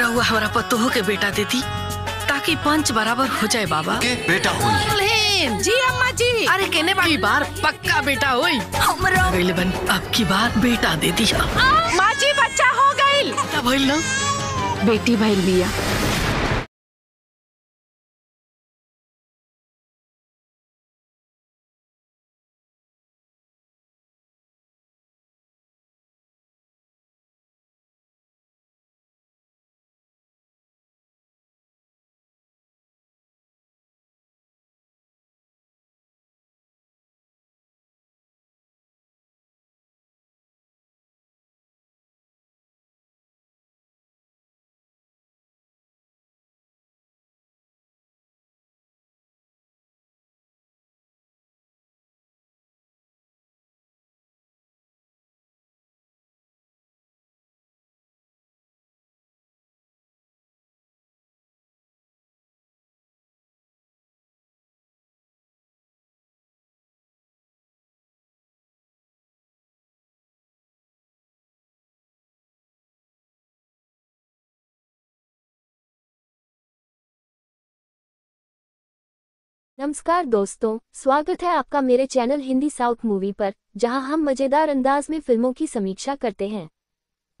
रहुआ हमारा पतोह के बेटा देती ताकि पंच बराबर हो जाए बाबा के बेटा हो जी अम्मा जी अरे कहने वाली बार पक्का बेटा हो अब की बार बेटा देती माँ जी बच्चा हो गई बेटी भइल भैया नमस्कार दोस्तों स्वागत है आपका मेरे चैनल हिंदी साउथ मूवी पर जहां हम मजेदार अंदाज में फिल्मों की समीक्षा करते हैं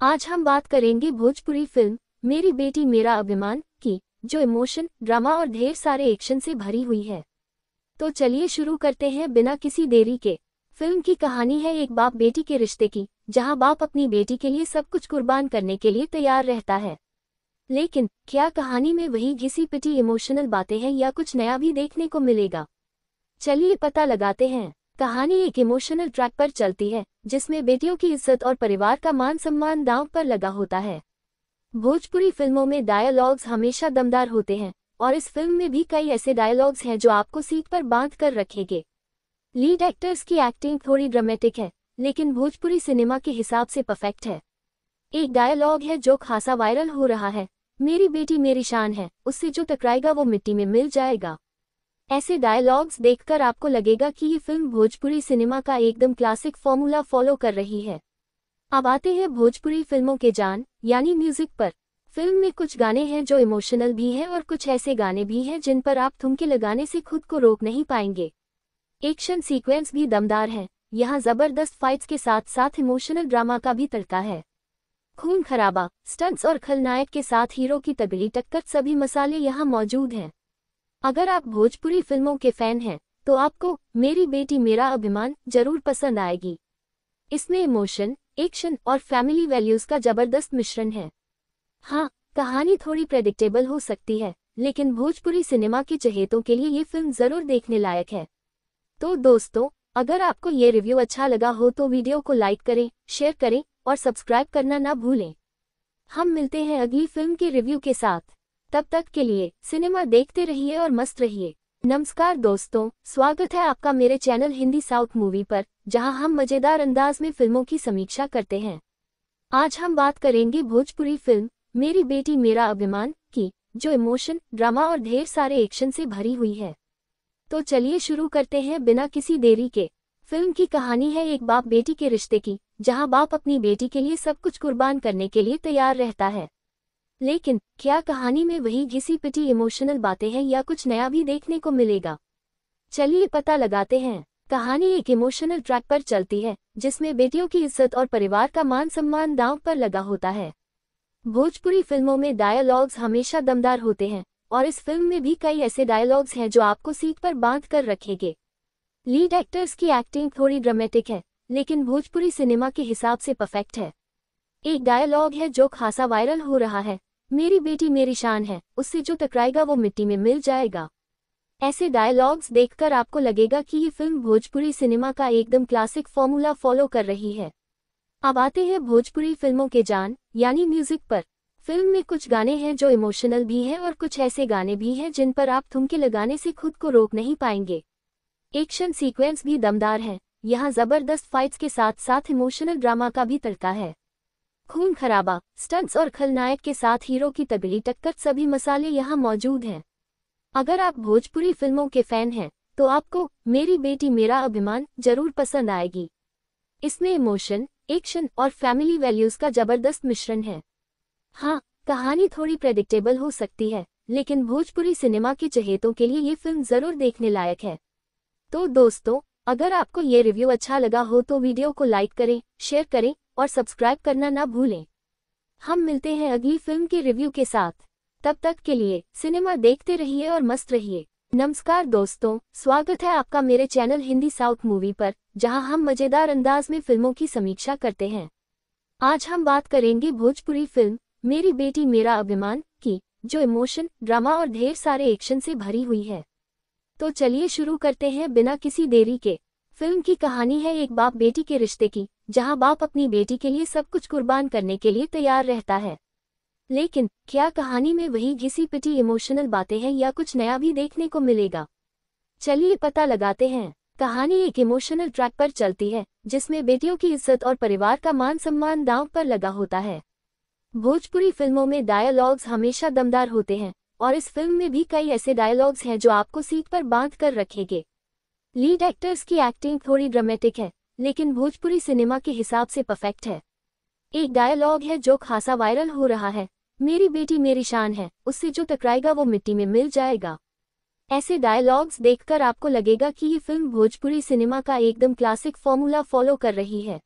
आज हम बात करेंगे भोजपुरी फिल्म मेरी बेटी मेरा अभिमान की जो इमोशन ड्रामा और ढेर सारे एक्शन से भरी हुई है तो चलिए शुरू करते हैं बिना किसी देरी के फिल्म की कहानी है एक बाप बेटी के रिश्ते की जहाँ बाप अपनी बेटी के लिए सब कुछ कुर्बान करने के लिए तैयार रहता है लेकिन क्या कहानी में वही घिसी पिटी इमोशनल बातें हैं या कुछ नया भी देखने को मिलेगा चलिए पता लगाते हैं कहानी एक इमोशनल ट्रैक पर चलती है जिसमें बेटियों की इज्जत और परिवार का मान सम्मान दांव पर लगा होता है भोजपुरी फिल्मों में डायलॉग्स हमेशा दमदार होते हैं और इस फिल्म में भी कई ऐसे डायलॉग्स हैं जो आपको सीट पर बांध कर रखेंगे लीड एक्टर्स की एक्टिंग थोड़ी ड्रामेटिक है लेकिन भोजपुरी सिनेमा के हिसाब से परफेक्ट है एक डायलॉग है जो खासा वायरल हो रहा है मेरी बेटी मेरी शान है उससे जो टकराएगा वो मिट्टी में मिल जाएगा ऐसे डायलॉग्स देखकर आपको लगेगा कि ये फिल्म भोजपुरी सिनेमा का एकदम क्लासिक फॉर्मूला फॉलो कर रही है अब आते हैं भोजपुरी फिल्मों के जान यानी म्यूजिक पर फिल्म में कुछ गाने हैं जो इमोशनल भी हैं और कुछ ऐसे गाने भी हैं जिन पर आप थुमके लगाने से खुद को रोक नहीं पाएंगे एक्शन सीक्वेंस भी दमदार हैं यहाँ जबरदस्त फाइट्स के साथ साथ इमोशनल ड्रामा का भी तड़का है खून खराबा स्टंट्स और खलनायक के साथ हीरो की तगड़ी टक्कर सभी मसाले यहाँ मौजूद हैं अगर आप भोजपुरी फिल्मों के फैन हैं तो आपको मेरी बेटी मेरा अभिमान जरूर पसंद आएगी इसमें इमोशन एक्शन और फैमिली वैल्यूज का जबरदस्त मिश्रण है हाँ कहानी थोड़ी प्रेडिक्टेबल हो सकती है लेकिन भोजपुरी सिनेमा के चहेतों के लिए ये फिल्म जरूर देखने लायक है तो दोस्तों अगर आपको ये रिव्यू अच्छा लगा हो तो वीडियो को लाइक करें शेयर करें और सब्सक्राइब करना ना भूलें हम मिलते हैं अगली फिल्म के रिव्यू के साथ तब तक के लिए सिनेमा देखते रहिए और मस्त रहिए नमस्कार दोस्तों स्वागत है आपका मेरे चैनल हिंदी साउथ मूवी पर जहां हम मजेदार अंदाज में फिल्मों की समीक्षा करते हैं आज हम बात करेंगे भोजपुरी फिल्म मेरी बेटी मेरा अभिमान की जो इमोशन ड्रामा और ढेर सारे एक्शन से भरी हुई है तो चलिए शुरू करते हैं बिना किसी देरी के फिल्म की कहानी है एक बाप बेटी के रिश्ते की जहां बाप अपनी बेटी के लिए सब कुछ कुर्बान करने के लिए तैयार रहता है लेकिन क्या कहानी में वही घिसी पिटी इमोशनल बातें हैं या कुछ नया भी देखने को मिलेगा चलिए पता लगाते हैं कहानी एक इमोशनल ट्रैक पर चलती है जिसमें बेटियों की इज्जत और परिवार का मान सम्मान दांव पर लगा होता है भोजपुरी फिल्मों में डायलॉग्स हमेशा दमदार होते हैं और इस फिल्म में भी कई ऐसे डायलॉग्स हैं जो आपको सीट पर बांध कर रखेंगे लीड एक्टर्स की एक्टिंग थोड़ी ड्रामेटिक है लेकिन भोजपुरी सिनेमा के हिसाब से परफेक्ट है एक डायलॉग है जो खासा वायरल हो रहा है मेरी बेटी मेरी शान है उससे जो टकराएगा वो मिट्टी में मिल जाएगा ऐसे डायलॉग्स देखकर आपको लगेगा कि ये फिल्म भोजपुरी सिनेमा का एकदम क्लासिक फॉर्मूला फॉलो कर रही है अब आते हैं भोजपुरी फिल्मों के जान यानी म्यूजिक पर फिल्म में कुछ गाने हैं जो इमोशनल भी हैं और कुछ ऐसे गाने भी हैं जिन पर आप थुमके लगाने से खुद को रोक नहीं पाएंगे एक्शन सीक्वेंस भी दमदार हैं यहाँ जबरदस्त फाइट्स के साथ साथ इमोशनल ड्रामा का भी तड़का है खून खराबा स्टंट्स और खलनायक के साथ हीरो की तगड़ी टक्कर सभी मसाले यहाँ मौजूद हैं अगर आप भोजपुरी फिल्मों के फैन हैं तो आपको मेरी बेटी मेरा अभिमान जरूर पसंद आएगी इसमें इमोशन एक्शन और फैमिली वैल्यूज का जबरदस्त मिश्रण है हाँ कहानी थोड़ी प्रेडिक्टेबल हो सकती है लेकिन भोजपुरी सिनेमा के चहेतों के लिए ये फिल्म जरूर देखने लायक है तो दोस्तों अगर आपको ये रिव्यू अच्छा लगा हो तो वीडियो को लाइक करें शेयर करें और सब्सक्राइब करना ना भूलें हम मिलते हैं अगली फिल्म के रिव्यू के साथ तब तक के लिए सिनेमा देखते रहिए और मस्त रहिए नमस्कार दोस्तों स्वागत है आपका मेरे चैनल हिंदी साउथ मूवी पर जहां हम मजेदार अंदाज में फिल्मों की समीक्षा करते हैं आज हम बात करेंगे भोजपुरी फिल्म मेरी बेटी मेरा अभिमान की जो इमोशन ड्रामा और ढेर सारे एक्शन से भरी हुई है तो चलिए शुरू करते हैं बिना किसी देरी के फिल्म की कहानी है एक बाप बेटी के रिश्ते की जहां बाप अपनी बेटी के लिए सब कुछ कुर्बान करने के लिए तैयार रहता है लेकिन क्या कहानी में वही घिसी पिटी इमोशनल बातें हैं या कुछ नया भी देखने को मिलेगा चलिए पता लगाते हैं कहानी एक इमोशनल ट्रैक पर चलती है जिसमें बेटियों की इज्जत और परिवार का मान सम्मान दांव पर लगा होता है भोजपुरी फिल्मों में डायलॉग्स हमेशा दमदार होते हैं और इस फिल्म में भी कई ऐसे डायलॉग्स हैं जो आपको सीट पर बांध कर रखेंगे लीड एक्टर्स की एक्टिंग थोड़ी ड्रामेटिक है लेकिन भोजपुरी सिनेमा के हिसाब से परफेक्ट है एक डायलॉग है जो खासा वायरल हो रहा है मेरी बेटी मेरी शान है उससे जो टकराएगा वो मिट्टी में मिल जाएगा ऐसे डायलॉग्स देखकर आपको लगेगा कि ये फिल्म भोजपुरी सिनेमा का एकदम क्लासिक फॉर्मूला फॉलो कर रही है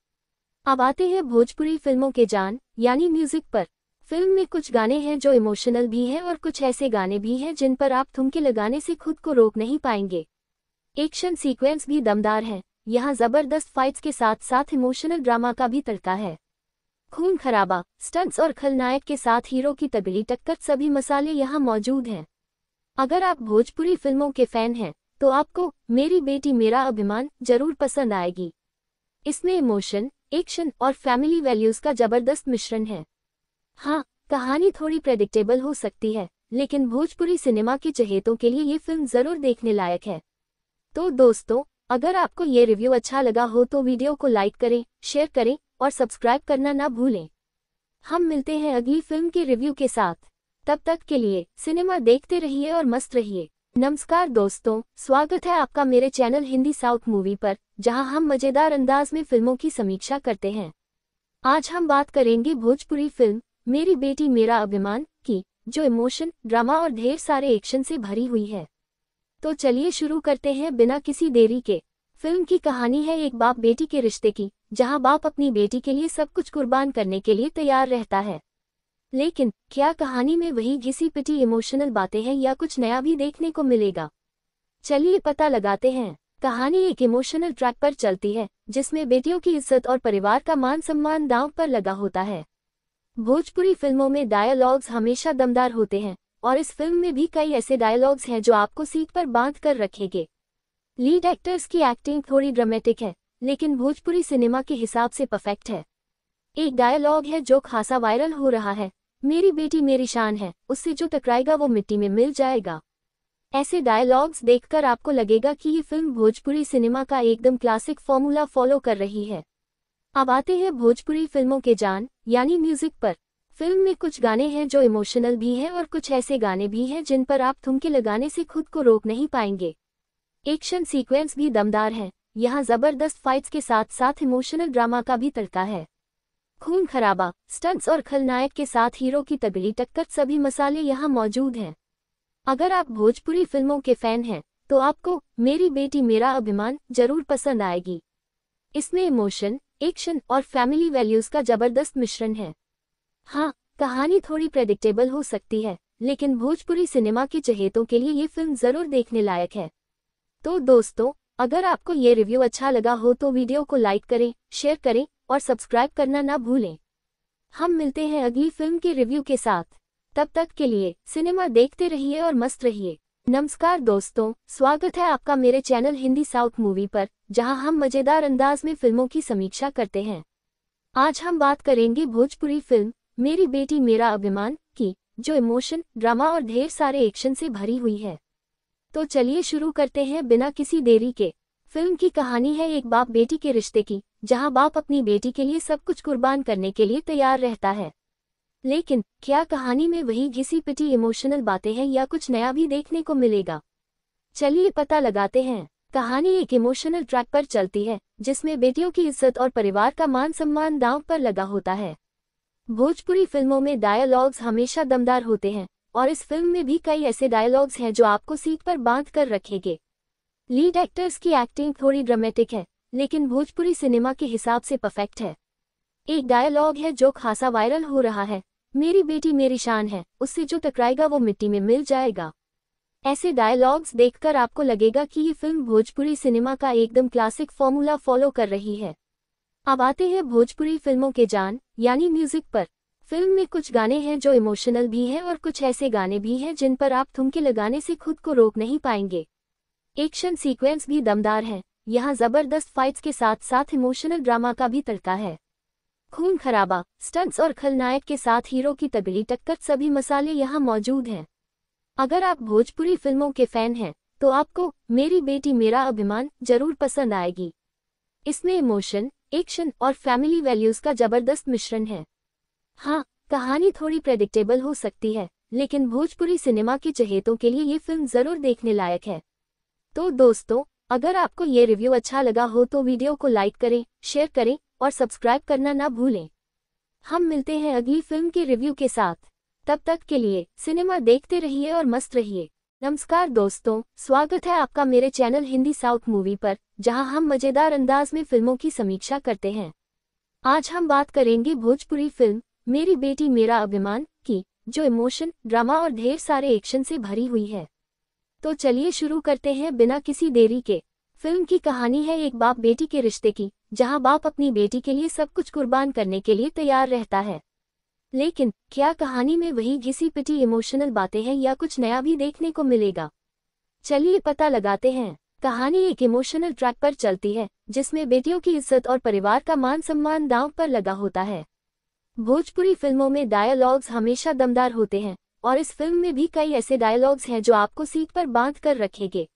अब आते हैं भोजपुरी फिल्मों के जान यानी म्यूजिक पर फिल्म में कुछ गाने हैं जो इमोशनल भी हैं और कुछ ऐसे गाने भी हैं जिन पर आप थुमके लगाने से खुद को रोक नहीं पाएंगे एक्शन सीक्वेंस भी दमदार हैं यहाँ जबरदस्त फाइट्स के साथ साथ इमोशनल ड्रामा का भी तड़का है खून खराबा स्टंट्स और खलनायक के साथ हीरो की तगड़ी टक्कर सभी मसाले यहाँ मौजूद हैं अगर आप भोजपुरी फिल्मों के फैन हैं तो आपको मेरी बेटी मेरा अभिमान जरूर पसंद आएगी इसमें इमोशन एक्शन और फैमिली वैल्यूज का जबरदस्त मिश्रण है हाँ कहानी थोड़ी प्रेडिक्टेबल हो सकती है लेकिन भोजपुरी सिनेमा के चहेतों के लिए ये फिल्म जरूर देखने लायक है तो दोस्तों अगर आपको ये रिव्यू अच्छा लगा हो तो वीडियो को लाइक करें शेयर करें और सब्सक्राइब करना ना भूलें हम मिलते हैं अगली फिल्म के रिव्यू के साथ तब तक के लिए सिनेमा देखते रहिए और मस्त रहिए नमस्कार दोस्तों स्वागत है आपका मेरे चैनल हिंदी साउथ मूवी पर जहां हम मजेदार अंदाज में फिल्मों की समीक्षा करते हैं आज हम बात करेंगे भोजपुरी फिल्म मेरी बेटी मेरा अभिमान की जो इमोशन ड्रामा और ढेर सारे एक्शन से भरी हुई है तो चलिए शुरू करते हैं बिना किसी देरी के फिल्म की कहानी है एक बाप बेटी के रिश्ते की जहां बाप अपनी बेटी के लिए सब कुछ कुर्बान करने के लिए तैयार रहता है लेकिन क्या कहानी में वही घिसी पिटी इमोशनल बातें हैं या कुछ नया भी देखने को मिलेगा चलिए पता लगाते हैं कहानी एक इमोशनल ट्रैक पर चलती है जिसमें बेटियों की इज्जत और परिवार का मान सम्मान दांव पर लगा होता है भोजपुरी फिल्मों में डायलॉग्स हमेशा दमदार होते हैं और इस फिल्म में भी कई ऐसे डायलॉग्स हैं जो आपको सीट पर बांध कर रखेंगे लीड एक्टर्स की एक्टिंग थोड़ी ड्रामेटिक है लेकिन भोजपुरी सिनेमा के हिसाब से परफेक्ट है एक डायलॉग है जो खासा वायरल हो रहा है मेरी बेटी मेरी शान है उससे जो टकराएगा वो मिट्टी में मिल जाएगा ऐसे डायलॉग्स देखकर आपको लगेगा कि ये फिल्म भोजपुरी सिनेमा का एकदम क्लासिक फॉर्मूला फॉलो कर रही है अब आते हैं भोजपुरी फिल्मों के जान यानी म्यूजिक पर फिल्म में कुछ गाने हैं जो इमोशनल भी हैं और कुछ ऐसे गाने भी हैं जिन पर आप थुमके लगाने से खुद को रोक नहीं पाएंगे एक्शन सीक्वेंस भी दमदार हैं यहाँ जबरदस्त फाइट्स के साथ साथ इमोशनल ड्रामा का भी तड़का है खून खराबा स्टंट्स और खलनायक के साथ हीरो की तबीली टक्कर सभी मसाले यहाँ मौजूद हैं अगर आप भोजपुरी फिल्मों के फैन हैं तो आपको मेरी बेटी मेरा अभिमान जरूर पसंद आएगी इसमें इमोशन एक्शन और फैमिली वैल्यूज का जबरदस्त मिश्रण है हाँ कहानी थोड़ी प्रेडिक्टेबल हो सकती है लेकिन भोजपुरी सिनेमा के चहेतों के लिए ये फिल्म जरूर देखने लायक है तो दोस्तों अगर आपको ये रिव्यू अच्छा लगा हो तो वीडियो को लाइक करें शेयर करें और सब्सक्राइब करना ना भूलें हम मिलते हैं अगली फिल्म के रिव्यू के साथ तब तक के लिए सिनेमा देखते रहिए और मस्त रहिए नमस्कार दोस्तों स्वागत है आपका मेरे चैनल हिंदी साउथ मूवी पर जहां हम मजेदार अंदाज में फिल्मों की समीक्षा करते हैं आज हम बात करेंगे भोजपुरी फिल्म मेरी बेटी मेरा अभिमान की जो इमोशन ड्रामा और ढेर सारे एक्शन से भरी हुई है तो चलिए शुरू करते हैं बिना किसी देरी के फिल्म की कहानी है एक बाप बेटी के रिश्ते की जहां बाप अपनी बेटी के लिए सब कुछ कुर्बान करने के लिए तैयार रहता है लेकिन क्या कहानी में वही घिसी पिटी इमोशनल बातें हैं या कुछ नया भी देखने को मिलेगा चलिए पता लगाते हैं कहानी एक इमोशनल ट्रैक पर चलती है जिसमें बेटियों की इज्जत और परिवार का मान सम्मान दांव पर लगा होता है भोजपुरी फिल्मों में डायलॉग्स हमेशा दमदार होते हैं और इस फिल्म में भी कई ऐसे डायलॉग्स हैं जो आपको सीट पर बांध कर रखेंगे लीड एक्टर्स की एक्टिंग थोड़ी ड्रामेटिक है लेकिन भोजपुरी सिनेमा के हिसाब से परफेक्ट है एक डायलॉग है जो खासा वायरल हो रहा है मेरी बेटी मेरी शान है उससे जो टकराएगा वो मिट्टी में मिल जाएगा ऐसे डायलॉग्स देखकर आपको लगेगा कि ये फिल्म भोजपुरी सिनेमा का एकदम क्लासिक फॉर्मूला फॉलो कर रही है अब आते हैं भोजपुरी फिल्मों के जान यानी म्यूजिक पर फिल्म में कुछ गाने हैं जो इमोशनल भी हैं और कुछ ऐसे गाने भी हैं जिन पर आप थुमके लगाने से खुद को रोक नहीं पाएंगे एक्शन सीक्वेंस भी दमदार हैं यहाँ जबरदस्त फाइट्स के साथ साथ इमोशनल ड्रामा का भी तड़का है खून खराबा स्टंट्स और खलनायक के साथ हीरो की तगड़ी टक्कर सभी मसाले यहाँ मौजूद हैं अगर आप भोजपुरी फिल्मों के फैन हैं तो आपको मेरी बेटी मेरा अभिमान जरूर पसंद आएगी इसमें इमोशन एक्शन और फैमिली वैल्यूज का जबरदस्त मिश्रण है हाँ कहानी थोड़ी प्रेडिक्टेबल हो सकती है लेकिन भोजपुरी सिनेमा के चहेतों के लिए ये फिल्म जरूर देखने लायक है तो दोस्तों अगर आपको ये रिव्यू अच्छा लगा हो तो वीडियो को लाइक करें शेयर करें और सब्सक्राइब करना ना भूलें हम मिलते हैं अगली फिल्म के रिव्यू के साथ तब तक के लिए सिनेमा देखते रहिए और मस्त रहिए नमस्कार दोस्तों स्वागत है आपका मेरे चैनल हिंदी साउथ मूवी पर जहां हम मजेदार अंदाज में फिल्मों की समीक्षा करते हैं आज हम बात करेंगे भोजपुरी फिल्म मेरी बेटी मेरा अभिमान की जो इमोशन ड्रामा और ढेर सारे एक्शन से भरी हुई है तो चलिए शुरू करते हैं बिना किसी देरी के फिल्म की कहानी है एक बाप बेटी के रिश्ते की जहां बाप अपनी बेटी के लिए सब कुछ कुर्बान करने के लिए तैयार रहता है लेकिन क्या कहानी में वही घिसी पिटी इमोशनल बातें हैं या कुछ नया भी देखने को मिलेगा चलिए पता लगाते हैं कहानी एक इमोशनल ट्रैक पर चलती है जिसमें बेटियों की इज्जत और परिवार का मान सम्मान दांव पर लगा होता है भोजपुरी फिल्मों में डायलॉग्स हमेशा दमदार होते हैं और इस फिल्म में भी कई ऐसे डायलॉग्स हैं जो आपको सीट पर बांध कर रखेंगे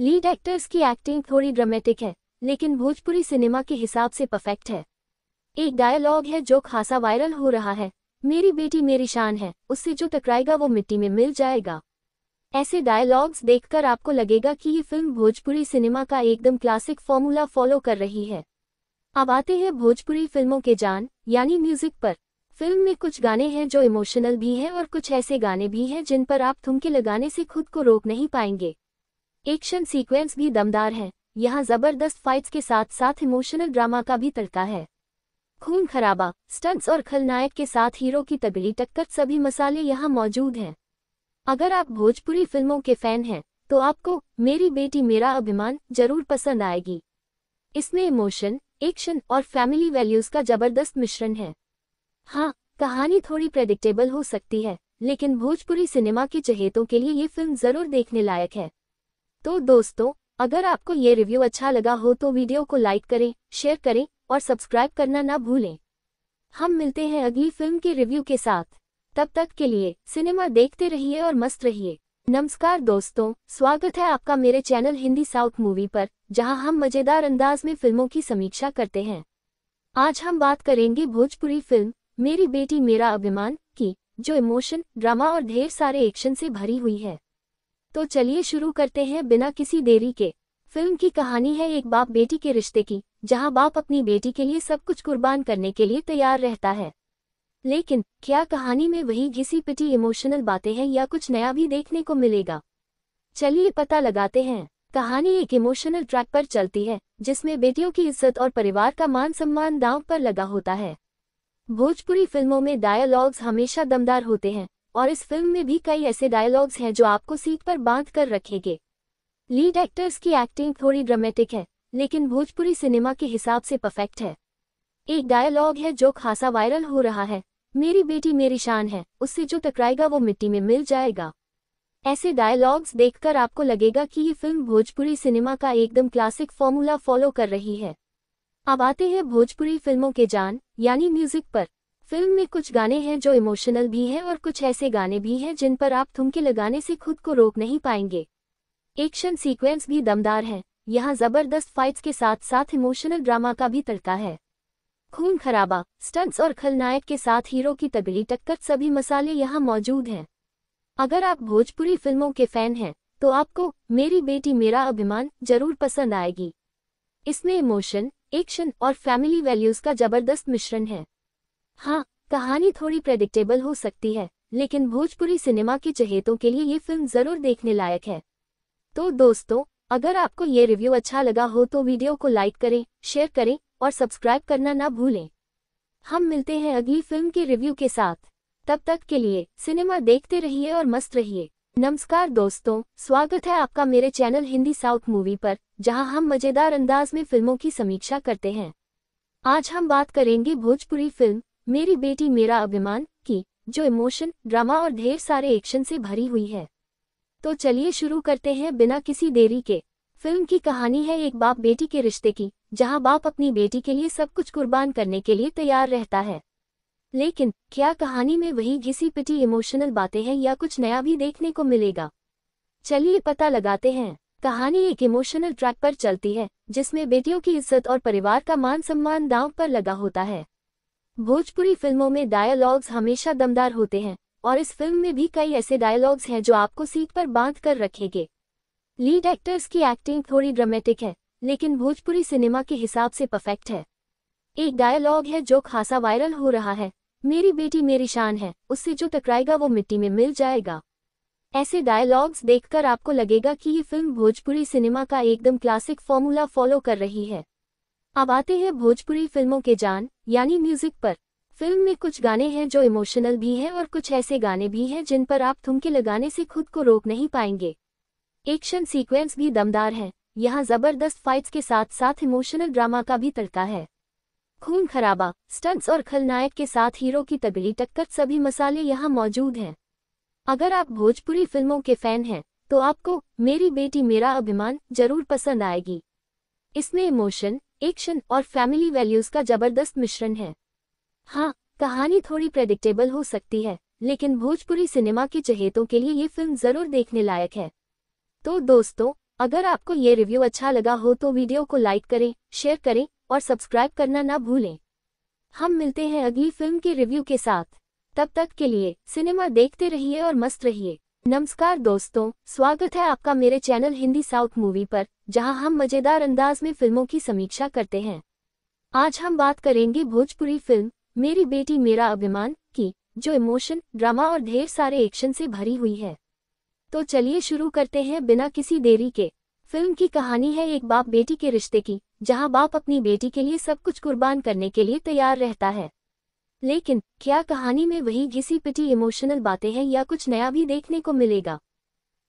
लीड एक्टर्स की एक्टिंग थोड़ी ड्रामेटिक है लेकिन भोजपुरी सिनेमा के हिसाब से परफेक्ट है एक डायलॉग है जो खासा वायरल हो रहा है मेरी बेटी मेरी शान है उससे जो टकराएगा वो मिट्टी में मिल जाएगा ऐसे डायलॉग्स देखकर आपको लगेगा कि ये फिल्म भोजपुरी सिनेमा का एकदम क्लासिक फॉर्मूला फॉलो कर रही है अब आते हैं भोजपुरी फिल्मों के जान यानी म्यूजिक पर फिल्म में कुछ गाने हैं जो इमोशनल भी हैं और कुछ ऐसे गाने भी हैं जिन पर आप थुमके लगाने से खुद को रोक नहीं पाएंगे एक्शन सीक्वेंस भी दमदार हैं यहाँ जबरदस्त फाइट्स के साथ साथ इमोशनल ड्रामा का भी तड़का है खून खराबा स्टंट्स और खलनायक के साथ हीरो की तगड़ी टक्कर सभी मसाले यहाँ मौजूद हैं अगर आप भोजपुरी फिल्मों के फैन हैं तो आपको मेरी बेटी मेरा अभिमान जरूर पसंद आएगी इसमें इमोशन एक्शन और फैमिली वैल्यूज का जबरदस्त मिश्रण है हाँ कहानी थोड़ी प्रेडिक्टेबल हो सकती है लेकिन भोजपुरी सिनेमा के चहेतों के लिए ये फिल्म जरूर देखने लायक है तो दोस्तों अगर आपको ये रिव्यू अच्छा लगा हो तो वीडियो को लाइक करें शेयर करें और सब्सक्राइब करना ना भूलें हम मिलते हैं अगली फिल्म के रिव्यू के साथ तब तक के लिए सिनेमा देखते रहिए और मस्त रहिए नमस्कार दोस्तों स्वागत है आपका मेरे चैनल हिंदी साउथ मूवी पर जहां हम मजेदार अंदाज में फिल्मों की समीक्षा करते हैं आज हम बात करेंगे भोजपुरी फिल्म मेरी बेटी मेरा अभिमान की जो इमोशन ड्रामा और ढेर सारे एक्शन से भरी हुई है तो चलिए शुरू करते हैं बिना किसी देरी के फिल्म की कहानी है एक बाप बेटी के रिश्ते की जहां बाप अपनी बेटी के लिए सब कुछ कुर्बान करने के लिए तैयार रहता है लेकिन क्या कहानी में वही घिसी पिटी इमोशनल बातें हैं या कुछ नया भी देखने को मिलेगा चलिए पता लगाते हैं कहानी एक इमोशनल ट्रैक पर चलती है जिसमें बेटियों की इज्जत और परिवार का मान सम्मान दांव पर लगा होता है भोजपुरी फिल्मों में डायलॉग्स हमेशा दमदार होते हैं और इस फिल्म में भी कई ऐसे डायलॉग्स हैं जो आपको सीट पर बांध कर रखेंगे लीड एक्टर्स की एक्टिंग थोड़ी ड्रामेटिक है लेकिन भोजपुरी सिनेमा के हिसाब से परफेक्ट है एक डायलॉग है जो खासा वायरल हो रहा है मेरी बेटी मेरी शान है उससे जो टकराएगा वो मिट्टी में मिल जाएगा ऐसे डायलॉग्स देखकर आपको लगेगा कि ये फिल्म भोजपुरी सिनेमा का एकदम क्लासिक फॉर्मूला फॉलो कर रही है अब आते हैं भोजपुरी फिल्मों के जान यानी म्यूजिक पर फिल्म में कुछ गाने हैं जो इमोशनल भी हैं और कुछ ऐसे गाने भी हैं जिन पर आप थुमके लगाने से खुद को रोक नहीं पाएंगे एक्शन सीक्वेंस भी दमदार है यहाँ जबरदस्त फाइट्स के साथ साथ इमोशनल ड्रामा का भी तड़का है खून खराबा स्टंट्स और खलनायक के साथ हीरो की तगड़ी टक्कर सभी मसाले यहाँ मौजूद हैं अगर आप भोजपुरी फिल्मों के फैन हैं तो आपको मेरी बेटी मेरा अभिमान जरूर पसंद आएगी इसमें इमोशन एक्शन और फैमिली वैल्यूज का जबरदस्त मिश्रण है हाँ कहानी थोड़ी प्रेडिक्टेबल हो सकती है लेकिन भोजपुरी सिनेमा के चहेतों के लिए ये फिल्म जरूर देखने लायक है तो दोस्तों अगर आपको ये रिव्यू अच्छा लगा हो तो वीडियो को लाइक करें शेयर करें और सब्सक्राइब करना ना भूलें हम मिलते हैं अगली फिल्म के रिव्यू के साथ तब तक के लिए सिनेमा देखते रहिए और मस्त रहिए नमस्कार दोस्तों स्वागत है आपका मेरे चैनल हिंदी साउथ मूवी पर जहां हम मजेदार अंदाज में फिल्मों की समीक्षा करते हैं आज हम बात करेंगे भोजपुरी फिल्म मेरी बेटी मेरा अभिमान की जो इमोशन ड्रामा और ढेर सारे एक्शन से भरी हुई है तो चलिए शुरू करते हैं बिना किसी देरी के फिल्म की कहानी है एक बाप बेटी के रिश्ते की जहां बाप अपनी बेटी के लिए सब कुछ कुर्बान करने के लिए तैयार रहता है लेकिन क्या कहानी में वही घिसी पिटी इमोशनल बातें हैं या कुछ नया भी देखने को मिलेगा चलिए पता लगाते हैं कहानी एक इमोशनल ट्रैक पर चलती है जिसमें बेटियों की इज्जत और परिवार का मान सम्मान दांव पर लगा होता है भोजपुरी फिल्मों में डायलॉग्स हमेशा दमदार होते हैं और इस फिल्म में भी कई ऐसे डायलॉग्स हैं जो आपको सीट पर बांध कर रखेंगे लीड एक्टर्स की एक्टिंग थोड़ी ड्रामेटिक है लेकिन भोजपुरी सिनेमा के हिसाब से परफेक्ट है एक डायलॉग है जो खासा वायरल हो रहा है मेरी बेटी मेरी शान है उससे जो टकराएगा वो मिट्टी में मिल जाएगा ऐसे डायलॉग्स देखकर आपको लगेगा कि ये फिल्म भोजपुरी सिनेमा का एकदम क्लासिक फॉर्मूला फॉलो कर रही है अब आते हैं भोजपुरी फिल्मों के जान यानी म्यूजिक पर फिल्म में कुछ गाने हैं जो इमोशनल भी हैं और कुछ ऐसे गाने भी हैं जिन पर आप थुमके लगाने से खुद को रोक नहीं पाएंगे एक्शन सीक्वेंस भी दमदार हैं यहाँ जबरदस्त फाइट्स के साथ साथ इमोशनल ड्रामा का भी तड़का है खून खराबा स्टंट्स और खलनायक के साथ हीरो की तगड़ी टक्कर सभी मसाले यहाँ मौजूद हैं अगर आप भोजपुरी फिल्मों के फैन हैं तो आपको मेरी बेटी मेरा अभिमान जरूर पसंद आएगी इसमें इमोशन एक्शन और फैमिली वैल्यूज का जबरदस्त मिश्रण है हाँ कहानी थोड़ी प्रेडिक्टेबल हो सकती है लेकिन भोजपुरी सिनेमा के चहेतों के लिए ये फिल्म जरूर देखने लायक है तो दोस्तों अगर आपको ये रिव्यू अच्छा लगा हो तो वीडियो को लाइक करें शेयर करें और सब्सक्राइब करना ना भूलें हम मिलते हैं अगली फिल्म के रिव्यू के साथ तब तक के लिए सिनेमा देखते रहिए और मस्त रहिए नमस्कार दोस्तों स्वागत है आपका मेरे चैनल हिंदी साउथ मूवी पर जहां हम मजेदार अंदाज में फिल्मों की समीक्षा करते हैं आज हम बात करेंगे भोजपुरी फिल्म मेरी बेटी मेरा अभिमान की जो इमोशन ड्रामा और ढेर सारे एक्शन से भरी हुई है तो चलिए शुरू करते हैं बिना किसी देरी के फिल्म की कहानी है एक बाप बेटी के रिश्ते की जहां बाप अपनी बेटी के लिए सब कुछ कुर्बान करने के लिए तैयार रहता है लेकिन क्या कहानी में वही घिसी पिटी इमोशनल बातें हैं या कुछ नया भी देखने को मिलेगा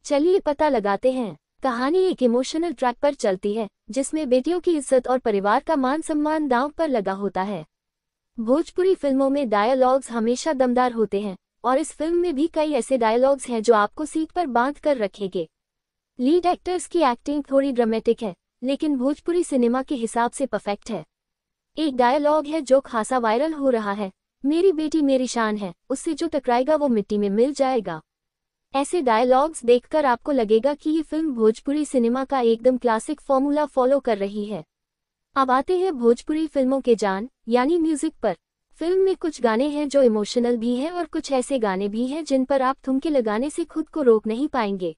चलिए पता लगाते हैं कहानी एक इमोशनल ट्रैक पर चलती है जिसमें बेटियों की इज्जत और परिवार का मान सम्मान दांव पर लगा होता है भोजपुरी फिल्मों में डायलॉग्स हमेशा दमदार होते हैं और इस फिल्म में भी कई ऐसे डायलॉग्स हैं जो आपको सीट पर बांध कर रखेंगे लीड एक्टर्स की एक्टिंग थोड़ी ड्रामेटिक है लेकिन भोजपुरी सिनेमा के हिसाब से परफेक्ट है एक डायलॉग है जो खासा वायरल हो रहा है मेरी बेटी मेरी शान है उससे जो टकराएगा वो मिट्टी में मिल जाएगा ऐसे डायलॉग्स देखकर आपको लगेगा कि ये फिल्म भोजपुरी सिनेमा का एकदम क्लासिक फॉर्मूला फॉलो कर रही है अब आते हैं भोजपुरी फिल्मों के जान यानी म्यूजिक पर फिल्म में कुछ गाने हैं जो इमोशनल भी हैं और कुछ ऐसे गाने भी हैं जिन पर आप थुमके लगाने से खुद को रोक नहीं पाएंगे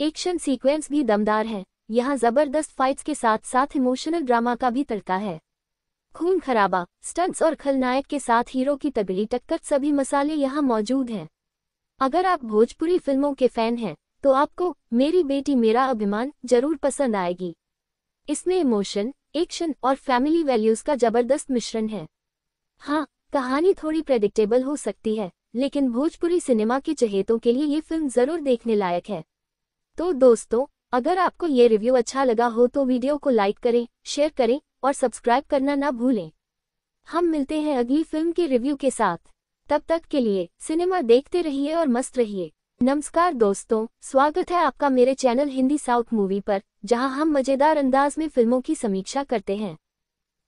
एक्शन सीक्वेंस भी दमदार हैं यहाँ जबरदस्त फाइट्स के साथ साथ इमोशनल ड्रामा का भी तड़का है खून खराबा स्टंट्स और खलनायक के साथ हीरो की तगड़ी टक्कर सभी मसाले यहाँ मौजूद हैं अगर आप भोजपुरी फिल्मों के फैन हैं तो आपको मेरी बेटी मेरा अभिमान जरूर पसंद आएगी इसमें इमोशन एक्शन और फैमिली वैल्यूज का जबरदस्त मिश्रण है हाँ कहानी थोड़ी प्रेडिक्टेबल हो सकती है लेकिन भोजपुरी सिनेमा के चहेतों के लिए ये फिल्म जरूर देखने लायक है तो दोस्तों अगर आपको ये रिव्यू अच्छा लगा हो तो वीडियो को लाइक करें शेयर करें और सब्सक्राइब करना ना भूलें हम मिलते हैं अगली फिल्म के रिव्यू के साथ तब तक के लिए सिनेमा देखते रहिए और मस्त रहिए नमस्कार दोस्तों स्वागत है आपका मेरे चैनल हिंदी साउथ मूवी पर जहां हम मजेदार अंदाज में फिल्मों की समीक्षा करते हैं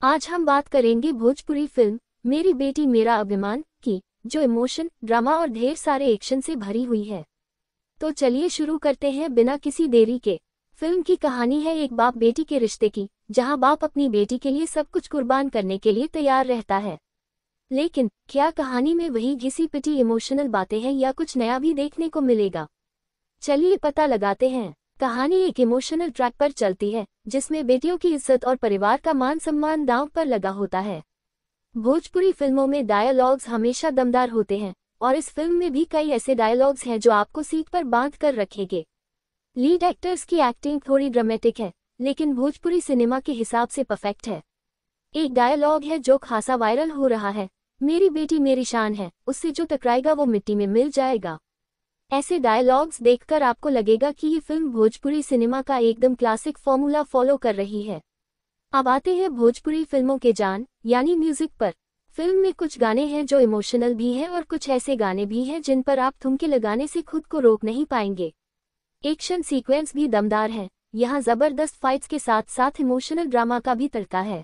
आज हम बात करेंगे भोजपुरी फिल्म मेरी बेटी मेरा अभिमान की जो इमोशन ड्रामा और ढेर सारे एक्शन से भरी हुई है तो चलिए शुरू करते हैं बिना किसी देरी के फिल्म की कहानी है एक बाप बेटी के रिश्ते की जहां बाप अपनी बेटी के लिए सब कुछ कुर्बान करने के लिए तैयार रहता है लेकिन क्या कहानी में वही घिसी पिटी इमोशनल बातें हैं या कुछ नया भी देखने को मिलेगा चलिए पता लगाते हैं कहानी एक इमोशनल ट्रैक पर चलती है जिसमें बेटियों की इज्जत और परिवार का मान सम्मान दांव पर लगा होता है भोजपुरी फिल्मों में डायलॉग्स हमेशा दमदार होते हैं और इस फिल्म में भी कई ऐसे डायलॉग्स हैं जो आपको सीट पर बांध कर रखेंगे लीड एक्टर्स की एक्टिंग थोड़ी ड्रामेटिक है लेकिन भोजपुरी सिनेमा के हिसाब से परफेक्ट है एक डायलॉग है जो खासा वायरल हो रहा है मेरी बेटी मेरी शान है उससे जो टकराएगा वो मिट्टी में मिल जाएगा ऐसे डायलॉग्स देखकर आपको लगेगा कि ये फिल्म भोजपुरी सिनेमा का एकदम क्लासिक फॉर्मूला फॉलो कर रही है अब आते हैं भोजपुरी फिल्मों के जान यानी म्यूजिक पर फिल्म में कुछ गाने हैं जो इमोशनल भी हैं और कुछ ऐसे गाने भी हैं जिन पर आप थुमके लगाने से खुद को रोक नहीं पाएंगे एक्शन सीक्वेंस भी दमदार हैं यहाँ जबरदस्त फाइट्स के साथ साथ इमोशनल ड्रामा का भी तड़का है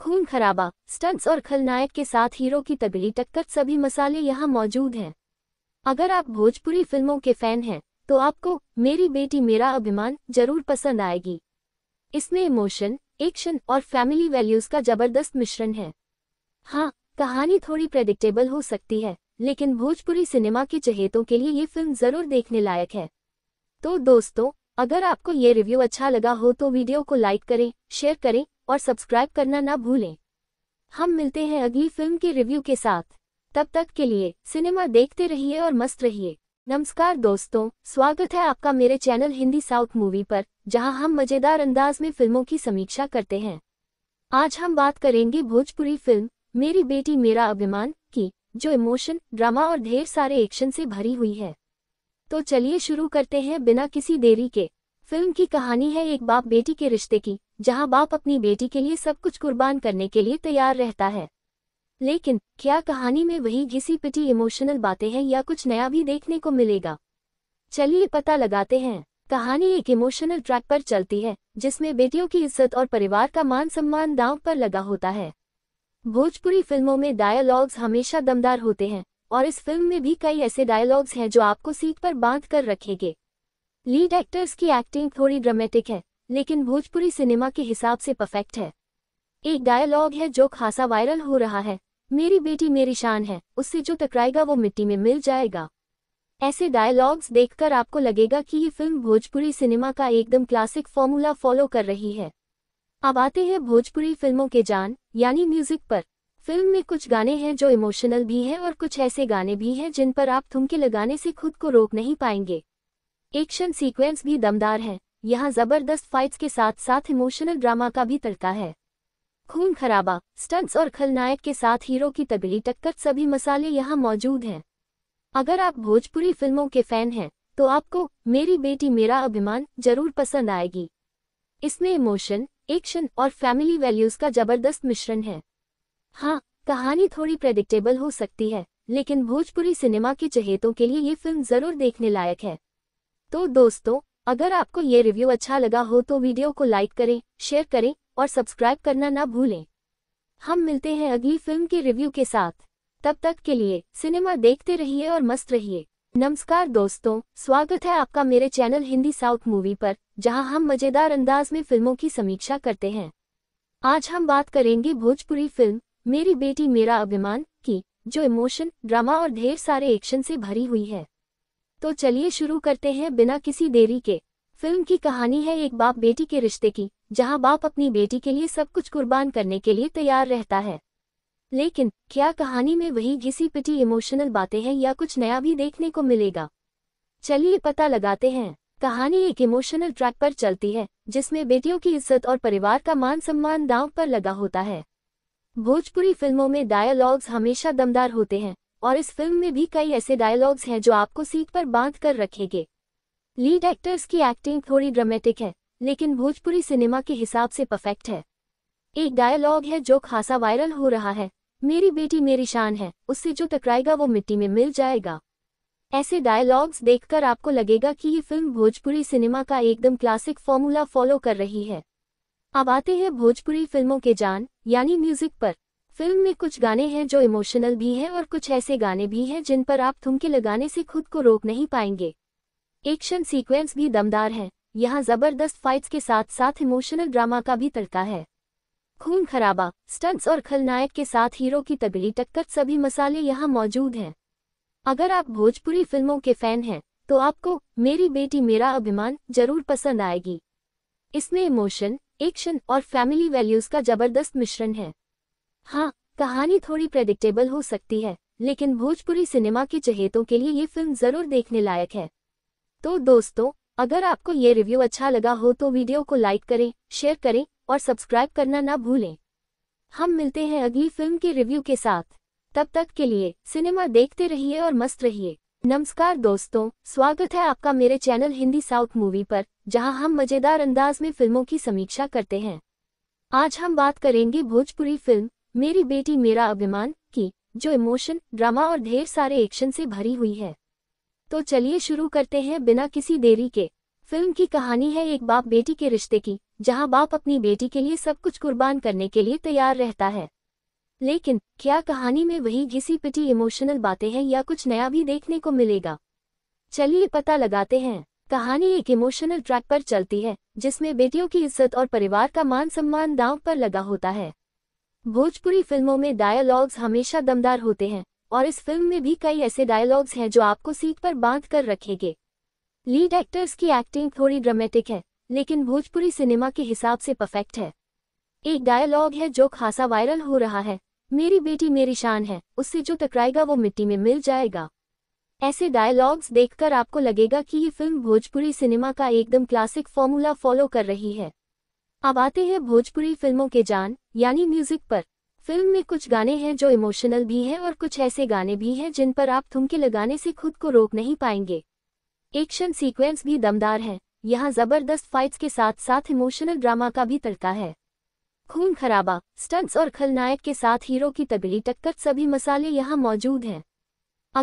खून खराबा स्टंट्स और खलनायक के साथ हीरो की तगड़ी टक्कर सभी मसाले यहाँ मौजूद हैं अगर आप भोजपुरी फिल्मों के फैन हैं तो आपको मेरी बेटी मेरा अभिमान जरूर पसंद आएगी इसमें इमोशन एक्शन और फैमिली वैल्यूज का जबरदस्त मिश्रण है हाँ कहानी थोड़ी प्रेडिक्टेबल हो सकती है लेकिन भोजपुरी सिनेमा के चहेतों के लिए ये फिल्म जरूर देखने लायक है तो दोस्तों अगर आपको ये रिव्यू अच्छा लगा हो तो वीडियो को लाइक करें शेयर करें और सब्सक्राइब करना ना भूलें हम मिलते हैं अगली फिल्म के रिव्यू के साथ तब तक के लिए सिनेमा देखते रहिए और मस्त रहिए नमस्कार दोस्तों स्वागत है आपका मेरे चैनल हिंदी साउथ मूवी पर जहां हम मजेदार अंदाज में फिल्मों की समीक्षा करते हैं आज हम बात करेंगे भोजपुरी फिल्म मेरी बेटी मेरा अभिमान की जो इमोशन ड्रामा और ढेर सारे एक्शन से भरी हुई है तो चलिए शुरू करते हैं बिना किसी देरी के फिल्म की कहानी है एक बाप बेटी के रिश्ते की जहां बाप अपनी बेटी के लिए सब कुछ कुर्बान करने के लिए तैयार रहता है लेकिन क्या कहानी में वही घिसी पिटी इमोशनल बातें हैं या कुछ नया भी देखने को मिलेगा चलिए पता लगाते हैं कहानी एक इमोशनल ट्रैक पर चलती है जिसमें बेटियों की इज्जत और परिवार का मान सम्मान दांव पर लगा होता है भोजपुरी फिल्मों में डायलॉग्स हमेशा दमदार होते हैं और इस फिल्म में भी कई ऐसे डायलॉग्स हैं जो आपको सीट पर बांध कर रखेंगे लीड एक्टर्स की एक्टिंग थोड़ी ड्रामेटिक है लेकिन भोजपुरी सिनेमा के हिसाब से परफेक्ट है एक डायलॉग है जो खासा वायरल हो रहा है मेरी बेटी मेरी शान है उससे जो टकराएगा वो मिट्टी में मिल जाएगा ऐसे डायलॉग्स देखकर आपको लगेगा कि ये फिल्म भोजपुरी सिनेमा का एकदम क्लासिक फॉर्मूला फॉलो कर रही है अब आते हैं भोजपुरी फिल्मों के जान यानी म्यूजिक पर फिल्म में कुछ गाने हैं जो इमोशनल भी हैं और कुछ ऐसे गाने भी हैं जिन पर आप थुमके लगाने से खुद को रोक नहीं पाएंगे एक्शन सीक्वेंस भी दमदार है यहाँ जबरदस्त फाइट्स के साथ साथ इमोशनल ड्रामा का भी तड़का है खून खराबा स्टंट्स और खलनायक के साथ हीरो की तबीली टक्कर सभी मसाले यहाँ मौजूद हैं अगर आप भोजपुरी फिल्मों के फैन हैं तो आपको मेरी बेटी मेरा अभिमान जरूर पसंद आएगी इसमें इमोशन एक्शन और फैमिली वैल्यूज का जबरदस्त मिश्रण है हाँ कहानी थोड़ी प्रेडिक्टेबल हो सकती है लेकिन भोजपुरी सिनेमा के चहेतों के लिए ये फिल्म जरूर देखने लायक है तो दोस्तों अगर आपको ये रिव्यू अच्छा लगा हो तो वीडियो को लाइक करें शेयर करें और सब्सक्राइब करना ना भूलें हम मिलते हैं अगली फिल्म के रिव्यू के साथ तब तक के लिए सिनेमा देखते रहिए और मस्त रहिए नमस्कार दोस्तों स्वागत है आपका मेरे चैनल हिंदी साउथ मूवी पर जहां हम मजेदार अंदाज में फिल्मों की समीक्षा करते हैं आज हम बात करेंगे भोजपुरी फिल्म मेरी बेटी मेरा अभिमान की जो इमोशन ड्रामा और ढेर सारे एक्शन से भरी हुई है तो चलिए शुरू करते हैं बिना किसी देरी के फिल्म की कहानी है एक बाप बेटी के रिश्ते की जहां बाप अपनी बेटी के लिए सब कुछ कुर्बान करने के लिए तैयार रहता है लेकिन क्या कहानी में वही घिसी पिटी इमोशनल बातें हैं या कुछ नया भी देखने को मिलेगा चलिए पता लगाते हैं कहानी एक इमोशनल ट्रैक पर चलती है जिसमें बेटियों की इज्जत और परिवार का मान सम्मान दांव पर लगा होता है भोजपुरी फिल्मों में डायलॉग्स हमेशा दमदार होते हैं और इस फिल्म में भी कई ऐसे डायलॉग्स हैं जो आपको सीट पर बांध कर रखेंगे लीड एक्टर्स की एक्टिंग थोड़ी ड्रामेटिक है लेकिन भोजपुरी सिनेमा के हिसाब से परफेक्ट है एक डायलॉग है जो खासा वायरल हो रहा है मेरी बेटी मेरी शान है उससे जो टकराएगा वो मिट्टी में मिल जाएगा ऐसे डायलॉग्स देखकर आपको लगेगा कि ये फिल्म भोजपुरी सिनेमा का एकदम क्लासिक फॉर्मूला फॉलो कर रही है अब आते हैं भोजपुरी फिल्मों के जान यानी म्यूजिक पर फिल्म में कुछ गाने हैं जो इमोशनल भी हैं और कुछ ऐसे गाने भी हैं जिन पर आप थुमके लगाने से खुद को रोक नहीं पाएंगे एक्शन सीक्वेंस भी दमदार हैं यहाँ जबरदस्त फाइट्स के साथ साथ इमोशनल ड्रामा का भी तड़का है खून खराबा स्टंट्स और खलनायक के साथ हीरो की तगड़ी टक्कर सभी मसाले यहाँ मौजूद हैं अगर आप भोजपुरी फिल्मों के फैन हैं तो आपको मेरी बेटी मेरा अभिमान जरूर पसंद आएगी इसमें इमोशन एक्शन और फैमिली वैल्यूज का जबरदस्त मिश्रण है हाँ कहानी थोड़ी प्रेडिक्टेबल हो सकती है लेकिन भोजपुरी सिनेमा के चहेतों के लिए ये फिल्म जरूर देखने लायक है तो दोस्तों अगर आपको ये रिव्यू अच्छा लगा हो तो वीडियो को लाइक करें शेयर करें और सब्सक्राइब करना ना भूलें हम मिलते हैं अगली फिल्म के रिव्यू के साथ तब तक के लिए सिनेमा देखते रहिए और मस्त रहिए नमस्कार दोस्तों स्वागत है आपका मेरे चैनल हिंदी साउथ मूवी पर जहां हम मजेदार अंदाज में फिल्मों की समीक्षा करते हैं आज हम बात करेंगे भोजपुरी फिल्म मेरी बेटी मेरा अभिमान की जो इमोशन ड्रामा और ढेर सारे एक्शन से भरी हुई है तो चलिए शुरू करते हैं बिना किसी देरी के फिल्म की कहानी है एक बाप बेटी के रिश्ते की जहां बाप अपनी बेटी के लिए सब कुछ कुर्बान करने के लिए तैयार रहता है लेकिन क्या कहानी में वही घिसी पिटी इमोशनल बातें हैं या कुछ नया भी देखने को मिलेगा चलिए पता लगाते हैं कहानी एक इमोशनल ट्रैक पर चलती है जिसमें बेटियों की इज्जत और परिवार का मान सम्मान दांव पर लगा होता है भोजपुरी फिल्मों में डायलॉग्स हमेशा दमदार होते हैं और इस फिल्म में भी कई ऐसे डायलॉग्स हैं जो आपको सीट पर बांध कर रखेंगे लीड एक्टर्स की एक्टिंग थोड़ी ड्रामेटिक है लेकिन भोजपुरी सिनेमा के हिसाब से परफेक्ट है एक डायलॉग है जो खासा वायरल हो रहा है मेरी बेटी मेरी शान है उससे जो टकराएगा वो मिट्टी में मिल जाएगा ऐसे डायलॉग्स देखकर आपको लगेगा कि ये फिल्म भोजपुरी सिनेमा का एकदम क्लासिक फॉर्मूला फॉलो कर रही है अब आते हैं भोजपुरी फिल्मों के जान यानी म्यूजिक पर फिल्म में कुछ गाने हैं जो इमोशनल भी हैं और कुछ ऐसे गाने भी हैं जिन पर आप थुमके लगाने से खुद को रोक नहीं पाएंगे एक्शन सीक्वेंस भी दमदार हैं यहाँ जबरदस्त फाइट्स के साथ साथ इमोशनल ड्रामा का भी तड़का है खून खराबा स्टंट्स और खलनायक के साथ हीरो की तबीली टक्कर सभी मसाले यहाँ मौजूद हैं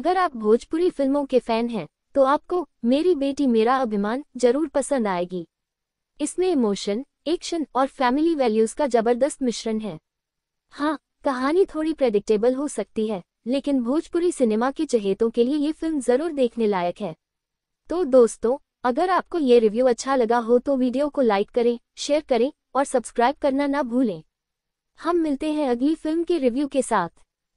अगर आप भोजपुरी फिल्मों के फैन हैं तो आपको मेरी बेटी मेरा अभिमान जरूर पसंद आएगी इसमें इमोशन एक्शन और फैमिली वैल्यूज का जबरदस्त मिश्रण है हाँ कहानी थोड़ी प्रेडिक्टेबल हो सकती है लेकिन भोजपुरी सिनेमा के चहेतों के लिए ये फिल्म जरूर देखने लायक है तो दोस्तों अगर आपको ये रिव्यू अच्छा लगा हो तो वीडियो को लाइक करें शेयर करें और सब्सक्राइब करना ना भूलें हम मिलते हैं अगली फिल्म के रिव्यू के साथ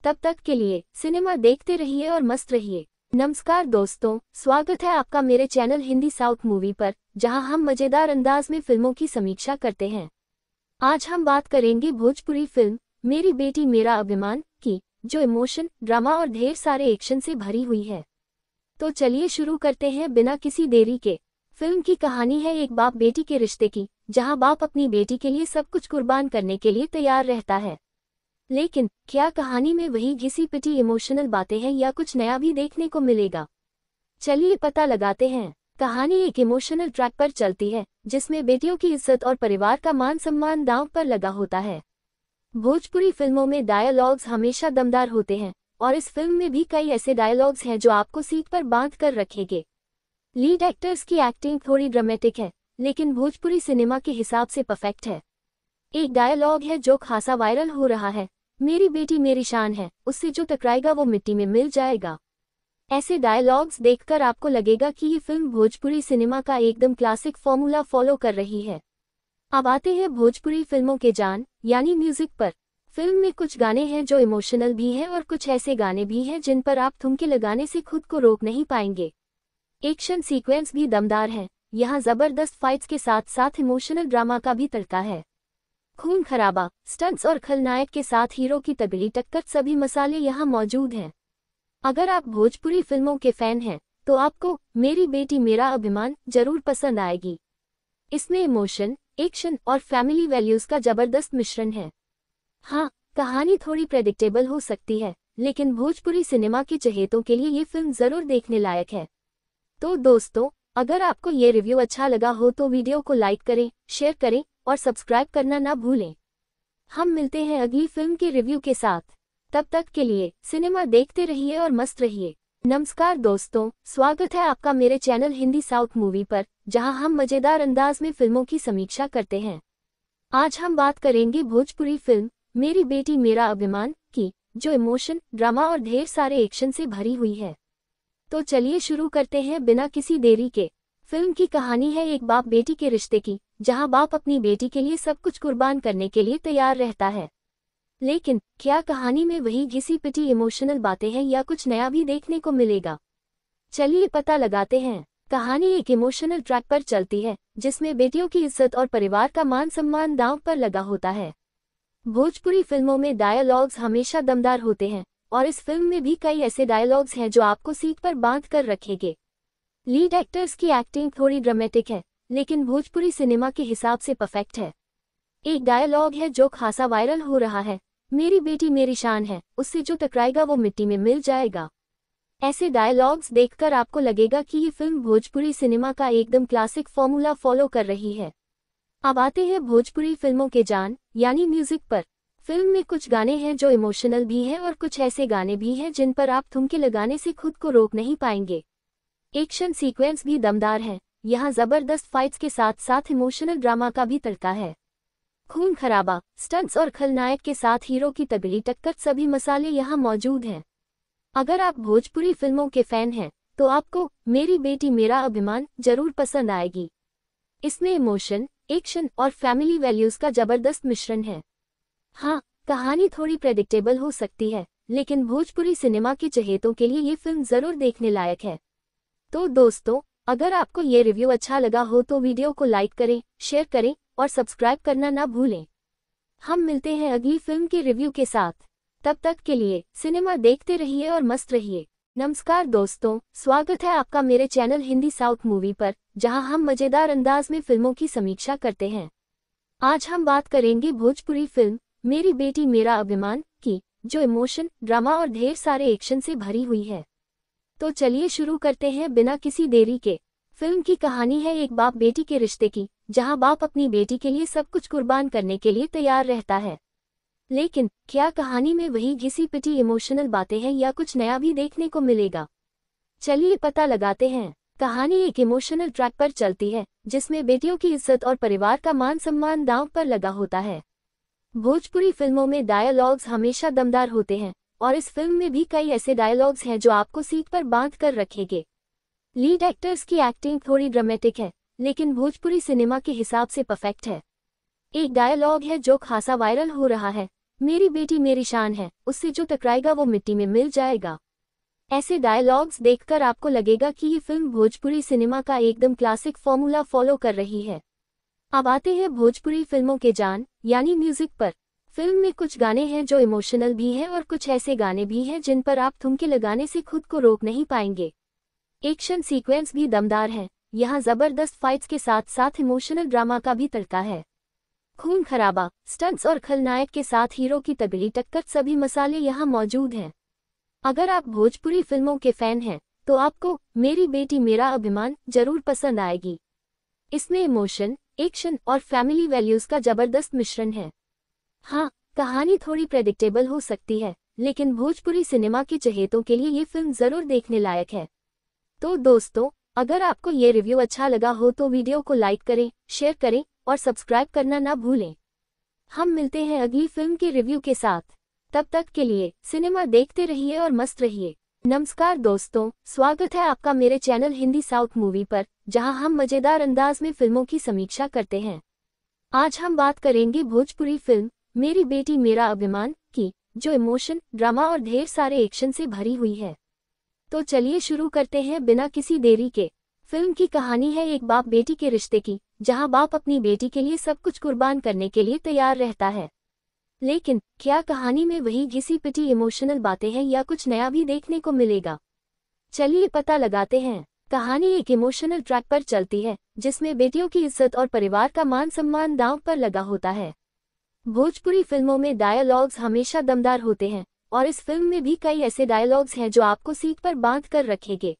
तब तक के लिए सिनेमा देखते रहिए और मस्त रहिए नमस्कार दोस्तों स्वागत है आपका मेरे चैनल हिंदी साउथ मूवी पर जहां हम मजेदार अंदाज में फिल्मों की समीक्षा करते हैं आज हम बात करेंगे भोजपुरी फिल्म मेरी बेटी मेरा अभिमान की जो इमोशन ड्रामा और ढेर सारे एक्शन से भरी हुई है तो चलिए शुरू करते हैं बिना किसी देरी के फिल्म की कहानी है एक बाप बेटी के रिश्ते की जहाँ बाप अपनी बेटी के लिए सब कुछ कुर्बान करने के लिए तैयार रहता है लेकिन क्या कहानी में वही घिसी पिटी इमोशनल बातें हैं या कुछ नया भी देखने को मिलेगा चलिए पता लगाते हैं कहानी एक इमोशनल ट्रैक पर चलती है जिसमें बेटियों की इज्जत और परिवार का मान सम्मान दांव पर लगा होता है भोजपुरी फिल्मों में डायलॉग्स हमेशा दमदार होते हैं और इस फिल्म में भी कई ऐसे डायलॉग्स हैं जो आपको सीट पर बांध कर रखेंगे लीड एक्टर्स की एक्टिंग थोड़ी ड्रामेटिक है लेकिन भोजपुरी सिनेमा के हिसाब से परफेक्ट है एक डायलॉग है जो खासा वायरल हो रहा है मेरी बेटी मेरी शान है उससे जो टकराएगा वो मिट्टी में मिल जाएगा ऐसे डायलॉग्स देखकर आपको लगेगा कि ये फिल्म भोजपुरी सिनेमा का एकदम क्लासिक फॉर्मूला फॉलो कर रही है अब आते हैं भोजपुरी फिल्मों के जान यानी म्यूजिक पर फिल्म में कुछ गाने हैं जो इमोशनल भी हैं और कुछ ऐसे गाने भी हैं जिन पर आप थुमके लगाने से खुद को रोक नहीं पाएंगे एक्शन सीक्वेंस भी दमदार हैं यहाँ जबरदस्त फाइट्स के साथ साथ इमोशनल ड्रामा का भी तड़का है खून खराबा स्टंट्स और खलनायक के साथ हीरो की तबीली टक्कर सभी मसाले यहाँ मौजूद हैं अगर आप भोजपुरी फिल्मों के फैन हैं तो आपको मेरी बेटी मेरा अभिमान जरूर पसंद आएगी इसमें इमोशन एक्शन और फैमिली वैल्यूज का जबरदस्त मिश्रण है हाँ कहानी थोड़ी प्रेडिक्टेबल हो सकती है लेकिन भोजपुरी सिनेमा के चहेतों के लिए ये फिल्म जरूर देखने लायक है तो दोस्तों अगर आपको ये रिव्यू अच्छा लगा हो तो वीडियो को लाइक करें शेयर करें और सब्सक्राइब करना ना भूलें हम मिलते हैं अगली फिल्म के रिव्यू के साथ तब तक के लिए सिनेमा देखते रहिए और मस्त रहिए नमस्कार दोस्तों स्वागत है आपका मेरे चैनल हिंदी साउथ मूवी पर जहां हम मजेदार अंदाज में फिल्मों की समीक्षा करते हैं आज हम बात करेंगे भोजपुरी फिल्म मेरी बेटी मेरा अभिमान की जो इमोशन ड्रामा और ढेर सारे एक्शन से भरी हुई है तो चलिए शुरू करते हैं बिना किसी देरी के फिल्म की कहानी है एक बाप बेटी के रिश्ते की जहां बाप अपनी बेटी के लिए सब कुछ कुर्बान करने के लिए तैयार रहता है लेकिन क्या कहानी में वही घिसी पिटी इमोशनल बातें हैं या कुछ नया भी देखने को मिलेगा चलिए पता लगाते हैं कहानी एक इमोशनल ट्रैक पर चलती है जिसमें बेटियों की इज्जत और परिवार का मान सम्मान दांव पर लगा होता है भोजपुरी फिल्मों में डायलॉग्स हमेशा दमदार होते हैं और इस फिल्म में भी कई ऐसे डायलॉग्स हैं जो आपको सीट पर बांध कर रखेंगे लीड एक्टर्स की एक्टिंग थोड़ी ड्रामेटिक है लेकिन भोजपुरी सिनेमा के हिसाब से परफेक्ट है एक डायलॉग है जो खासा वायरल हो रहा है मेरी बेटी मेरी शान है उससे जो टकराएगा वो मिट्टी में मिल जाएगा ऐसे डायलॉग्स देखकर आपको लगेगा कि ये फिल्म भोजपुरी सिनेमा का एकदम क्लासिक फॉर्मूला फॉलो कर रही है अब आते हैं भोजपुरी फिल्मों के जान यानी म्यूजिक पर फिल्म में कुछ गाने हैं जो इमोशनल भी हैं और कुछ ऐसे गाने भी हैं जिन पर आप थुमके लगाने से खुद को रोक नहीं पाएंगे एक्शन सीक्वेंस भी दमदार है यहाँ जबरदस्त फाइट्स के साथ साथ इमोशनल ड्रामा का भी तड़का है खून खराबा स्टंट्स और खलनायक के साथ हीरो की तगड़ी टक्कर सभी मसाले यहाँ मौजूद हैं अगर आप भोजपुरी फिल्मों के फैन हैं तो आपको मेरी बेटी मेरा अभिमान जरूर पसंद आएगी इसमें इमोशन एक्शन और फैमिली वैल्यूज का जबरदस्त मिश्रण है हाँ कहानी थोड़ी प्रेडिक्टेबल हो सकती है लेकिन भोजपुरी सिनेमा के चहेतों के लिए ये फिल्म जरूर देखने लायक है तो दोस्तों अगर आपको ये रिव्यू अच्छा लगा हो तो वीडियो को लाइक करें शेयर करें और सब्सक्राइब करना ना भूलें हम मिलते हैं अगली फिल्म के रिव्यू के साथ तब तक के लिए सिनेमा देखते रहिए और मस्त रहिए नमस्कार दोस्तों स्वागत है आपका मेरे चैनल हिंदी साउथ मूवी पर जहां हम मजेदार अंदाज में फिल्मों की समीक्षा करते हैं आज हम बात करेंगे भोजपुरी फिल्म मेरी बेटी मेरा अभिमान की जो इमोशन ड्रामा और ढेर सारे एक्शन से भरी हुई है तो चलिए शुरू करते हैं बिना किसी देरी के फिल्म की कहानी है एक बाप बेटी के रिश्ते की जहां बाप अपनी बेटी के लिए सब कुछ कुर्बान करने के लिए तैयार रहता है लेकिन क्या कहानी में वही घिसी पिटी इमोशनल बातें हैं या कुछ नया भी देखने को मिलेगा चलिए पता लगाते हैं कहानी एक इमोशनल ट्रैक पर चलती है जिसमें बेटियों की इज्जत और परिवार का मान सम्मान दांव पर लगा होता है भोजपुरी फिल्मों में डायलॉग्स हमेशा दमदार होते हैं और इस फिल्म में भी कई ऐसे डायलॉग्स हैं जो आपको सीट पर बांध कर रखेंगे लीड एक्टर्स की एक्टिंग थोड़ी ड्रामेटिक है लेकिन भोजपुरी सिनेमा के हिसाब से परफेक्ट है एक डायलॉग है जो खासा वायरल हो रहा है मेरी बेटी मेरी शान है उससे जो टकराएगा वो मिट्टी में मिल जाएगा ऐसे डायलॉग्स देखकर आपको लगेगा कि ये फिल्म भोजपुरी सिनेमा का एकदम क्लासिक फॉर्मूला फॉलो कर रही है अब आते हैं भोजपुरी फिल्मों के जान यानी म्यूजिक पर फिल्म में कुछ गाने हैं जो इमोशनल भी हैं और कुछ ऐसे गाने भी हैं जिन पर आप थुमके लगाने से खुद को रोक नहीं पाएंगे एक्शन सीक्वेंस भी दमदार हैं यहाँ जबरदस्त फाइट्स के साथ साथ इमोशनल ड्रामा का भी तड़का है खून खराबा स्टंट्स और खलनायक के साथ हीरो की तगड़ी टक्कर सभी मसाले यहाँ मौजूद हैं अगर आप भोजपुरी फिल्मों के फैन हैं तो आपको मेरी बेटी मेरा अभिमान जरूर पसंद आएगी इसमें इमोशन एक्शन और फैमिली वैल्यूज का जबरदस्त मिश्रण है हाँ कहानी थोड़ी प्रेडिक्टेबल हो सकती है लेकिन भोजपुरी सिनेमा के चहेतों के लिए ये फिल्म जरूर देखने लायक है तो दोस्तों अगर आपको ये रिव्यू अच्छा लगा हो तो वीडियो को लाइक करें शेयर करें और सब्सक्राइब करना ना भूलें हम मिलते हैं अगली फिल्म के रिव्यू के साथ तब तक के लिए सिनेमा देखते रहिए और मस्त रहिए नमस्कार दोस्तों स्वागत है आपका मेरे चैनल हिंदी साउथ मूवी पर जहां हम मजेदार अंदाज में फिल्मों की समीक्षा करते हैं आज हम बात करेंगे भोजपुरी फिल्म मेरी बेटी मेरा अभिमान की जो इमोशन ड्रामा और ढेर सारे एक्शन से भरी हुई है तो चलिए शुरू करते हैं बिना किसी देरी के फिल्म की कहानी है एक बाप बेटी के रिश्ते की जहां बाप अपनी बेटी के लिए सब कुछ कुर्बान करने के लिए तैयार रहता है लेकिन क्या कहानी में वही घिसी पिटी इमोशनल बातें हैं या कुछ नया भी देखने को मिलेगा चलिए पता लगाते हैं कहानी एक इमोशनल ट्रैक पर चलती है जिसमें बेटियों की इज्जत और परिवार का मान सम्मान दांव पर लगा होता है भोजपुरी फिल्मों में डायलॉग्स हमेशा दमदार होते हैं और इस फिल्म में भी कई ऐसे डायलॉग्स हैं जो आपको सीट पर बांध कर रखेंगे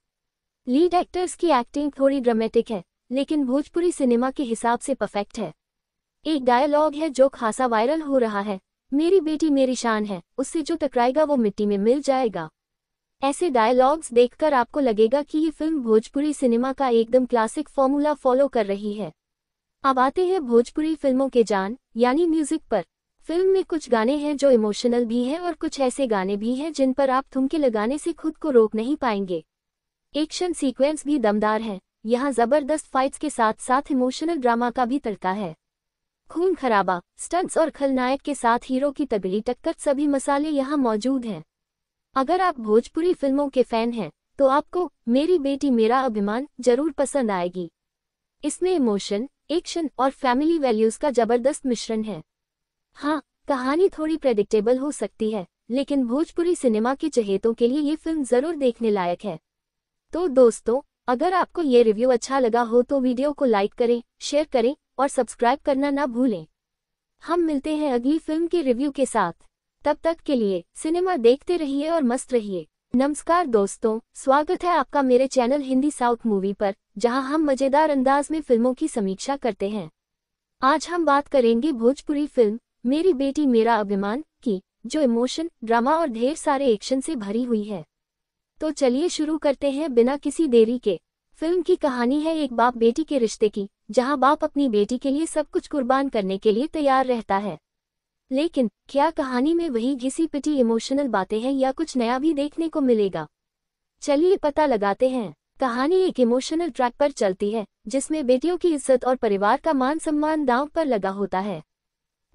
लीड एक्टर्स की एक्टिंग थोड़ी ड्रामेटिक है लेकिन भोजपुरी सिनेमा के हिसाब से परफेक्ट है एक डायलॉग है जो खासा वायरल हो रहा है मेरी बेटी मेरी शान है उससे जो टकराएगा वो मिट्टी में मिल जाएगा ऐसे डायलॉग्स देखकर आपको लगेगा कि ये फिल्म भोजपुरी सिनेमा का एकदम क्लासिक फॉर्मूला फॉलो कर रही है अब आते हैं भोजपुरी फिल्मों के जान यानी म्यूजिक पर फिल्म में कुछ गाने हैं जो इमोशनल भी हैं और कुछ ऐसे गाने भी हैं जिन पर आप थुमके लगाने से खुद को रोक नहीं पाएंगे एक्शन सीक्वेंस भी दमदार हैं यहाँ जबरदस्त फाइट्स के साथ साथ इमोशनल ड्रामा का भी तड़का है खून खराबा स्टंट्स और खलनायक के साथ हीरो की तगड़ी टक्कर सभी मसाले यहाँ मौजूद हैं अगर आप भोजपुरी फिल्मों के फैन हैं तो आपको मेरी बेटी मेरा अभिमान जरूर पसंद आएगी इसमें इमोशन एक्शन और फैमिली वैल्यूज का जबरदस्त मिश्रण है हाँ कहानी थोड़ी प्रेडिक्टेबल हो सकती है लेकिन भोजपुरी सिनेमा के चहेतों के लिए ये फिल्म जरूर देखने लायक है तो दोस्तों अगर आपको ये रिव्यू अच्छा लगा हो तो वीडियो को लाइक करें शेयर करें और सब्सक्राइब करना ना भूलें हम मिलते हैं अगली फिल्म के रिव्यू के साथ तब तक के लिए सिनेमा देखते रहिए और मस्त रहिए नमस्कार दोस्तों स्वागत है आपका मेरे चैनल हिंदी साउथ मूवी पर जहां हम मजेदार अंदाज में फिल्मों की समीक्षा करते हैं आज हम बात करेंगे भोजपुरी फिल्म मेरी बेटी मेरा अभिमान की जो इमोशन ड्रामा और ढेर सारे एक्शन से भरी हुई है तो चलिए शुरू करते हैं बिना किसी देरी के फिल्म की कहानी है एक बाप बेटी के रिश्ते की जहां बाप अपनी बेटी के लिए सब कुछ कुर्बान करने के लिए तैयार रहता है लेकिन क्या कहानी में वही घिसी पिटी इमोशनल बातें हैं या कुछ नया भी देखने को मिलेगा चलिए पता लगाते हैं कहानी एक इमोशनल ट्रैक पर चलती है जिसमें बेटियों की इज्जत और परिवार का मान सम्मान दांव पर लगा होता है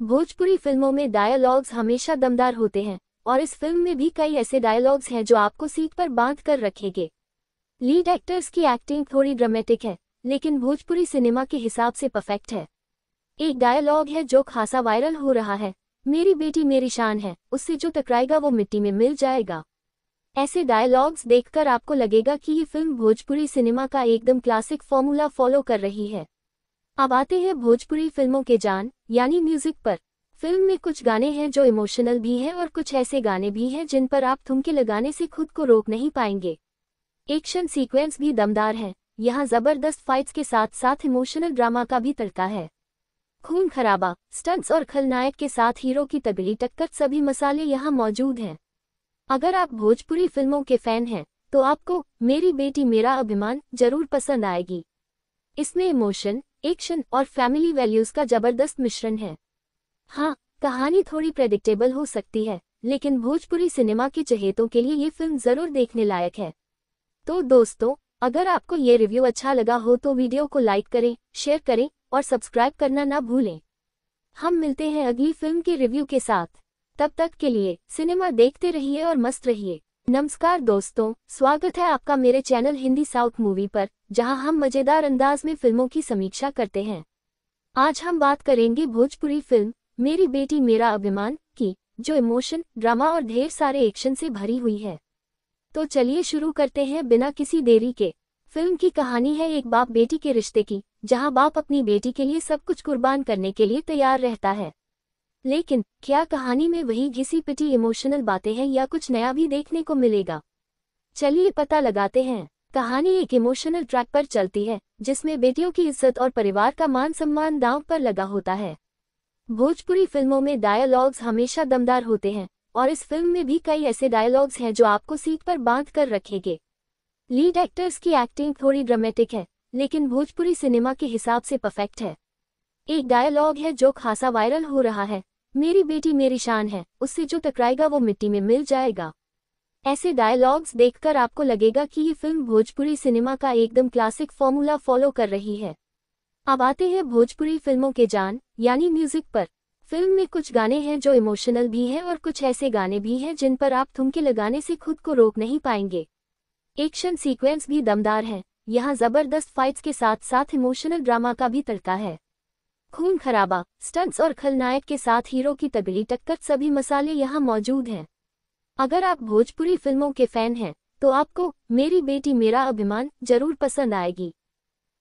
भोजपुरी फिल्मों में डायलॉग्स हमेशा दमदार होते हैं और इस फिल्म में भी कई ऐसे डायलॉग्स हैं जो आपको सीट पर बांध कर रखेंगे लीड एक्टर्स की एक्टिंग थोड़ी ड्रामेटिक है लेकिन भोजपुरी सिनेमा के हिसाब से परफेक्ट है एक डायलॉग है जो खासा वायरल हो रहा है मेरी बेटी मेरी शान है उससे जो टकराएगा वो मिट्टी में मिल जाएगा ऐसे डायलॉग्स देखकर आपको लगेगा कि ये फिल्म भोजपुरी सिनेमा का एकदम क्लासिक फॉर्मूला फॉलो कर रही है अब आते हैं भोजपुरी फिल्मों के जान यानी म्यूजिक पर फिल्म में कुछ गाने हैं जो इमोशनल भी हैं और कुछ ऐसे गाने भी हैं जिन पर आप थुमके लगाने से खुद को रोक नहीं पाएंगे एक्शन सीक्वेंस भी दमदार हैं यहाँ जबरदस्त फाइट्स के साथ साथ इमोशनल ड्रामा का भी तड़का है खून खराबा स्टंट्स और खलनायक के साथ हीरो की तबीली टक्कर सभी मसाले यहाँ मौजूद हैं अगर आप भोजपुरी फिल्मों के फैन हैं तो आपको मेरी बेटी मेरा अभिमान जरूर पसंद आएगी इसमें इमोशन एक्शन और फैमिली वैल्यूज का जबरदस्त मिश्रण है हाँ कहानी थोड़ी प्रेडिक्टेबल हो सकती है लेकिन भोजपुरी सिनेमा के चहेतों के लिए ये फिल्म जरूर देखने लायक है तो दोस्तों अगर आपको ये रिव्यू अच्छा लगा हो तो वीडियो को लाइक करें शेयर करें और सब्सक्राइब करना ना भूलें हम मिलते हैं अगली फिल्म के रिव्यू के साथ तब तक के लिए सिनेमा देखते रहिए और मस्त रहिए नमस्कार दोस्तों स्वागत है आपका मेरे चैनल हिंदी साउथ मूवी पर जहां हम मजेदार अंदाज में फिल्मों की समीक्षा करते हैं आज हम बात करेंगे भोजपुरी फिल्म मेरी बेटी मेरा अभिमान की जो इमोशन ड्रामा और ढेर सारे एक्शन से भरी हुई है तो चलिए शुरू करते हैं बिना किसी देरी के फिल्म की कहानी है एक बाप बेटी के रिश्ते की जहां बाप अपनी बेटी के लिए सब कुछ कुर्बान करने के लिए तैयार रहता है लेकिन क्या कहानी में वही घिसी पिटी इमोशनल बातें हैं या कुछ नया भी देखने को मिलेगा चलिए पता लगाते हैं कहानी एक इमोशनल ट्रैक पर चलती है जिसमें बेटियों की इज्जत और परिवार का मान सम्मान दांव पर लगा होता है भोजपुरी फिल्मों में डायलॉग्स हमेशा दमदार होते हैं और इस फिल्म में भी कई ऐसे डायलॉग्स हैं जो आपको सीट पर बांध कर रखेंगे लीड एक्टर्स की एक्टिंग थोड़ी ड्रामेटिक है लेकिन भोजपुरी सिनेमा के हिसाब से परफेक्ट है एक डायलॉग है जो खासा वायरल हो रहा है मेरी बेटी मेरी शान है उससे जो टकराएगा वो मिट्टी में मिल जाएगा ऐसे डायलॉग्स देखकर आपको लगेगा कि ये फिल्म भोजपुरी सिनेमा का एकदम क्लासिक फॉर्मूला फॉलो कर रही है अब आते हैं भोजपुरी फिल्मों के जान यानी म्यूजिक पर फिल्म में कुछ गाने हैं जो इमोशनल भी हैं और कुछ ऐसे गाने भी हैं जिन पर आप थुमके लगाने से खुद को रोक नहीं पाएंगे एक्शन सीक्वेंस भी दमदार है यहाँ जबरदस्त फाइट्स के साथ साथ इमोशनल ड्रामा का भी तड़का है खून खराबा स्टंट्स और खलनायक के साथ हीरो की तगड़ी टक्कर सभी मसाले यहाँ मौजूद हैं अगर आप भोजपुरी फिल्मों के फैन हैं तो आपको मेरी बेटी मेरा अभिमान जरूर पसंद आएगी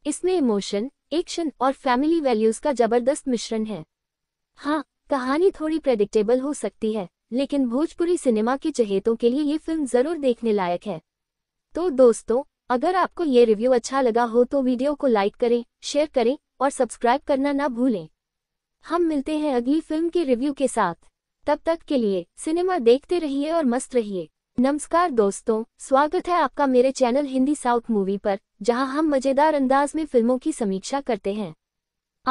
इसमें इमोशन एक्शन और फैमिली वैल्यूज का जबरदस्त मिश्रण है हाँ कहानी थोड़ी प्रेडिक्टेबल हो सकती है लेकिन भोजपुरी सिनेमा के चहेतों के लिए ये फिल्म जरूर देखने लायक है तो दोस्तों अगर आपको ये रिव्यू अच्छा लगा हो तो वीडियो को लाइक करें शेयर करें और सब्सक्राइब करना ना भूलें हम मिलते हैं अगली फिल्म के रिव्यू के साथ तब तक के लिए सिनेमा देखते रहिए और मस्त रहिए नमस्कार दोस्तों स्वागत है आपका मेरे चैनल हिंदी साउथ मूवी पर जहां हम मजेदार अंदाज में फिल्मों की समीक्षा करते हैं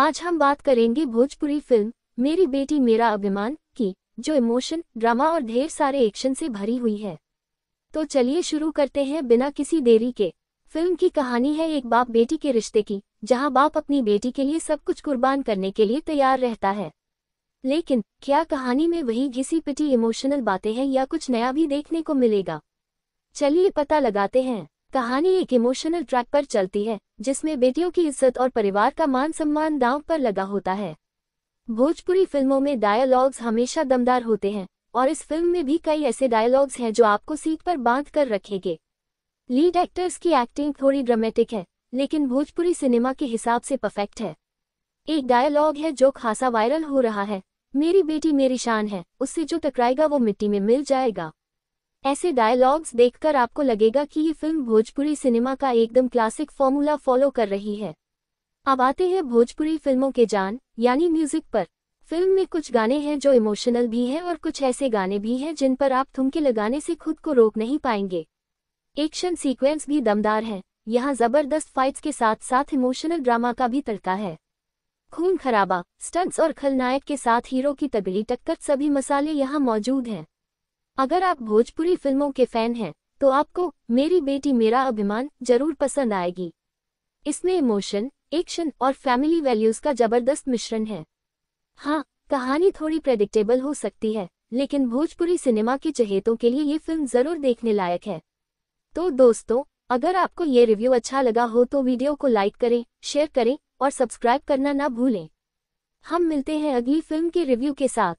आज हम बात करेंगे भोजपुरी फिल्म मेरी बेटी मेरा अभिमान की जो इमोशन ड्रामा और ढेर सारे एक्शन से भरी हुई है तो चलिए शुरू करते हैं बिना किसी देरी के फिल्म की कहानी है एक बाप बेटी के रिश्ते की जहां बाप अपनी बेटी के लिए सब कुछ कुर्बान करने के लिए तैयार रहता है लेकिन क्या कहानी में वही घिसी पिटी इमोशनल बातें हैं या कुछ नया भी देखने को मिलेगा चलिए पता लगाते हैं कहानी एक इमोशनल ट्रैक पर चलती है जिसमें बेटियों की इज्जत और परिवार का मान सम्मान दांव पर लगा होता है भोजपुरी फिल्मों में डायलॉग्स हमेशा दमदार होते हैं और इस फिल्म में भी कई ऐसे डायलॉग्स हैं जो आपको सीट पर बांध कर रखेंगे लीड एक्टर्स की एक्टिंग थोड़ी ड्रामेटिक है लेकिन भोजपुरी सिनेमा के हिसाब से परफेक्ट है एक डायलॉग है जो खासा वायरल हो रहा है मेरी बेटी मेरी शान है उससे जो टकराएगा वो मिट्टी में मिल जाएगा ऐसे डायलॉग्स देखकर आपको लगेगा कि ये फिल्म भोजपुरी सिनेमा का एकदम क्लासिक फॉर्मूला फॉलो कर रही है अब आते हैं भोजपुरी फिल्मों के जान यानी म्यूजिक पर फिल्म में कुछ गाने हैं जो इमोशनल भी हैं और कुछ ऐसे गाने भी हैं जिन पर आप थुमके लगाने से खुद को रोक नहीं पाएंगे एक्शन सीक्वेंस भी दमदार हैं यहाँ जबरदस्त फाइट्स के साथ साथ इमोशनल ड्रामा का भी तड़का है खून खराबा स्टंट्स और खलनायक के साथ हीरो की तबीली टक्कर सभी मसाले यहाँ मौजूद हैं अगर आप भोजपुरी फिल्मों के फैन हैं तो आपको मेरी बेटी मेरा अभिमान जरूर पसंद आएगी इसमें इमोशन एक्शन और फैमिली वैल्यूज का जबरदस्त मिश्रण है हाँ कहानी थोड़ी प्रेडिक्टेबल हो सकती है लेकिन भोजपुरी सिनेमा के चहेतों के लिए ये फिल्म जरूर देखने लायक है तो दोस्तों अगर आपको ये रिव्यू अच्छा लगा हो तो वीडियो को लाइक करें शेयर करें और सब्सक्राइब करना ना भूलें हम मिलते हैं अगली फिल्म के रिव्यू के साथ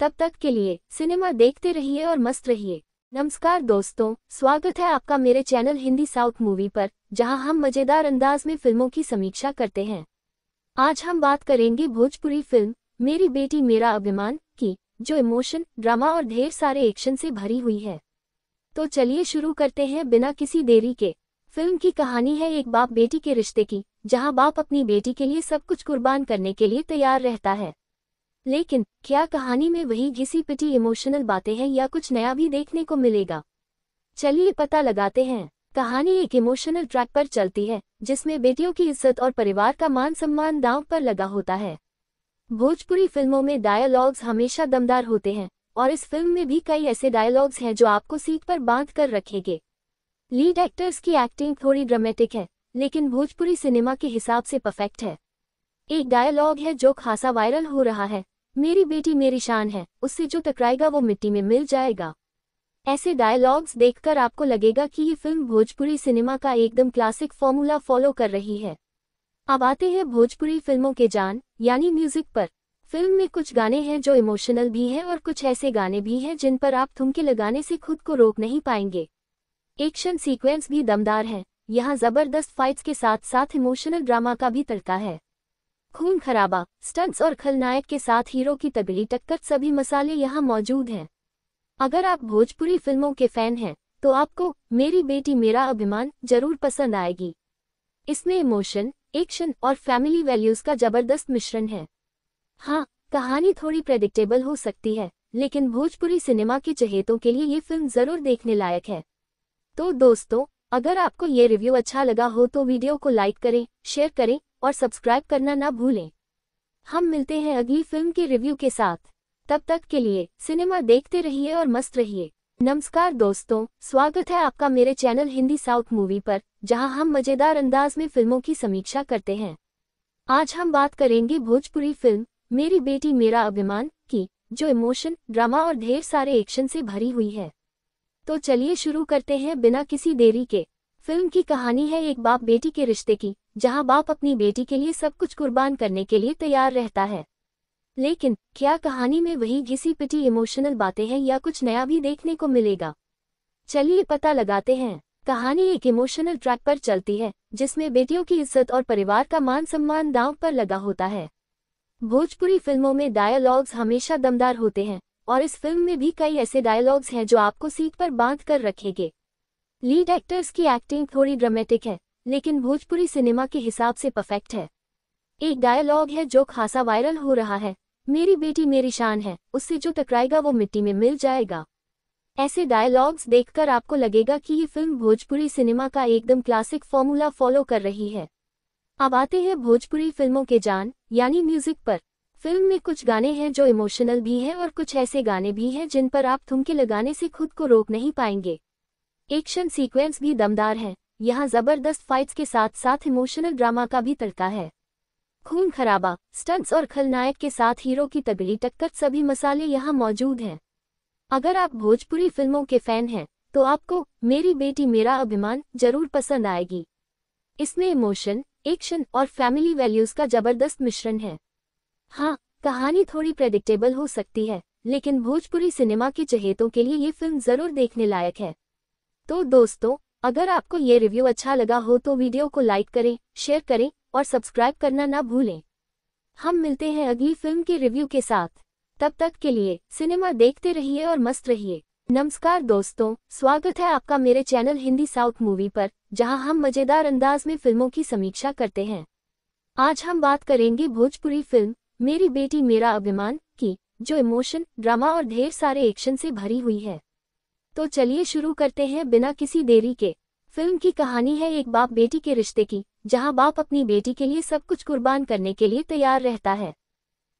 तब तक के लिए सिनेमा देखते रहिए और मस्त रहिए नमस्कार दोस्तों स्वागत है आपका मेरे चैनल हिंदी साउथ मूवी पर जहां हम मजेदार अंदाज में फिल्मों की समीक्षा करते हैं आज हम बात करेंगे भोजपुरी फिल्म मेरी बेटी मेरा अभिमान की जो इमोशन ड्रामा और ढेर सारे एक्शन से भरी हुई है तो चलिए शुरू करते हैं बिना किसी देरी के फिल्म की कहानी है एक बाप बेटी के रिश्ते की जहां बाप अपनी बेटी के लिए सब कुछ कुर्बान करने के लिए तैयार रहता है लेकिन क्या कहानी में वही घिसी पिटी इमोशनल बातें हैं या कुछ नया भी देखने को मिलेगा चलिए पता लगाते हैं कहानी एक इमोशनल ट्रैक पर चलती है जिसमें बेटियों की इज्जत और परिवार का मान सम्मान दांव पर लगा होता है भोजपुरी फिल्मों में डायलॉग्स हमेशा दमदार होते हैं और इस फिल्म में भी कई ऐसे डायलॉग्स हैं जो आपको सीट पर बांध कर रखेंगे लीड एक्टर्स की एक्टिंग थोड़ी ड्रामेटिक है लेकिन भोजपुरी सिनेमा के हिसाब से परफेक्ट है एक डायलॉग है जो खासा वायरल हो रहा है मेरी बेटी मेरी शान है उससे जो टकराएगा वो मिट्टी में मिल जाएगा ऐसे डायलॉग्स देखकर आपको लगेगा कि ये फिल्म भोजपुरी सिनेमा का एकदम क्लासिक फॉर्मूला फॉलो कर रही है अब आते हैं भोजपुरी फिल्मों के जान यानी म्यूजिक पर फिल्म में कुछ गाने हैं जो इमोशनल भी हैं और कुछ ऐसे गाने भी हैं जिन पर आप थुमके लगाने से खुद को रोक नहीं पाएंगे एक्शन सीक्वेंस भी दमदार हैं यहाँ जबरदस्त फाइट्स के साथ साथ इमोशनल ड्रामा का भी तड़का है खून खराबा स्टंट्स और खलनायक के साथ हीरो की तबीली टक्कर सभी मसाले यहाँ मौजूद हैं अगर आप भोजपुरी फिल्मों के फैन हैं तो आपको मेरी बेटी मेरा अभिमान जरूर पसंद आएगी इसमें इमोशन एक्शन और फैमिली वैल्यूज का जबरदस्त मिश्रण है हाँ कहानी थोड़ी प्रेडिक्टेबल हो सकती है लेकिन भोजपुरी सिनेमा के चहेतों के लिए ये फिल्म जरूर देखने लायक है तो दोस्तों अगर आपको ये रिव्यू अच्छा लगा हो तो वीडियो को लाइक करें शेयर करें और सब्सक्राइब करना ना भूलें हम मिलते हैं अगली फिल्म के रिव्यू के साथ तब तक के लिए सिनेमा देखते रहिए और मस्त रहिए नमस्कार दोस्तों स्वागत है आपका मेरे चैनल हिंदी साउथ मूवी पर जहां हम मजेदार अंदाज में फिल्मों की समीक्षा करते हैं आज हम बात करेंगे भोजपुरी फिल्म मेरी बेटी मेरा अभिमान की जो इमोशन ड्रामा और ढेर सारे एक्शन से भरी हुई है तो चलिए शुरू करते हैं बिना किसी देरी के फिल्म की कहानी है एक बाप बेटी के रिश्ते की जहां बाप अपनी बेटी के लिए सब कुछ कुर्बान करने के लिए तैयार रहता है लेकिन क्या कहानी में वही घिसी पिटी इमोशनल बातें हैं या कुछ नया भी देखने को मिलेगा चलिए पता लगाते हैं कहानी एक इमोशनल ट्रैक पर चलती है जिसमें बेटियों की इज्जत और परिवार का मान सम्मान दांव पर लगा होता है भोजपुरी फिल्मों में डायलॉग्स हमेशा दमदार होते हैं और इस फिल्म में भी कई ऐसे डायलॉग्स हैं जो आपको सीट पर बांध कर रखेंगे लीड एक्टर्स की एक्टिंग थोड़ी ड्रामेटिक है लेकिन भोजपुरी सिनेमा के हिसाब से परफेक्ट है एक डायलॉग है जो खासा वायरल हो रहा है मेरी बेटी मेरी शान है उससे जो टकराएगा वो मिट्टी में मिल जाएगा ऐसे डायलॉग्स देखकर आपको लगेगा कि ये फिल्म भोजपुरी सिनेमा का एकदम क्लासिक फॉर्मूला फॉलो कर रही है अब आते हैं भोजपुरी फिल्मों के जान यानी म्यूजिक पर फिल्म में कुछ गाने हैं जो इमोशनल भी हैं और कुछ ऐसे गाने भी हैं जिन पर आप थुमके लगाने से खुद को रोक नहीं पाएंगे एक्शन सीक्वेंस भी दमदार हैं यहाँ जबरदस्त फाइट्स के साथ साथ इमोशनल ड्रामा का भी तड़का है खून खराबा स्टंट्स और खलनायक के साथ हीरो की तगड़ी टक्कर सभी मसाले यहाँ मौजूद हैं अगर आप भोजपुरी फिल्मों के फैन हैं तो आपको मेरी बेटी मेरा अभिमान जरूर पसंद आएगी इसमें इमोशन एक्शन और फैमिली वैल्यूज का जबरदस्त मिश्रण है हाँ कहानी थोड़ी प्रेडिक्टेबल हो सकती है लेकिन भोजपुरी सिनेमा के चहेतों के लिए ये फिल्म जरूर देखने लायक है तो दोस्तों अगर आपको ये रिव्यू अच्छा लगा हो तो वीडियो को लाइक करें शेयर करें और सब्सक्राइब करना ना भूलें हम मिलते हैं अगली फिल्म के रिव्यू के साथ तब तक के लिए सिनेमा देखते रहिए और मस्त रहिए नमस्कार दोस्तों स्वागत है आपका मेरे चैनल हिंदी साउथ मूवी पर जहां हम मजेदार अंदाज में फिल्मों की समीक्षा करते हैं आज हम बात करेंगे भोजपुरी फिल्म मेरी बेटी मेरा अभिमान की जो इमोशन ड्रामा और ढेर सारे एक्शन से भरी हुई है तो चलिए शुरू करते हैं बिना किसी देरी के फिल्म की कहानी है एक बाप बेटी के रिश्ते की जहां बाप अपनी बेटी के लिए सब कुछ कुर्बान करने के लिए तैयार रहता है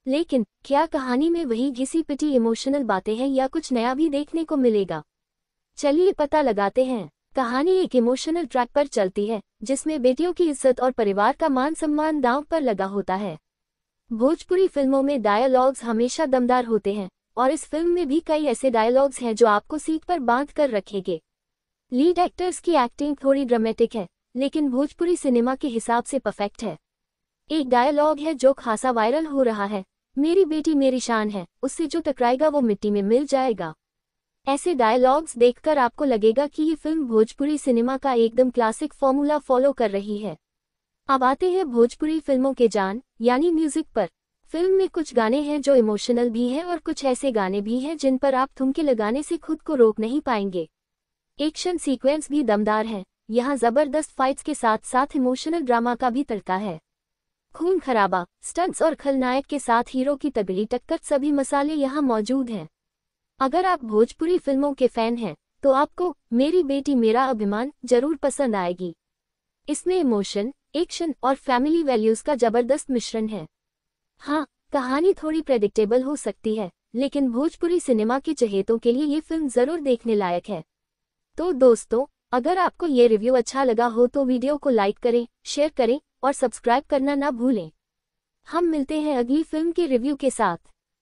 लेकिन क्या कहानी में वही घिसी पिटी इमोशनल बातें हैं या कुछ नया भी देखने को मिलेगा चलिए पता लगाते हैं कहानी एक इमोशनल ट्रैक पर चलती है जिसमें बेटियों की इज्जत और परिवार का मान सम्मान दांव पर लगा होता है भोजपुरी फिल्मों में डायलॉग्स हमेशा दमदार होते हैं और इस फिल्म में भी कई ऐसे डायलॉग्स हैं जो आपको सीट पर बांध कर रखेंगे लीड एक्टर्स की एक्टिंग थोड़ी ड्रामेटिक है लेकिन भोजपुरी सिनेमा के हिसाब से परफेक्ट है एक डायलॉग है जो खासा वायरल हो रहा है मेरी बेटी मेरी शान है उससे जो टकराएगा वो मिट्टी में मिल जाएगा ऐसे डायलॉग्स देखकर आपको लगेगा कि ये फिल्म भोजपुरी सिनेमा का एकदम क्लासिक फॉर्मूला फॉलो कर रही है अब आते हैं भोजपुरी फिल्मों के जान यानी म्यूजिक पर फिल्म में कुछ गाने हैं जो इमोशनल भी हैं और कुछ ऐसे गाने भी हैं जिन पर आप थुमके लगाने से खुद को रोक नहीं पाएंगे एक्शन सीक्वेंस भी दमदार हैं यहाँ जबरदस्त फाइट्स के साथ साथ इमोशनल ड्रामा का भी तड़का है खून खराबा स्टंट्स और खलनायक के साथ हीरो की तबीली टक्कर सभी मसाले यहाँ मौजूद हैं अगर आप भोजपुरी फिल्मों के फैन हैं तो आपको मेरी बेटी मेरा अभिमान जरूर पसंद आएगी इसमें इमोशन एक्शन और फैमिली वैल्यूज का जबरदस्त मिश्रण है हाँ कहानी थोड़ी प्रेडिक्टेबल हो सकती है लेकिन भोजपुरी सिनेमा के चहेतों के लिए ये फिल्म जरूर देखने लायक है तो दोस्तों अगर आपको ये रिव्यू अच्छा लगा हो तो वीडियो को लाइक करें शेयर करें और सब्सक्राइब करना ना भूलें हम मिलते हैं अगली फिल्म के रिव्यू के साथ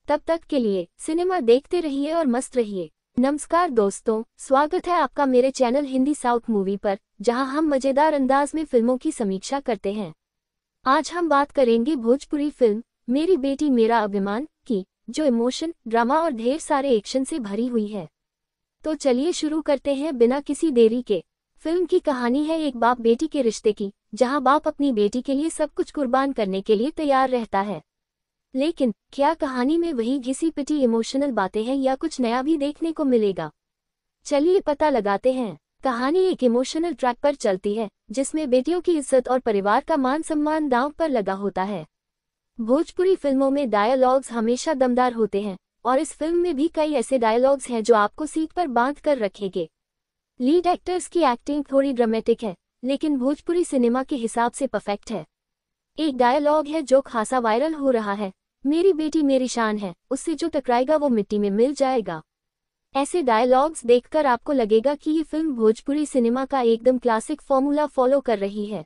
तब तक के लिए सिनेमा देखते रहिए और मस्त रहिए नमस्कार दोस्तों स्वागत है आपका मेरे चैनल हिंदी साउथ मूवी पर जहां हम मजेदार अंदाज में फिल्मों की समीक्षा करते हैं आज हम बात करेंगे भोजपुरी फिल्म मेरी बेटी मेरा अभिमान की जो इमोशन ड्रामा और ढेर सारे एक्शन से भरी हुई है तो चलिए शुरू करते हैं बिना किसी देरी के फिल्म की कहानी है एक बाप बेटी के रिश्ते की जहां बाप अपनी बेटी के लिए सब कुछ कुर्बान करने के लिए तैयार रहता है लेकिन क्या कहानी में वही घिसी पिटी इमोशनल बातें हैं या कुछ नया भी देखने को मिलेगा चलिए पता लगाते हैं कहानी एक इमोशनल ट्रैक पर चलती है जिसमें बेटियों की इज्जत और परिवार का मान सम्मान दांव पर लगा होता है भोजपुरी फिल्मों में डायलॉग्स हमेशा दमदार होते हैं और इस फिल्म में भी कई ऐसे डायलॉग्स हैं जो आपको सीट पर बांध कर रखेंगे लीड एक्टर्स की एक्टिंग थोड़ी ड्रामेटिक है लेकिन भोजपुरी सिनेमा के हिसाब से परफेक्ट है एक डायलॉग है जो खासा वायरल हो रहा है मेरी बेटी मेरी शान है उससे जो टकराएगा वो मिट्टी में मिल जाएगा ऐसे डायलॉग्स देखकर आपको लगेगा कि ये फिल्म भोजपुरी सिनेमा का एकदम क्लासिक फॉर्मूला फॉलो कर रही है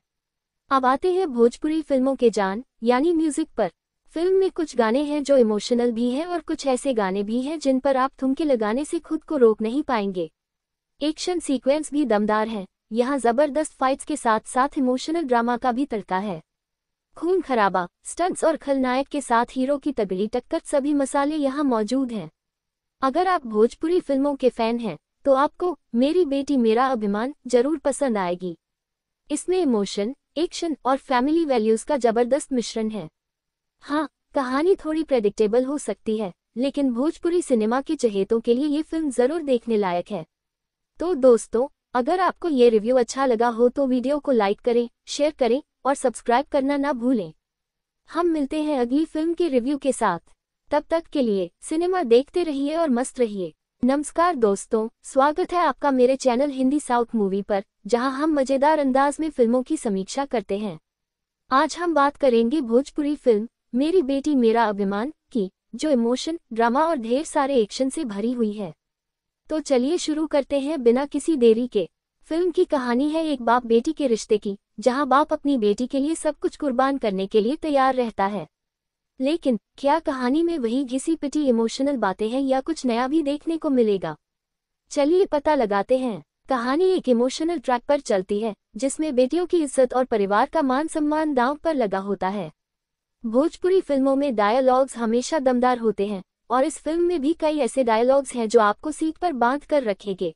अब आते हैं भोजपुरी फिल्मों के जान यानी म्यूजिक पर फिल्म में कुछ गाने हैं जो इमोशनल भी हैं और कुछ ऐसे गाने भी हैं जिन पर आप थुमके लगाने से खुद को रोक नहीं पाएंगे एक्शन सीक्वेंस भी दमदार हैं यहां जबरदस्त फाइट्स के साथ साथ इमोशनल ड्रामा का भी तड़का है खून खराबा स्टंट्स और खलनायक के साथ हीरो की तबीली टक्कर सभी मसाले यहाँ मौजूद हैं अगर आप भोजपुरी फिल्मों के फैन हैं तो आपको मेरी बेटी मेरा अभिमान जरूर पसंद आएगी इसमें इमोशन एक्शन और फैमिली वैल्यूज का जबरदस्त मिश्रण है हाँ कहानी थोड़ी प्रेडिक्टेबल हो सकती है लेकिन भोजपुरी सिनेमा के चहेतों के लिए ये फिल्म जरूर देखने लायक है तो दोस्तों अगर आपको ये रिव्यू अच्छा लगा हो तो वीडियो को लाइक करें शेयर करें और सब्सक्राइब करना ना भूलें हम मिलते हैं अगली फिल्म के रिव्यू के साथ तब तक के लिए सिनेमा देखते रहिए और मस्त रहिए नमस्कार दोस्तों स्वागत है आपका मेरे चैनल हिंदी साउथ मूवी पर जहां हम मजेदार अंदाज में फिल्मों की समीक्षा करते हैं आज हम बात करेंगे भोजपुरी फिल्म मेरी बेटी मेरा अभिमान की जो इमोशन ड्रामा और ढेर सारे एक्शन से भरी हुई है तो चलिए शुरू करते हैं बिना किसी देरी के फिल्म की कहानी है एक बाप बेटी के रिश्ते की जहां बाप अपनी बेटी के लिए सब कुछ कुर्बान करने के लिए तैयार रहता है लेकिन क्या कहानी में वही घिसी पिटी इमोशनल बातें हैं या कुछ नया भी देखने को मिलेगा चलिए पता लगाते हैं कहानी एक इमोशनल ट्रैक पर चलती है जिसमें बेटियों की इज्जत और परिवार का मान सम्मान दांव पर लगा होता है भोजपुरी फिल्मों में डायलॉग्स हमेशा दमदार होते हैं और इस फिल्म में भी कई ऐसे डायलॉग्स हैं जो आपको सीट पर बांध कर रखेंगे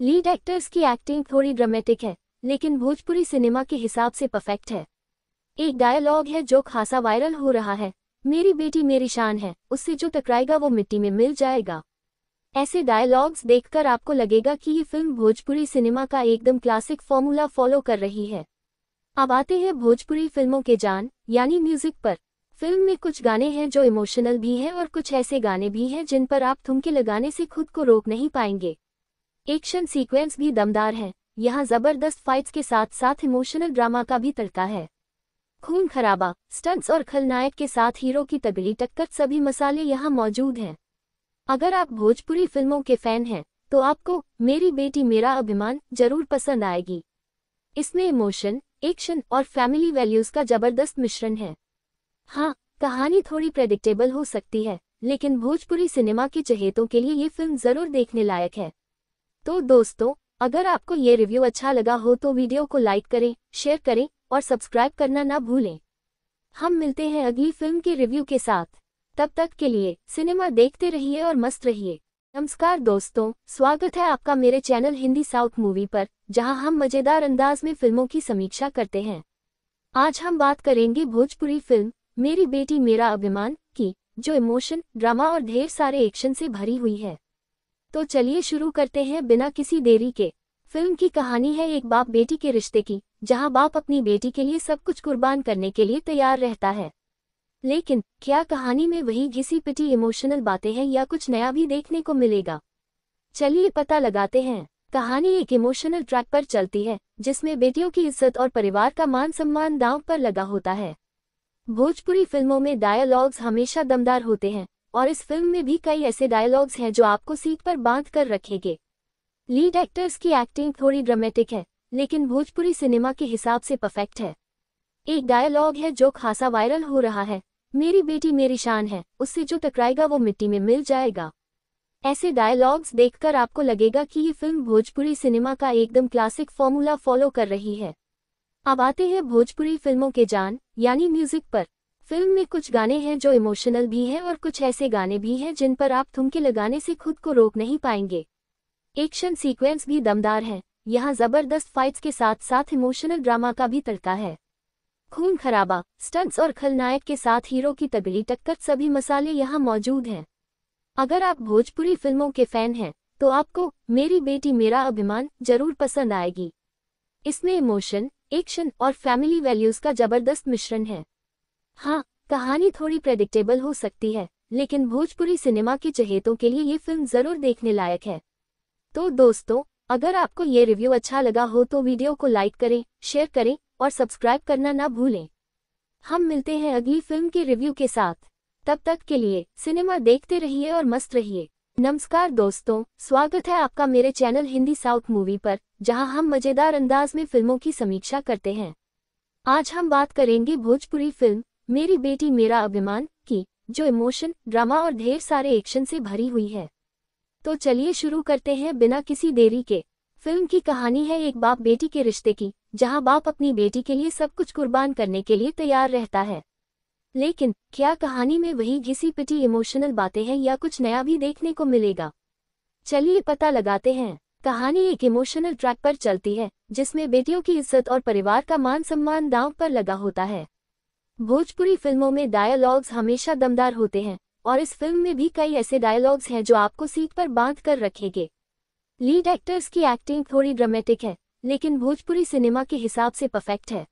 लीड एक्टर्स की एक्टिंग थोड़ी ड्रामेटिक है लेकिन भोजपुरी सिनेमा के हिसाब से परफेक्ट है एक डायलॉग है जो खासा वायरल हो रहा है मेरी बेटी मेरी शान है उससे जो टकराएगा वो मिट्टी में मिल जाएगा ऐसे डायलॉग्स देखकर आपको लगेगा कि ये फिल्म भोजपुरी सिनेमा का एकदम क्लासिक फॉर्मूला फॉलो कर रही है अब आते हैं भोजपुरी फिल्मों के जान यानी म्यूजिक पर फिल्म में कुछ गाने हैं जो इमोशनल भी हैं और कुछ ऐसे गाने भी हैं जिन पर आप थुमके लगाने से खुद को रोक नहीं पाएंगे एक्शन सीक्वेंस भी दमदार हैं यहाँ जबरदस्त फाइट्स के साथ साथ इमोशनल ड्रामा का भी तड़का है खून खराबा स्टंट्स और खलनायक के साथ हीरो की तगड़ी टक्कर सभी मसाले यहाँ मौजूद हैं अगर आप भोजपुरी फिल्मों के फैन हैं तो आपको मेरी बेटी मेरा अभिमान जरूर पसंद आएगी इसमें इमोशन एक्शन और फैमिली वैल्यूज का जबरदस्त मिश्रण है हाँ कहानी थोड़ी प्रेडिक्टेबल हो सकती है लेकिन भोजपुरी सिनेमा के चहेतों के लिए ये फिल्म जरूर देखने लायक है तो दोस्तों अगर आपको ये रिव्यू अच्छा लगा हो तो वीडियो को लाइक करें शेयर करें और सब्सक्राइब करना ना भूलें हम मिलते हैं अगली फिल्म के रिव्यू के साथ तब तक के लिए सिनेमा देखते रहिए और मस्त रहिए नमस्कार दोस्तों स्वागत है आपका मेरे चैनल हिंदी साउथ मूवी पर जहां हम मजेदार अंदाज में फिल्मों की समीक्षा करते हैं आज हम बात करेंगे भोजपुरी फिल्म मेरी बेटी मेरा अभिमान की जो इमोशन ड्रामा और ढेर सारे एक्शन से भरी हुई है तो चलिए शुरू करते हैं बिना किसी देरी के फिल्म की कहानी है एक बाप बेटी के रिश्ते की जहां बाप अपनी बेटी के लिए सब कुछ कुर्बान करने के लिए तैयार रहता है लेकिन क्या कहानी में वही घिसी पिटी इमोशनल बातें हैं या कुछ नया भी देखने को मिलेगा चलिए पता लगाते हैं कहानी एक इमोशनल ट्रैक पर चलती है जिसमें बेटियों की इज्जत और परिवार का मान सम्मान दांव पर लगा होता है भोजपुरी फिल्मों में डायलॉग्स हमेशा दमदार होते हैं और इस फिल्म में भी कई ऐसे डायलॉग्स हैं जो आपको सीट पर बांध कर रखेंगे लीड एक्टर्स की एक्टिंग थोड़ी ड्रामेटिक है लेकिन भोजपुरी सिनेमा के हिसाब से परफेक्ट है एक डायलॉग है जो खासा वायरल हो रहा है मेरी बेटी मेरी शान है उससे जो टकराएगा वो मिट्टी में मिल जाएगा ऐसे डायलॉग्स देखकर आपको लगेगा कि ये फिल्म भोजपुरी सिनेमा का एकदम क्लासिक फॉर्मूला फॉलो कर रही है अब आते हैं भोजपुरी फिल्मों के जान यानी म्यूजिक पर फिल्म में कुछ गाने हैं जो इमोशनल भी हैं और कुछ ऐसे गाने भी हैं जिन पर आप थुमके लगाने से खुद को रोक नहीं पाएंगे एक्शन सीक्वेंस भी दमदार हैं यहाँ जबरदस्त फाइट्स के साथ साथ इमोशनल ड्रामा का भी तड़का है खून खराबा स्टंट्स और खलनायक के साथ हीरो की तबीली टक्कर सभी मसाले यहाँ मौजूद हैं अगर आप भोजपुरी फिल्मों के फैन हैं तो आपको मेरी बेटी मेरा अभिमान जरूर पसंद आएगी इसमें इमोशन एक्शन और फैमिली वैल्यूज का जबरदस्त मिश्रण है हाँ कहानी थोड़ी प्रेडिक्टेबल हो सकती है लेकिन भोजपुरी सिनेमा के चहेतों के लिए ये फिल्म जरूर देखने लायक है तो दोस्तों अगर आपको ये रिव्यू अच्छा लगा हो तो वीडियो को लाइक करें शेयर करें और सब्सक्राइब करना ना भूलें हम मिलते हैं अगली फिल्म के रिव्यू के साथ तब तक के लिए सिनेमा देखते रहिए और मस्त रहिए नमस्कार दोस्तों स्वागत है आपका मेरे चैनल हिंदी साउथ मूवी पर जहां हम मजेदार अंदाज में फिल्मों की समीक्षा करते हैं आज हम बात करेंगे भोजपुरी फिल्म मेरी बेटी मेरा अभिमान की जो इमोशन ड्रामा और ढेर सारे एक्शन से भरी हुई है तो चलिए शुरू करते हैं बिना किसी देरी के फिल्म की कहानी है एक बाप बेटी के रिश्ते की जहां बाप अपनी बेटी के लिए सब कुछ कुर्बान करने के लिए तैयार रहता है लेकिन क्या कहानी में वही घिसी पिटी इमोशनल बातें हैं या कुछ नया भी देखने को मिलेगा चलिए पता लगाते हैं कहानी एक इमोशनल ट्रैक पर चलती है जिसमें बेटियों की इज्जत और परिवार का मान सम्मान दांव पर लगा होता है भोजपुरी फिल्मों में डायलॉग्स हमेशा दमदार होते हैं और इस फिल्म में भी कई ऐसे डायलॉग्स हैं जो आपको सीट पर बांध कर रखेंगे लीड एक्टर्स की एक्टिंग थोड़ी ड्रामेटिक है लेकिन भोजपुरी सिनेमा के हिसाब से परफेक्ट है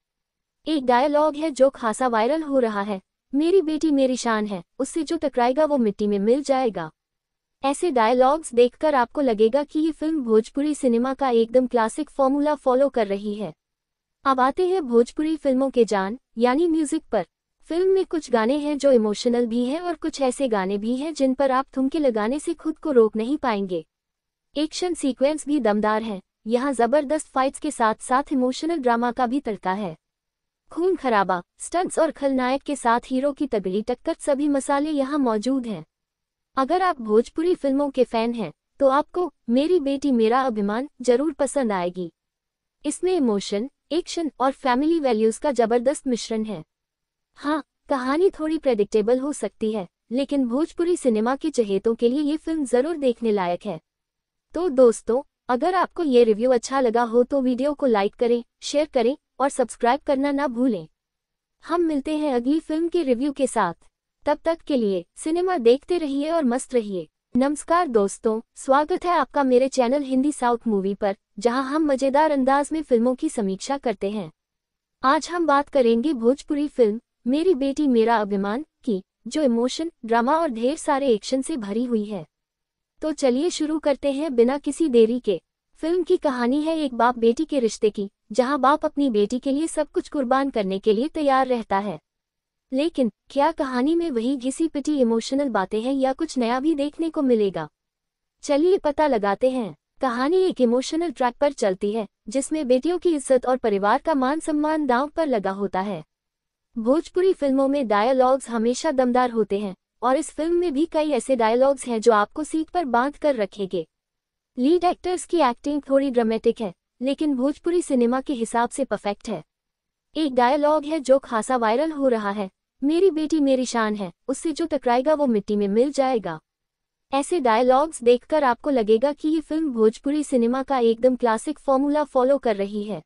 एक डायलॉग है जो खासा वायरल हो रहा है मेरी बेटी मेरी शान है उससे जो टकराएगा वो मिट्टी में मिल जाएगा ऐसे डायलॉग्स देखकर आपको लगेगा कि ये फिल्म भोजपुरी सिनेमा का एकदम क्लासिक फॉर्मूला फॉलो कर रही है अब आते हैं भोजपुरी फिल्मों के जान यानी म्यूजिक पर फिल्म में कुछ गाने हैं जो इमोशनल भी हैं और कुछ ऐसे गाने भी हैं जिन पर आप थुमके लगाने से खुद को रोक नहीं पाएंगे एक्शन सीक्वेंस भी दमदार हैं यहाँ जबरदस्त फाइट्स के साथ साथ इमोशनल ड्रामा का भी तड़का है खून खराबा स्टंट्स और खलनायक के साथ हीरो की तबीली टक्कर सभी मसाले यहाँ मौजूद हैं अगर आप भोजपुरी फिल्मों के फैन हैं तो आपको मेरी बेटी मेरा अभिमान जरूर पसंद आएगी इसमें इमोशन एक्शन और फैमिली वैल्यूज का जबरदस्त मिश्रण है हाँ कहानी थोड़ी प्रेडिक्टेबल हो सकती है लेकिन भोजपुरी सिनेमा के चहेतों के लिए ये फिल्म जरूर देखने लायक है तो दोस्तों अगर आपको ये रिव्यू अच्छा लगा हो तो वीडियो को लाइक करें शेयर करें और सब्सक्राइब करना ना भूलें हम मिलते हैं अगली फिल्म के रिव्यू के साथ तब तक के लिए सिनेमा देखते रहिए और मस्त रहिए नमस्कार दोस्तों स्वागत है आपका मेरे चैनल हिंदी साउथ मूवी पर जहां हम मजेदार अंदाज में फिल्मों की समीक्षा करते हैं आज हम बात करेंगे भोजपुरी फिल्म मेरी बेटी मेरा अभिमान की जो इमोशन ड्रामा और ढेर सारे एक्शन से भरी हुई है तो चलिए शुरू करते हैं बिना किसी देरी के फिल्म की कहानी है एक बाप बेटी के रिश्ते की जहां बाप अपनी बेटी के लिए सब कुछ कुर्बान करने के लिए तैयार रहता है लेकिन क्या कहानी में वही घिसी पिटी इमोशनल बातें हैं या कुछ नया भी देखने को मिलेगा चलिए पता लगाते हैं कहानी एक इमोशनल ट्रैक पर चलती है जिसमें बेटियों की इज्जत और परिवार का मान सम्मान दांव पर लगा होता है भोजपुरी फिल्मों में डायलॉग्स हमेशा दमदार होते हैं और इस फिल्म में भी कई ऐसे डायलॉग्स हैं जो आपको सीट पर बांध कर रखेंगे लीड एक्टर्स की एक्टिंग थोड़ी ड्रामेटिक है लेकिन भोजपुरी सिनेमा के हिसाब से परफेक्ट है एक डायलॉग है जो खासा वायरल हो रहा है मेरी बेटी मेरी शान है उससे जो टकराएगा वो मिट्टी में मिल जाएगा ऐसे डायलॉग्स देखकर आपको लगेगा कि ये फिल्म भोजपुरी सिनेमा का एकदम क्लासिक फॉर्मूला फॉलो कर रही है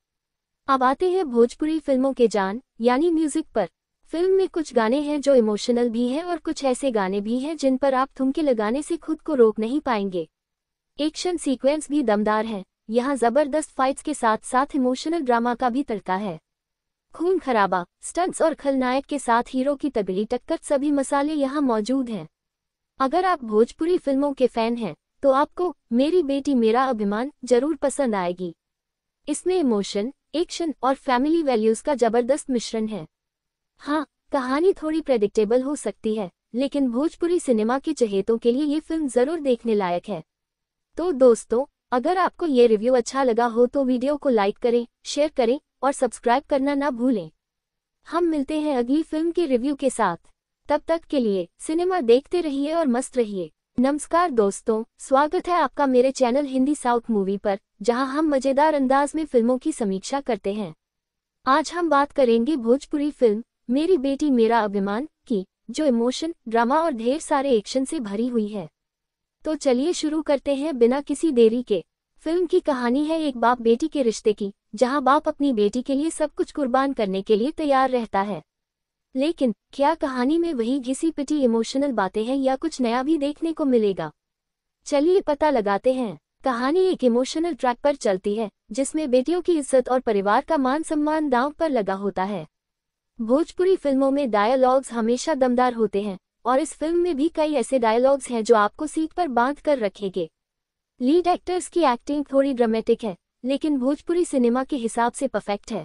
अब आते हैं भोजपुरी फिल्मों के जान यानी म्यूजिक पर फिल्म में कुछ गाने हैं जो इमोशनल भी हैं और कुछ ऐसे गाने भी हैं जिन पर आप थुमके लगाने से खुद को रोक नहीं पाएंगे एक्शन सीक्वेंस भी दमदार है यहाँ जबरदस्त फाइट्स के साथ साथ इमोशनल ड्रामा का भी तड़का है खून खराबा स्टंट्स और खलनायक के साथ हीरो की तबीली टक्कर सभी मसाले यहाँ मौजूद हैं अगर आप भोजपुरी फिल्मों के फैन हैं तो आपको मेरी बेटी मेरा अभिमान जरूर पसंद आएगी इसमें इमोशन एक्शन और फैमिली वैल्यूज का जबरदस्त मिश्रण है हाँ कहानी थोड़ी प्रेडिक्टेबल हो सकती है लेकिन भोजपुरी सिनेमा के चहेतों के लिए ये फिल्म जरूर देखने लायक है तो दोस्तों अगर आपको ये रिव्यू अच्छा लगा हो तो वीडियो को लाइक करें शेयर करें और सब्सक्राइब करना ना भूलें हम मिलते हैं अगली फिल्म के रिव्यू के साथ तब तक के लिए सिनेमा देखते रहिए और मस्त रहिए नमस्कार दोस्तों स्वागत है आपका मेरे चैनल हिंदी साउथ मूवी पर जहां हम मजेदार अंदाज में फिल्मों की समीक्षा करते हैं आज हम बात करेंगे भोजपुरी फिल्म मेरी बेटी मेरा अभिमान की जो इमोशन ड्रामा और ढेर सारे एक्शन से भरी हुई है तो चलिए शुरू करते हैं बिना किसी देरी के फिल्म की कहानी है एक बाप बेटी के रिश्ते की जहां बाप अपनी बेटी के लिए सब कुछ कुर्बान करने के लिए तैयार रहता है लेकिन क्या कहानी में वही घिसी पिटी इमोशनल बातें हैं या कुछ नया भी देखने को मिलेगा चलिए पता लगाते हैं कहानी एक इमोशनल ट्रैक पर चलती है जिसमें बेटियों की इज्जत और परिवार का मान सम्मान दांव पर लगा होता है भोजपुरी फिल्मों में डायलॉग्स हमेशा दमदार होते हैं और इस फिल्म में भी कई ऐसे डायलॉग्स हैं जो आपको सीट पर बांध कर रखेंगे लीड एक्टर्स की एक्टिंग थोड़ी ड्रामेटिक है लेकिन भोजपुरी सिनेमा के हिसाब से परफेक्ट है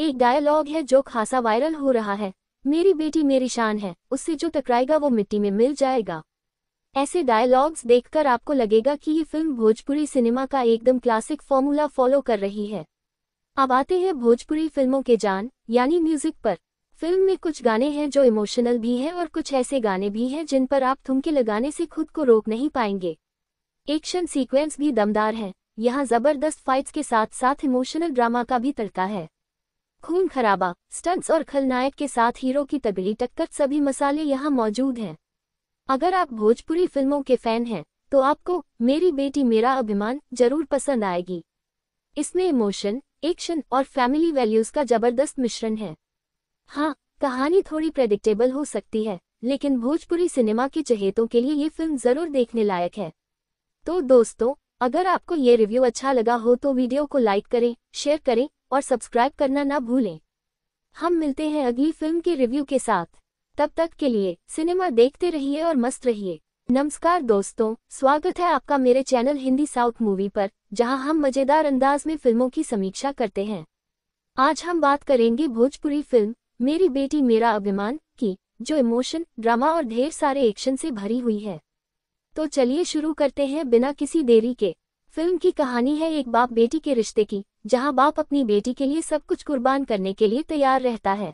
एक डायलॉग है जो खासा वायरल हो रहा है मेरी बेटी मेरी शान है उससे जो टकराएगा वो मिट्टी में मिल जाएगा ऐसे डायलॉग्स देखकर आपको लगेगा कि ये फिल्म भोजपुरी सिनेमा का एकदम क्लासिक फॉर्मूला फॉलो कर रही है अब आते हैं भोजपुरी फिल्मों के जान यानी म्यूजिक पर फिल्म में कुछ गाने हैं जो इमोशनल भी हैं और कुछ ऐसे गाने भी हैं जिन पर आप थुमके लगाने से खुद को रोक नहीं पाएंगे एक्शन सीक्वेंस भी दमदार हैं यहाँ जबरदस्त फाइट्स के साथ साथ इमोशनल ड्रामा का भी तड़का है खून खराबा स्टंट्स और खलनायक के साथ हीरो की तबीली टक्कर सभी मसाले यहाँ मौजूद हैं अगर आप भोजपुरी फिल्मों के फैन हैं तो आपको मेरी बेटी मेरा अभिमान जरूर पसंद आएगी इसमें इमोशन एक्शन और फैमिली वैल्यूज का जबरदस्त मिश्रण है हाँ कहानी थोड़ी प्रेडिक्टेबल हो सकती है लेकिन भोजपुरी सिनेमा के चहेतों के लिए ये फिल्म जरूर देखने लायक है तो दोस्तों अगर आपको ये रिव्यू अच्छा लगा हो तो वीडियो को लाइक करें शेयर करें और सब्सक्राइब करना ना भूलें हम मिलते हैं अगली फिल्म के रिव्यू के साथ तब तक के लिए सिनेमा देखते रहिए और मस्त रहिए नमस्कार दोस्तों स्वागत है आपका मेरे चैनल हिंदी साउथ मूवी पर जहां हम मजेदार अंदाज में फिल्मों की समीक्षा करते हैं आज हम बात करेंगे भोजपुरी फिल्म मेरी बेटी मेरा अभिमान की जो इमोशन ड्रामा और ढेर सारे एक्शन से भरी हुई है तो चलिए शुरू करते हैं बिना किसी देरी के फिल्म की कहानी है एक बाप बेटी के रिश्ते की जहां बाप अपनी बेटी के लिए सब कुछ कुर्बान करने के लिए तैयार रहता है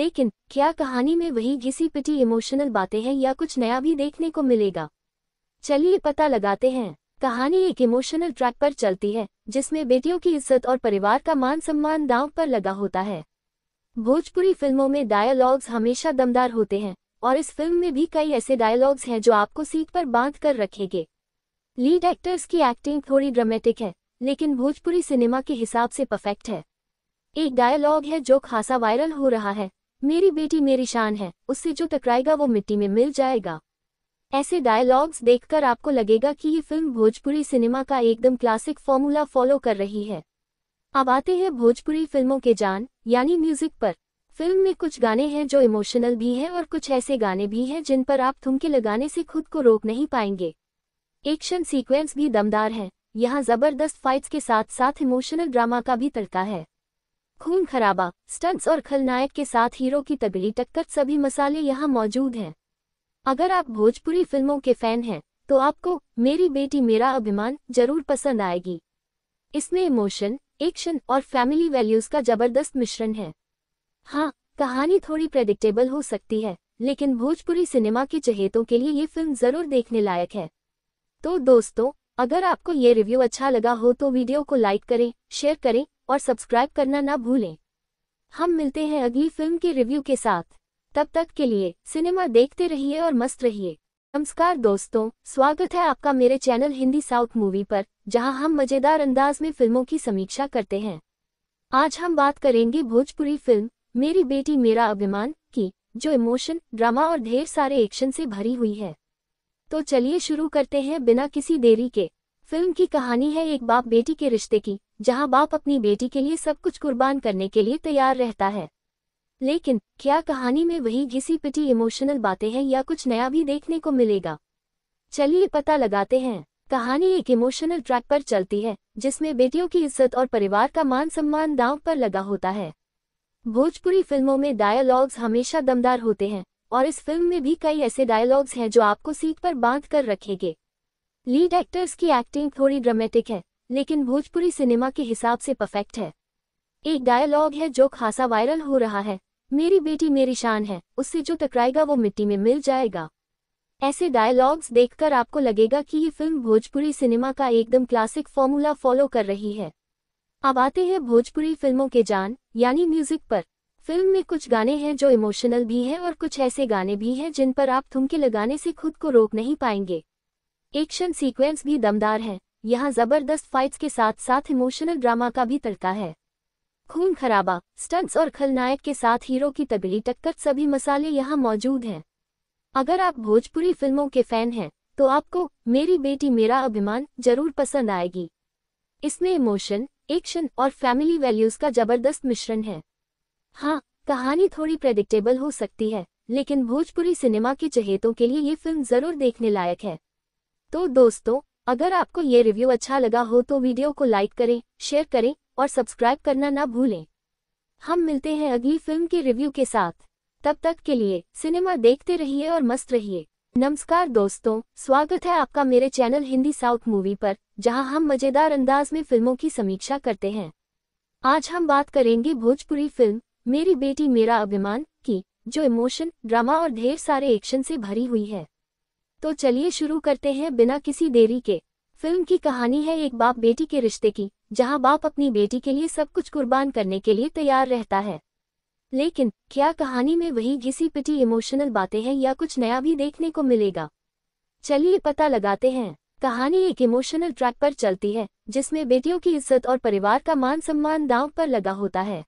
लेकिन क्या कहानी में वही घिसी पिटी इमोशनल बातें हैं या कुछ नया भी देखने को मिलेगा चलिए पता लगाते हैं कहानी एक इमोशनल ट्रैक पर चलती है जिसमें बेटियों की इज्जत और परिवार का मान सम्मान दांव पर लगा होता है भोजपुरी फिल्मों में डायलॉग्स हमेशा दमदार होते हैं और इस फिल्म में भी कई ऐसे डायलॉग्स हैं जो आपको सीट पर बांध कर रखेंगे लीड एक्टर्स की एक्टिंग थोड़ी ड्रामेटिक है लेकिन भोजपुरी सिनेमा के हिसाब से परफेक्ट है एक डायलॉग है जो खासा वायरल हो रहा है मेरी बेटी मेरी शान है उससे जो टकराएगा वो मिट्टी में मिल जाएगा ऐसे डायलॉग्स देखकर आपको लगेगा कि ये फिल्म भोजपुरी सिनेमा का एकदम क्लासिक फॉर्मूला फॉलो कर रही है अब आते हैं भोजपुरी फिल्मों के जान यानी म्यूजिक पर फिल्म में कुछ गाने हैं जो इमोशनल भी हैं और कुछ ऐसे गाने भी हैं जिन पर आप थुमके लगाने से खुद को रोक नहीं पाएंगे एक्शन सीक्वेंस भी दमदार हैं यहाँ जबरदस्त फाइट्स के साथ साथ इमोशनल ड्रामा का भी तड़का है खून खराबा स्टंट्स और खलनायक के साथ हीरो की तगड़ी टक्कर सभी मसाले यहाँ मौजूद हैं अगर आप भोजपुरी फिल्मों के फैन हैं तो आपको मेरी बेटी मेरा अभिमान जरूर पसंद आएगी इसमें इमोशन एक्शन और फैमिली वैल्यूज का जबरदस्त मिश्रण है हाँ कहानी थोड़ी प्रेडिक्टेबल हो सकती है लेकिन भोजपुरी सिनेमा के चहेतों के लिए ये फिल्म जरूर देखने लायक है तो दोस्तों अगर आपको ये रिव्यू अच्छा लगा हो तो वीडियो को लाइक करें शेयर करें और सब्सक्राइब करना ना भूलें हम मिलते हैं अगली फिल्म के रिव्यू के साथ तब तक के लिए सिनेमा देखते रहिए और मस्त रहिए नमस्कार दोस्तों स्वागत है आपका मेरे चैनल हिंदी साउथ मूवी पर जहां हम मजेदार अंदाज में फिल्मों की समीक्षा करते हैं आज हम बात करेंगे भोजपुरी फिल्म मेरी बेटी मेरा अभिमान की जो इमोशन ड्रामा और ढेर सारे एक्शन से भरी हुई है तो चलिए शुरू करते हैं बिना किसी देरी के फिल्म की कहानी है एक बाप बेटी के रिश्ते की जहाँ बाप अपनी बेटी के लिए सब कुछ कुर्बान करने के लिए तैयार रहता है लेकिन क्या कहानी में वही घिसी पिटी इमोशनल बातें हैं या कुछ नया भी देखने को मिलेगा चलिए पता लगाते हैं कहानी एक इमोशनल ट्रैक पर चलती है जिसमें बेटियों की इज्जत और परिवार का मान सम्मान दांव पर लगा होता है भोजपुरी फिल्मों में डायलॉग्स हमेशा दमदार होते हैं और इस फिल्म में भी कई ऐसे डायलॉग्स हैं जो आपको सीट पर बांध कर रखेंगे लीड एक्टर्स की एक्टिंग थोड़ी ड्रामेटिक है लेकिन भोजपुरी सिनेमा के हिसाब से परफेक्ट है एक डायलॉग है जो खासा वायरल हो रहा है मेरी बेटी मेरी शान है उससे जो टकराएगा वो मिट्टी में मिल जाएगा ऐसे डायलॉग्स देखकर आपको लगेगा कि ये फिल्म भोजपुरी सिनेमा का एकदम क्लासिक फॉर्मूला फॉलो कर रही है अब आते हैं भोजपुरी फिल्मों के जान यानी म्यूजिक पर फिल्म में कुछ गाने हैं जो इमोशनल भी हैं और कुछ ऐसे गाने भी हैं जिन पर आप थुमके लगाने से खुद को रोक नहीं पाएंगे एक्शन सीक्वेंस भी दमदार हैं यहाँ जबरदस्त फाइट्स के साथ साथ इमोशनल ड्रामा का भी तड़का है खून खराबा स्टंट्स और खलनायक के साथ हीरो की तबीली टक्कर सभी मसाले यहाँ मौजूद हैं अगर आप भोजपुरी फिल्मों के फैन हैं तो आपको मेरी बेटी मेरा अभिमान जरूर पसंद आएगी इसमें इमोशन एक्शन और फैमिली वैल्यूज का जबरदस्त मिश्रण है हाँ कहानी थोड़ी प्रेडिक्टेबल हो सकती है लेकिन भोजपुरी सिनेमा के चहेतों के लिए ये फिल्म जरूर देखने लायक है तो दोस्तों अगर आपको ये रिव्यू अच्छा लगा हो तो वीडियो को लाइक करें शेयर करें और सब्सक्राइब करना ना भूलें हम मिलते हैं अगली फिल्म के रिव्यू के साथ तब तक के लिए सिनेमा देखते रहिए और मस्त रहिए नमस्कार दोस्तों स्वागत है आपका मेरे चैनल हिंदी साउथ मूवी पर जहां हम मजेदार अंदाज में फिल्मों की समीक्षा करते हैं आज हम बात करेंगे भोजपुरी फिल्म मेरी बेटी मेरा अभिमान की जो इमोशन ड्रामा और ढेर सारे एक्शन से भरी हुई है तो चलिए शुरू करते हैं बिना किसी देरी के फिल्म की कहानी है एक बाप बेटी के रिश्ते की जहां बाप अपनी बेटी के लिए सब कुछ कुर्बान करने के लिए तैयार रहता है लेकिन क्या कहानी में वही घिसी पिटी इमोशनल बातें हैं या कुछ नया भी देखने को मिलेगा चलिए पता लगाते हैं कहानी एक इमोशनल ट्रैक पर चलती है जिसमें बेटियों की इज्जत और परिवार का मान सम्मान दांव पर लगा होता है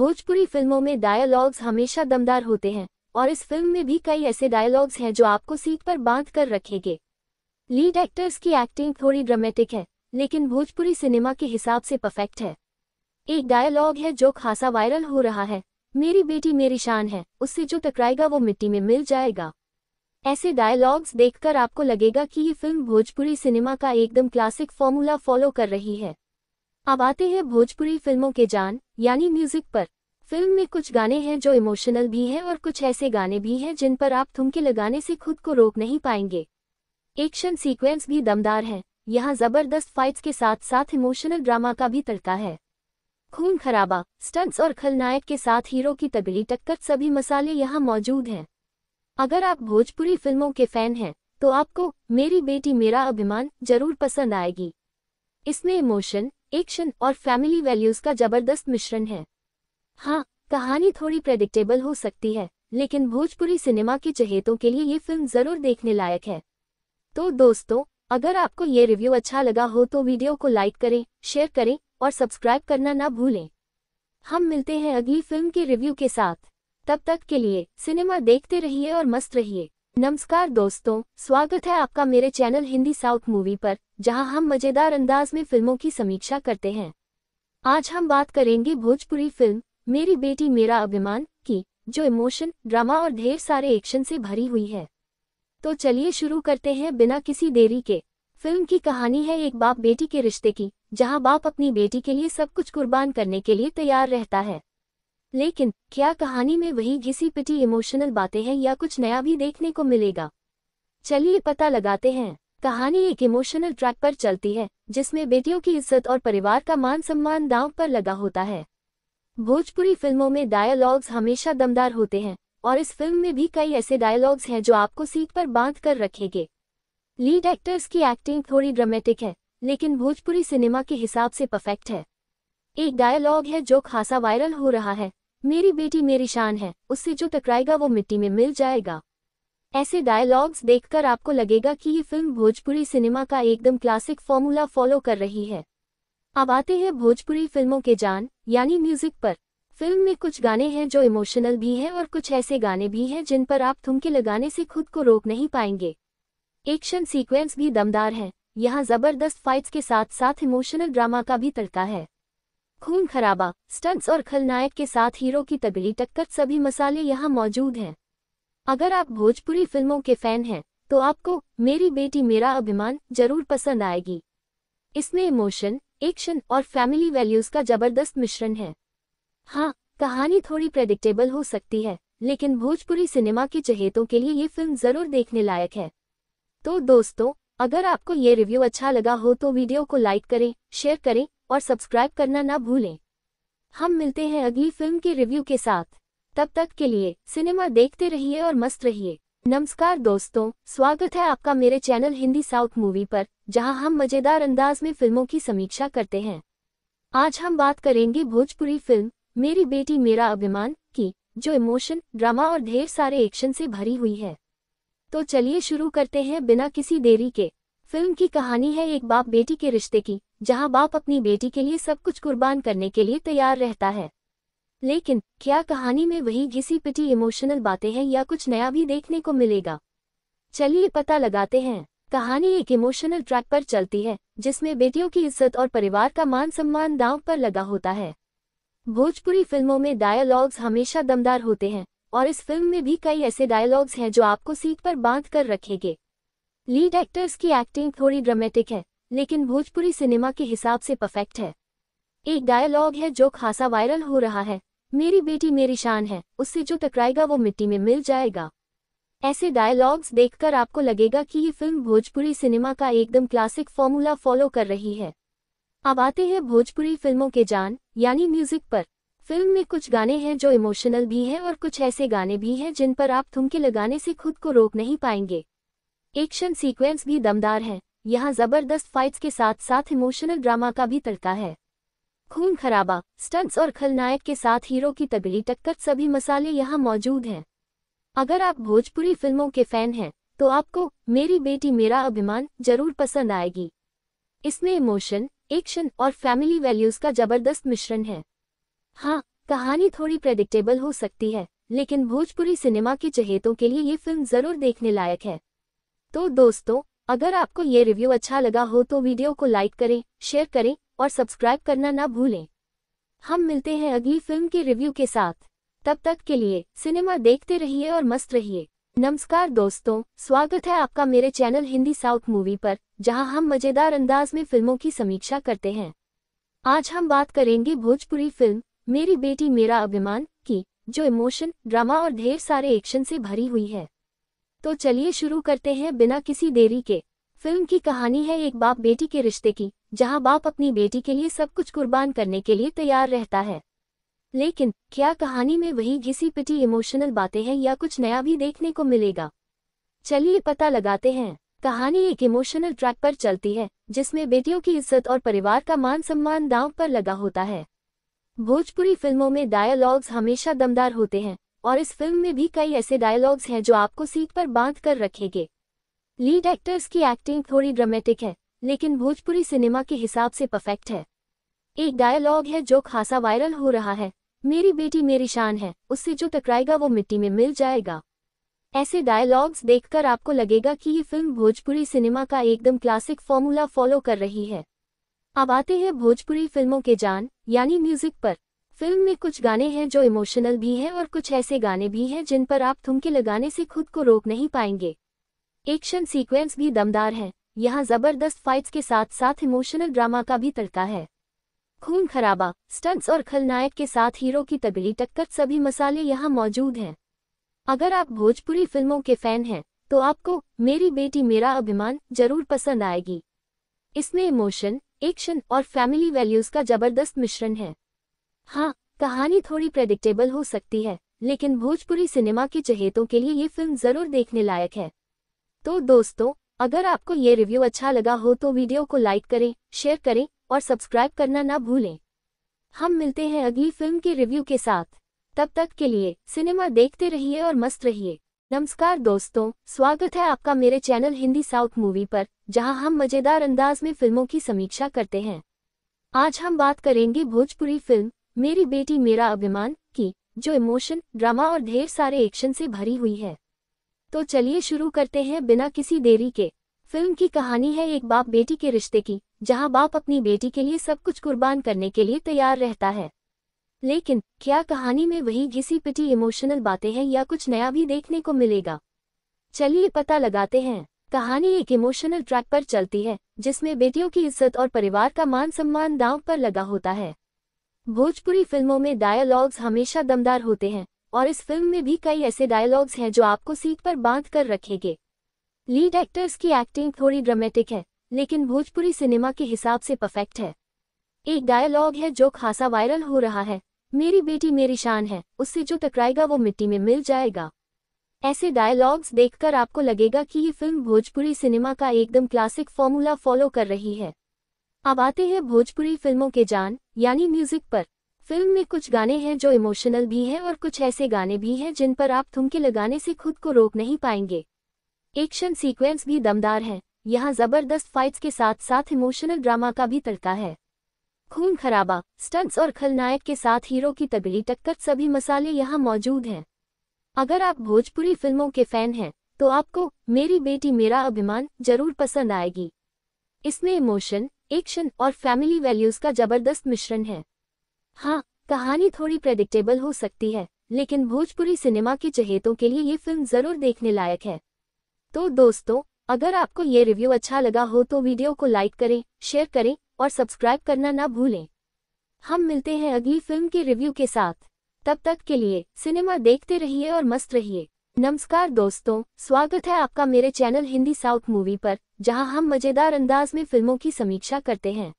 भोजपुरी फिल्मों में डायलॉग्स हमेशा दमदार होते हैं और इस फिल्म में भी कई ऐसे डायलॉग्स हैं जो आपको सीट पर बांध कर रखेंगे लीड एक्टर्स की एक्टिंग थोड़ी ड्रामेटिक है लेकिन भोजपुरी सिनेमा के हिसाब से परफेक्ट है एक डायलॉग है जो खासा वायरल हो रहा है मेरी बेटी मेरी शान है उससे जो टकराएगा वो मिट्टी में मिल जाएगा ऐसे डायलॉग्स देखकर आपको लगेगा कि ये फिल्म भोजपुरी सिनेमा का एकदम क्लासिक फॉर्मूला फॉलो कर रही है अब आते हैं भोजपुरी फिल्मों के जान यानी म्यूजिक पर फिल्म में कुछ गाने हैं जो इमोशनल भी हैं और कुछ ऐसे गाने भी हैं जिन पर आप थुमके लगाने से खुद को रोक नहीं पाएंगे एक्शन सीक्वेंस भी दमदार है यहाँ जबरदस्त फाइट्स के साथ साथ इमोशनल ड्रामा का भी तड़का है खून खराबा स्टंट्स और खलनायक के साथ हीरो की तबीली टक्कर सभी मसाले यहाँ मौजूद हैं अगर आप भोजपुरी फिल्मों के फैन हैं तो आपको मेरी बेटी मेरा अभिमान जरूर पसंद आएगी इसमें इमोशन एक्शन और फैमिली वैल्यूज का जबरदस्त मिश्रण है हाँ कहानी थोड़ी प्रेडिक्टेबल हो सकती है लेकिन भोजपुरी सिनेमा के चहेतों के लिए ये फिल्म जरूर देखने लायक है तो दोस्तों अगर आपको ये रिव्यू अच्छा लगा हो तो वीडियो को लाइक करें शेयर करें और सब्सक्राइब करना ना भूलें हम मिलते हैं अगली फिल्म के रिव्यू के साथ तब तक के लिए सिनेमा देखते रहिए और मस्त रहिए नमस्कार दोस्तों स्वागत है आपका मेरे चैनल हिंदी साउथ मूवी पर जहां हम मजेदार अंदाज में फिल्मों की समीक्षा करते हैं आज हम बात करेंगे भोजपुरी फिल्म मेरी बेटी मेरा अभिमान की जो इमोशन ड्रामा और ढेर सारे एक्शन से भरी हुई है तो चलिए शुरू करते हैं बिना किसी देरी के फिल्म की कहानी है एक बाप बेटी के रिश्ते की जहां बाप अपनी बेटी के लिए सब कुछ कुर्बान करने के लिए तैयार रहता है लेकिन क्या कहानी में वही घिसी पिटी इमोशनल बातें हैं या कुछ नया भी देखने को मिलेगा चलिए पता लगाते हैं कहानी एक इमोशनल ट्रैक पर चलती है जिसमें बेटियों की इज्जत और परिवार का मान सम्मान दांव पर लगा होता है भोजपुरी फिल्मों में डायलॉग्स हमेशा दमदार होते हैं और इस फिल्म में भी कई ऐसे डायलॉग्स हैं जो आपको सीट पर बांध कर रखेंगे लीड एक्टर्स की एक्टिंग थोड़ी ड्रामेटिक है लेकिन भोजपुरी सिनेमा के हिसाब से परफेक्ट है एक डायलॉग है जो खासा वायरल हो रहा है मेरी बेटी मेरी शान है उससे जो टकराएगा वो मिट्टी में मिल जाएगा ऐसे डायलॉग्स देखकर आपको लगेगा कि ये फिल्म भोजपुरी सिनेमा का एकदम क्लासिक फॉर्मूला फॉलो कर रही है अब आते हैं भोजपुरी फिल्मों के जान यानी म्यूजिक पर फिल्म में कुछ गाने हैं जो इमोशनल भी हैं और कुछ ऐसे गाने भी हैं जिन पर आप थुमके लगाने से खुद को रोक नहीं पाएंगे एक्शन सीक्वेंस भी दमदार हैं यहाँ जबरदस्त फाइट्स के साथ साथ इमोशनल ड्रामा का भी तड़का है खून खराबा स्टंट्स और खलनायक के साथ हीरो की तबीली टक्कर सभी मसाले यहाँ मौजूद हैं अगर आप भोजपुरी फिल्मों के फैन हैं तो आपको मेरी बेटी मेरा अभिमान जरूर पसंद आएगी इसमें इमोशन एक्शन और फैमिली वैल्यूज का जबरदस्त मिश्रण है हाँ कहानी थोड़ी प्रेडिक्टेबल हो सकती है लेकिन भोजपुरी सिनेमा के चहेतों के लिए ये फिल्म जरूर देखने लायक है तो दोस्तों अगर आपको ये रिव्यू अच्छा लगा हो तो वीडियो को लाइक करें शेयर करें और सब्सक्राइब करना ना भूलें हम मिलते हैं अगली फिल्म के रिव्यू के साथ तब तक के लिए सिनेमा देखते रहिए और मस्त रहिए नमस्कार दोस्तों स्वागत है आपका मेरे चैनल हिंदी साउथ मूवी पर जहां हम मजेदार अंदाज में फिल्मों की समीक्षा करते हैं आज हम बात करेंगे भोजपुरी फिल्म मेरी बेटी मेरा अभिमान की जो इमोशन ड्रामा और ढेर सारे एक्शन से भरी हुई है तो चलिए शुरू करते हैं बिना किसी देरी के फिल्म की कहानी है एक बाप बेटी के रिश्ते की जहां बाप अपनी बेटी के लिए सब कुछ कुर्बान करने के लिए तैयार रहता है लेकिन क्या कहानी में वही घिसी पिटी इमोशनल बातें हैं या कुछ नया भी देखने को मिलेगा चलिए पता लगाते हैं कहानी एक इमोशनल ट्रैक पर चलती है जिसमें बेटियों की इज्जत और परिवार का मान सम्मान दांव पर लगा होता है भोजपुरी फिल्मों में डायलॉग्स हमेशा दमदार होते हैं और इस फिल्म में भी कई ऐसे डायलॉग्स हैं जो आपको सीट पर बांध कर रखेंगे लीड एक्टर्स की एक्टिंग थोड़ी ड्रामेटिक है लेकिन भोजपुरी सिनेमा के हिसाब से परफेक्ट है एक डायलॉग है जो खासा वायरल हो रहा है मेरी बेटी मेरी शान है उससे जो टकराएगा वो मिट्टी में मिल जाएगा ऐसे डायलॉग्स देखकर आपको लगेगा कि ये फिल्म भोजपुरी सिनेमा का एकदम क्लासिक फॉर्मूला फॉलो कर रही है अब आते हैं भोजपुरी फिल्मों के जान यानी म्यूजिक पर फिल्म में कुछ गाने हैं जो इमोशनल भी हैं और कुछ ऐसे गाने भी हैं जिन पर आप थुमके लगाने से खुद को रोक नहीं पाएंगे एक्शन सीक्वेंस भी दमदार हैं यहाँ जबरदस्त फाइट्स के साथ साथ इमोशनल ड्रामा का भी तड़का है खून खराबा स्टंट्स और खलनायक के साथ हीरो की तगड़ी टक्कर सभी मसाले यहाँ मौजूद हैं अगर आप भोजपुरी फिल्मों के फैन हैं तो आपको मेरी बेटी मेरा अभिमान जरूर पसंद आएगी इसमें इमोशन एक्शन और फैमिली वैल्यूज का जबरदस्त मिश्रण है हाँ कहानी थोड़ी प्रेडिक्टेबल हो सकती है लेकिन भोजपुरी सिनेमा के चहेतों के लिए ये फिल्म जरूर देखने लायक है तो दोस्तों अगर आपको ये रिव्यू अच्छा लगा हो तो वीडियो को लाइक करें शेयर करें और सब्सक्राइब करना ना भूलें हम मिलते हैं अगली फिल्म के रिव्यू के साथ तब तक के लिए सिनेमा देखते रहिए और मस्त रहिए नमस्कार दोस्तों स्वागत है आपका मेरे चैनल हिंदी साउथ मूवी पर जहां हम मजेदार अंदाज में फिल्मों की समीक्षा करते हैं आज हम बात करेंगे भोजपुरी फिल्म मेरी बेटी मेरा अभिमान की जो इमोशन ड्रामा और ढेर सारे एक्शन से भरी हुई है तो चलिए शुरू करते हैं बिना किसी देरी के फिल्म की कहानी है एक बाप बेटी के रिश्ते की जहाँ बाप अपनी बेटी के लिए सब कुछ कुर्बान करने के लिए तैयार रहता है लेकिन क्या कहानी में वही घिसी पिटी इमोशनल बातें हैं या कुछ नया भी देखने को मिलेगा चलिए पता लगाते हैं कहानी एक इमोशनल ट्रैक पर चलती है जिसमें बेटियों की इज्जत और परिवार का मान सम्मान दांव पर लगा होता है भोजपुरी फिल्मों में डायलॉग्स हमेशा दमदार होते हैं और इस फिल्म में भी कई ऐसे डायलॉग्स हैं जो आपको सीट पर बांध कर रखेंगे लीड एक्टर्स की एक्टिंग थोड़ी ड्रामेटिक है लेकिन भोजपुरी सिनेमा के हिसाब से परफेक्ट है एक डायलॉग है जो खासा वायरल हो रहा है मेरी बेटी मेरी शान है उससे जो टकराएगा वो मिट्टी में मिल जाएगा ऐसे डायलॉग्स देखकर आपको लगेगा कि ये फिल्म भोजपुरी सिनेमा का एकदम क्लासिक फॉर्मूला फॉलो कर रही है अब आते हैं भोजपुरी फिल्मों के जान यानी म्यूजिक पर फिल्म में कुछ गाने हैं जो इमोशनल भी हैं और कुछ ऐसे गाने भी हैं जिन पर आप थुमके लगाने से खुद को रोक नहीं पाएंगे एक्शन सीक्वेंस भी दमदार हैं यहाँ जबरदस्त फाइट्स के साथ साथ इमोशनल ड्रामा का भी तड़का है खून खराबा स्टंट्स और खलनायक के साथ हीरो की तबीली टक्कर सभी मसाले यहाँ मौजूद हैं अगर आप भोजपुरी फिल्मों के फैन हैं तो आपको मेरी बेटी मेरा अभिमान जरूर पसंद आएगी इसमें इमोशन एक्शन और फैमिली वैल्यूज का जबरदस्त मिश्रण है हाँ कहानी थोड़ी प्रेडिक्टेबल हो सकती है लेकिन भोजपुरी सिनेमा के चहेतों के लिए ये फिल्म जरूर देखने लायक है तो दोस्तों अगर आपको ये रिव्यू अच्छा लगा हो तो वीडियो को लाइक करें शेयर करें और सब्सक्राइब करना ना भूलें हम मिलते हैं अगली फिल्म के रिव्यू के साथ तब तक के लिए सिनेमा देखते रहिए और मस्त रहिए नमस्कार दोस्तों स्वागत है आपका मेरे चैनल हिंदी साउथ मूवी पर जहां हम मजेदार अंदाज में फिल्मों की समीक्षा करते हैं आज हम बात करेंगे भोजपुरी फिल्म मेरी बेटी मेरा अभिमान की जो इमोशन ड्रामा और ढेर सारे एक्शन से भरी हुई है तो चलिए शुरू करते हैं बिना किसी देरी के फिल्म की कहानी है एक बाप बेटी के रिश्ते की जहां बाप अपनी बेटी के लिए सब कुछ कुर्बान करने के लिए तैयार रहता है लेकिन क्या कहानी में वही घिसी पिटी इमोशनल बातें हैं या कुछ नया भी देखने को मिलेगा चलिए पता लगाते हैं कहानी एक इमोशनल ट्रैक पर चलती है जिसमें बेटियों की इज्जत और परिवार का मान सम्मान दांव पर लगा होता है भोजपुरी फिल्मों में डायलॉग्स हमेशा दमदार होते हैं और इस फिल्म में भी कई ऐसे डायलॉग्स हैं जो आपको सीट पर बांध कर रखेंगे लीड एक्टर्स की एक्टिंग थोड़ी ड्रामेटिक है लेकिन भोजपुरी सिनेमा के हिसाब से परफेक्ट है एक डायलॉग है जो खासा वायरल हो रहा है मेरी बेटी मेरी शान है उससे जो टकराएगा वो मिट्टी में मिल जाएगा ऐसे डायलॉग्स देखकर आपको लगेगा कि ये फिल्म भोजपुरी सिनेमा का एकदम क्लासिक फॉर्मूला फॉलो कर रही है अब आते हैं भोजपुरी फिल्मों के जान यानी म्यूजिक पर फिल्म में कुछ गाने हैं जो इमोशनल भी हैं और कुछ ऐसे गाने भी हैं जिन पर आप थुमके लगाने से खुद को रोक नहीं पाएंगे एक्शन सीक्वेंस भी दमदार हैं यहाँ जबरदस्त फाइट्स के साथ साथ इमोशनल ड्रामा का भी तड़का है खून खराबा स्टंट्स और खलनायक के साथ हीरो की तबीली टक्कर सभी मसाले यहाँ मौजूद हैं अगर आप भोजपुरी फिल्मों के फैन हैं तो आपको मेरी बेटी मेरा अभिमान जरूर पसंद आएगी इसमें इमोशन एक्शन और फैमिली वैल्यूज का जबरदस्त मिश्रण है हाँ कहानी थोड़ी प्रेडिक्टेबल हो सकती है लेकिन भोजपुरी सिनेमा के चहेतों के लिए ये फिल्म जरूर देखने लायक है तो दोस्तों अगर आपको ये रिव्यू अच्छा लगा हो तो वीडियो को लाइक करें शेयर करें और सब्सक्राइब करना ना भूलें हम मिलते हैं अगली फिल्म के रिव्यू के साथ तब तक के लिए सिनेमा देखते रहिए और मस्त रहिए नमस्कार दोस्तों स्वागत है आपका मेरे चैनल हिंदी साउथ मूवी पर जहां हम मजेदार अंदाज में फिल्मों की समीक्षा करते हैं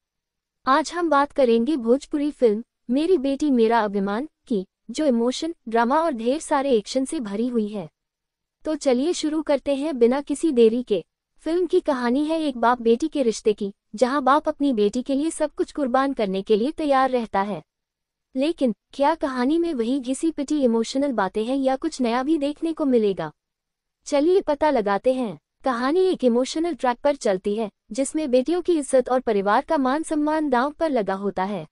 आज हम बात करेंगे भोजपुरी फिल्म मेरी बेटी मेरा अभिमान की जो इमोशन ड्रामा और ढेर सारे एक्शन से भरी हुई है तो चलिए शुरू करते हैं बिना किसी देरी के फिल्म की कहानी है एक बाप बेटी के रिश्ते की जहां बाप अपनी बेटी के लिए सब कुछ कुर्बान करने के लिए तैयार रहता है लेकिन क्या कहानी में वही घिसी पिटी इमोशनल बातें हैं या कुछ नया भी देखने को मिलेगा चलिए पता लगाते हैं कहानी एक इमोशनल ट्रैक पर चलती है जिसमें बेटियों की इज्जत और परिवार का मान सम्मान दांव पर लगा होता है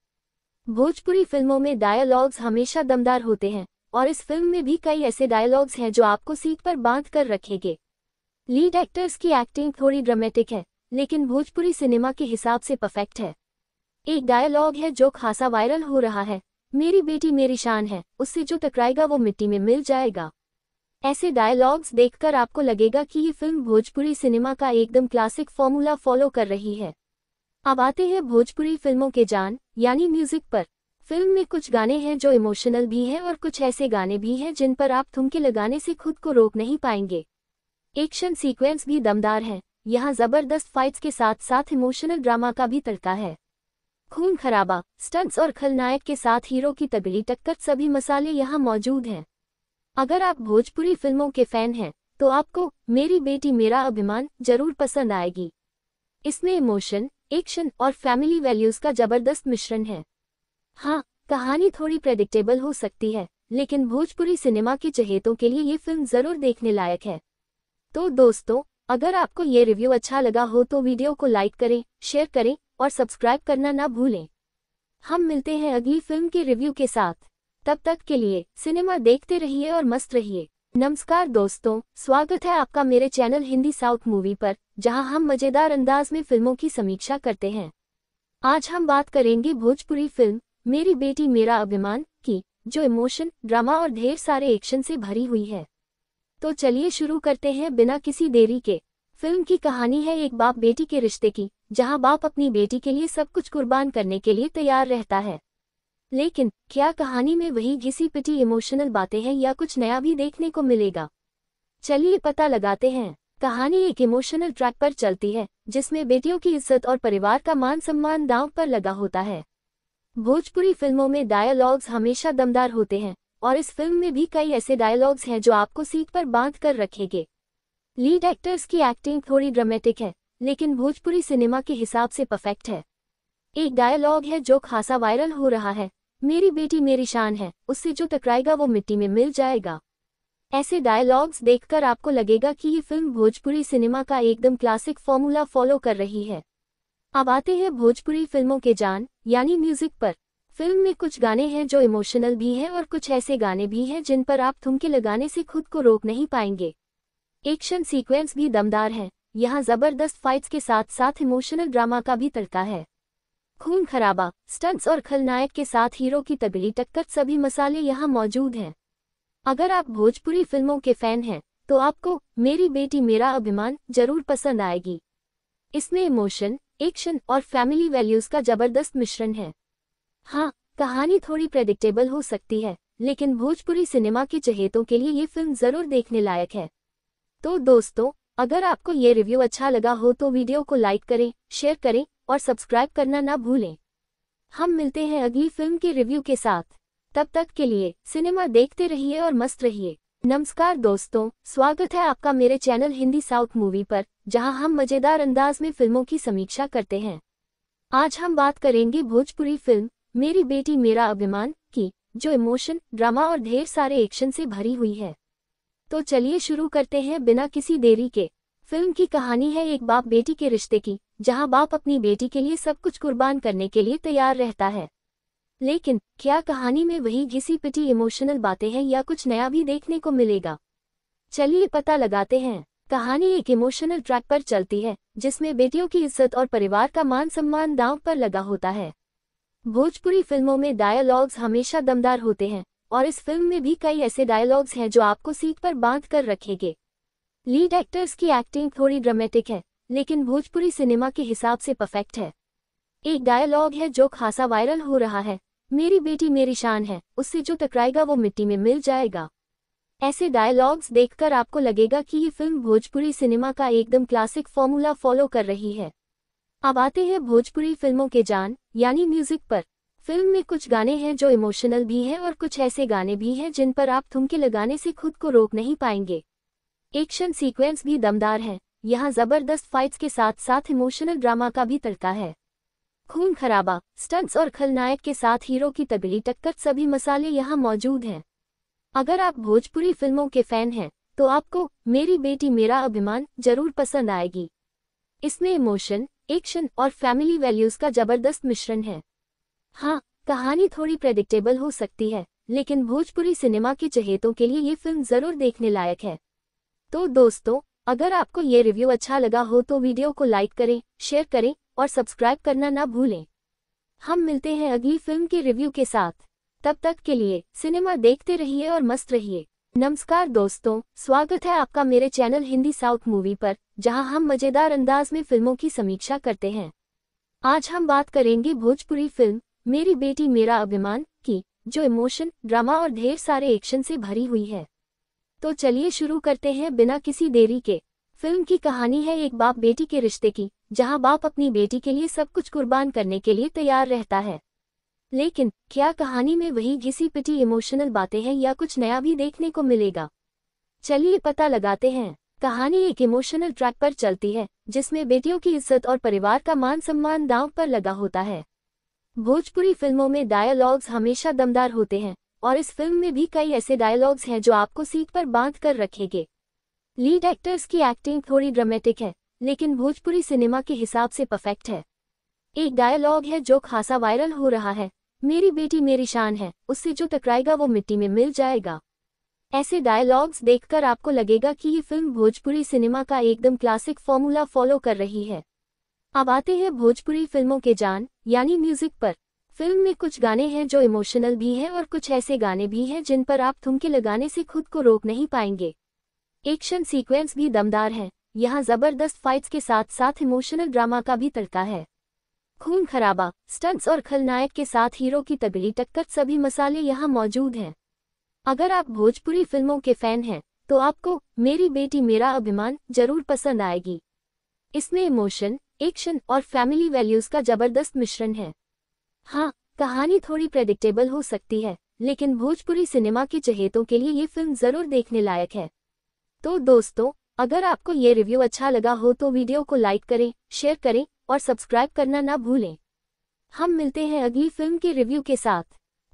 भोजपुरी फिल्मों में डायलॉग्स हमेशा दमदार होते हैं और इस फिल्म में भी कई ऐसे डायलॉग्स हैं जो आपको सीट पर बांध कर रखेंगे लीड एक्टर्स की एक्टिंग थोड़ी ड्रामेटिक है लेकिन भोजपुरी सिनेमा के हिसाब से परफेक्ट है एक डायलॉग है जो खासा वायरल हो रहा है मेरी बेटी मेरी शान है उससे जो टकराएगा वो मिट्टी में मिल जाएगा ऐसे डायलॉग्स देखकर आपको लगेगा कि ये फिल्म भोजपुरी सिनेमा का एकदम क्लासिक फॉर्मूला फॉलो कर रही है अब आते हैं भोजपुरी फिल्मों के जान यानी म्यूजिक पर फिल्म में कुछ गाने हैं जो इमोशनल भी हैं और कुछ ऐसे गाने भी हैं जिन पर आप थुमके लगाने से खुद को रोक नहीं पाएंगे एक्शन सीक्वेंस भी दमदार हैं यहाँ जबरदस्त फाइट्स के साथ साथ इमोशनल ड्रामा का भी तड़का है खून खराबा स्टंट्स और खलनायक के साथ हीरो की तगड़ी टक्कर सभी मसाले यहाँ मौजूद हैं अगर आप भोजपुरी फिल्मों के फैन हैं तो आपको मेरी बेटी मेरा अभिमान जरूर पसंद आएगी इसमें इमोशन एक्शन और फैमिली वैल्यूज का जबरदस्त मिश्रण है हाँ कहानी थोड़ी प्रेडिक्टेबल हो सकती है लेकिन भोजपुरी सिनेमा के चहेतों के लिए ये फिल्म जरूर देखने लायक है तो दोस्तों अगर आपको ये रिव्यू अच्छा लगा हो तो वीडियो को लाइक करें शेयर करें और सब्सक्राइब करना ना भूलें हम मिलते हैं अगली फिल्म के रिव्यू के साथ तब तक के लिए सिनेमा देखते रहिए और मस्त रहिए नमस्कार दोस्तों स्वागत है आपका मेरे चैनल हिंदी साउथ मूवी पर जहां हम मजेदार अंदाज में फिल्मों की समीक्षा करते हैं आज हम बात करेंगे भोजपुरी फिल्म मेरी बेटी मेरा अभिमान की जो इमोशन ड्रामा और ढेर सारे एक्शन से भरी हुई है तो चलिए शुरू करते हैं बिना किसी देरी के फिल्म की कहानी है एक बाप बेटी के रिश्ते की जहां बाप अपनी बेटी के लिए सब कुछ कुर्बान करने के लिए तैयार रहता है लेकिन क्या कहानी में वही घिसी पिटी इमोशनल बातें हैं या कुछ नया भी देखने को मिलेगा चलिए पता लगाते हैं कहानी एक इमोशनल ट्रैक पर चलती है जिसमें बेटियों की इज्जत और परिवार का मान सम्मान दांव पर लगा होता है भोजपुरी फिल्मों में डायलॉग्स हमेशा दमदार होते हैं और इस फिल्म में भी कई ऐसे डायलॉग्स हैं जो आपको सीट पर बांध कर रखेंगे लीड एक्टर्स की एक्टिंग थोड़ी ड्रामेटिक है लेकिन भोजपुरी सिनेमा के हिसाब से परफेक्ट है एक डायलॉग है जो खासा वायरल हो रहा है मेरी बेटी मेरी शान है उससे जो टकराएगा वो मिट्टी में मिल जाएगा ऐसे डायलॉग्स देखकर आपको लगेगा कि ये फिल्म भोजपुरी सिनेमा का एकदम क्लासिक फॉर्मूला फॉलो कर रही है अब आते हैं भोजपुरी फिल्मों के जान यानी म्यूजिक पर फिल्म में कुछ गाने हैं जो इमोशनल भी हैं और कुछ ऐसे गाने भी हैं जिन पर आप थुमके लगाने से खुद को रोक नहीं पाएंगे एक्शन सीक्वेंस भी दमदार हैं यहाँ जबरदस्त फाइट्स के साथ साथ इमोशनल ड्रामा का भी तड़का है खून खराबा स्टंट्स और खलनायक के साथ हीरो की तबीली टक्कर सभी मसाले यहाँ मौजूद हैं अगर आप भोजपुरी फिल्मों के फैन हैं तो आपको मेरी बेटी मेरा अभिमान जरूर पसंद आएगी इसमें इमोशन एक्शन और फैमिली वैल्यूज का जबरदस्त मिश्रण है हाँ कहानी थोड़ी प्रेडिक्टेबल हो सकती है लेकिन भोजपुरी सिनेमा के चहेतों के लिए ये फिल्म जरूर देखने लायक है तो दोस्तों अगर आपको ये रिव्यू अच्छा लगा हो तो वीडियो को लाइक करें शेयर करें और सब्सक्राइब करना ना भूलें हम मिलते हैं अगली फिल्म के रिव्यू के साथ तब तक के लिए सिनेमा देखते रहिए और मस्त रहिए नमस्कार दोस्तों स्वागत है आपका मेरे चैनल हिंदी साउथ मूवी पर जहां हम मजेदार अंदाज में फिल्मों की समीक्षा करते हैं आज हम बात करेंगे भोजपुरी फिल्म मेरी बेटी मेरा अभिमान की जो इमोशन ड्रामा और ढेर सारे एक्शन से भरी हुई है तो चलिए शुरू करते हैं बिना किसी देरी के फिल्म की कहानी है एक बाप बेटी के रिश्ते की जहाँ बाप अपनी बेटी के लिए सब कुछ कुर्बान करने के लिए तैयार रहता है लेकिन क्या कहानी में वही घिसी पिटी इमोशनल बातें हैं या कुछ नया भी देखने को मिलेगा चलिए पता लगाते हैं कहानी एक इमोशनल ट्रैक पर चलती है जिसमें बेटियों की इज्जत और परिवार का मान सम्मान दांव पर लगा होता है भोजपुरी फिल्मों में डायलॉग्स हमेशा दमदार होते हैं और इस फिल्म में भी कई ऐसे डायलॉग्स हैं जो आपको सीट पर बांध कर रखेंगे लीड एक्टर्स की एक्टिंग थोड़ी ड्रामेटिक है लेकिन भोजपुरी सिनेमा के हिसाब से परफेक्ट है एक डायलॉग है जो खासा वायरल हो रहा है मेरी बेटी मेरी शान है उससे जो टकराएगा वो मिट्टी में मिल जाएगा ऐसे डायलॉग्स देखकर आपको लगेगा कि ये फिल्म भोजपुरी सिनेमा का एकदम क्लासिक फॉर्मूला फॉलो कर रही है अब आते हैं भोजपुरी फिल्मों के जान यानी म्यूजिक पर फिल्म में कुछ गाने हैं जो इमोशनल भी हैं और कुछ ऐसे गाने भी हैं जिन पर आप थुमके लगाने से खुद को रोक नहीं पाएंगे एक्शन सीक्वेंस भी दमदार हैं यहाँ जबरदस्त फाइट्स के साथ साथ इमोशनल ड्रामा का भी तड़का है खून खराबा स्टंट्स और खलनायक के साथ हीरो की तगड़ी टक्कर सभी मसाले यहाँ मौजूद हैं अगर आप भोजपुरी फिल्मों के फैन हैं तो आपको मेरी बेटी मेरा अभिमान जरूर पसंद आएगी इसमें इमोशन एक्शन और फैमिली वैल्यूज का जबरदस्त मिश्रण है हाँ कहानी थोड़ी प्रेडिक्टेबल हो सकती है लेकिन भोजपुरी सिनेमा के चहेतों के लिए ये फिल्म जरूर देखने लायक है तो दोस्तों अगर आपको ये रिव्यू अच्छा लगा हो तो वीडियो को लाइक करें शेयर करें और सब्सक्राइब करना ना भूलें हम मिलते हैं अगली फिल्म के रिव्यू के साथ तब तक के लिए सिनेमा देखते रहिए और मस्त रहिए नमस्कार दोस्तों स्वागत है आपका मेरे चैनल हिंदी साउथ मूवी पर जहां हम मजेदार अंदाज में फिल्मों की समीक्षा करते हैं आज हम बात करेंगे भोजपुरी फिल्म मेरी बेटी मेरा अभिमान की जो इमोशन ड्रामा और ढेर सारे एक्शन से भरी हुई है तो चलिए शुरू करते हैं बिना किसी देरी के फिल्म की कहानी है एक बाप बेटी के रिश्ते की जहां बाप अपनी बेटी के लिए सब कुछ कुर्बान करने के लिए तैयार रहता है लेकिन क्या कहानी में वही घिसी पिटी इमोशनल बातें हैं या कुछ नया भी देखने को मिलेगा चलिए पता लगाते हैं कहानी एक इमोशनल ट्रैक पर चलती है जिसमें बेटियों की इज्जत और परिवार का मान सम्मान दांव पर लगा होता है भोजपुरी फिल्मों में डायलॉग्स हमेशा दमदार होते हैं और इस फिल्म में भी कई ऐसे डायलॉग्स हैं जो आपको सीट पर बांध कर रखेंगे लीड एक्टर्स की एक्टिंग थोड़ी ड्रामेटिक है लेकिन भोजपुरी सिनेमा के हिसाब से परफेक्ट है एक डायलॉग है जो खासा वायरल हो रहा है मेरी बेटी मेरी शान है उससे जो टकराएगा वो मिट्टी में मिल जाएगा ऐसे डायलॉग्स देखकर आपको लगेगा कि ये फिल्म भोजपुरी सिनेमा का एकदम क्लासिक फॉर्मूला फॉलो कर रही है अब आते हैं भोजपुरी फिल्मों के जान यानी म्यूजिक पर फिल्म में कुछ गाने हैं जो इमोशनल भी हैं और कुछ ऐसे गाने भी हैं जिन पर आप थुमके लगाने से खुद को रोक नहीं पाएंगे एक्शन सीक्वेंस भी दमदार हैं यहां जबरदस्त फाइट्स के साथ साथ इमोशनल ड्रामा का भी तड़का है खून खराबा स्टंट्स और खलनायक के साथ हीरो की तगड़ी टक्कर सभी मसाले यहाँ मौजूद हैं अगर आप भोजपुरी फिल्मों के फैन हैं तो आपको मेरी बेटी मेरा अभिमान जरूर पसंद आएगी इसमें इमोशन एक्शन और फैमिली वैल्यूज का जबरदस्त मिश्रण है हाँ कहानी थोड़ी प्रेडिक्टेबल हो सकती है लेकिन भोजपुरी सिनेमा के चहेतों के लिए ये फिल्म जरूर देखने लायक है तो दोस्तों अगर आपको ये रिव्यू अच्छा लगा हो तो वीडियो को लाइक करें शेयर करें और सब्सक्राइब करना ना भूलें हम मिलते हैं अगली फिल्म के रिव्यू के साथ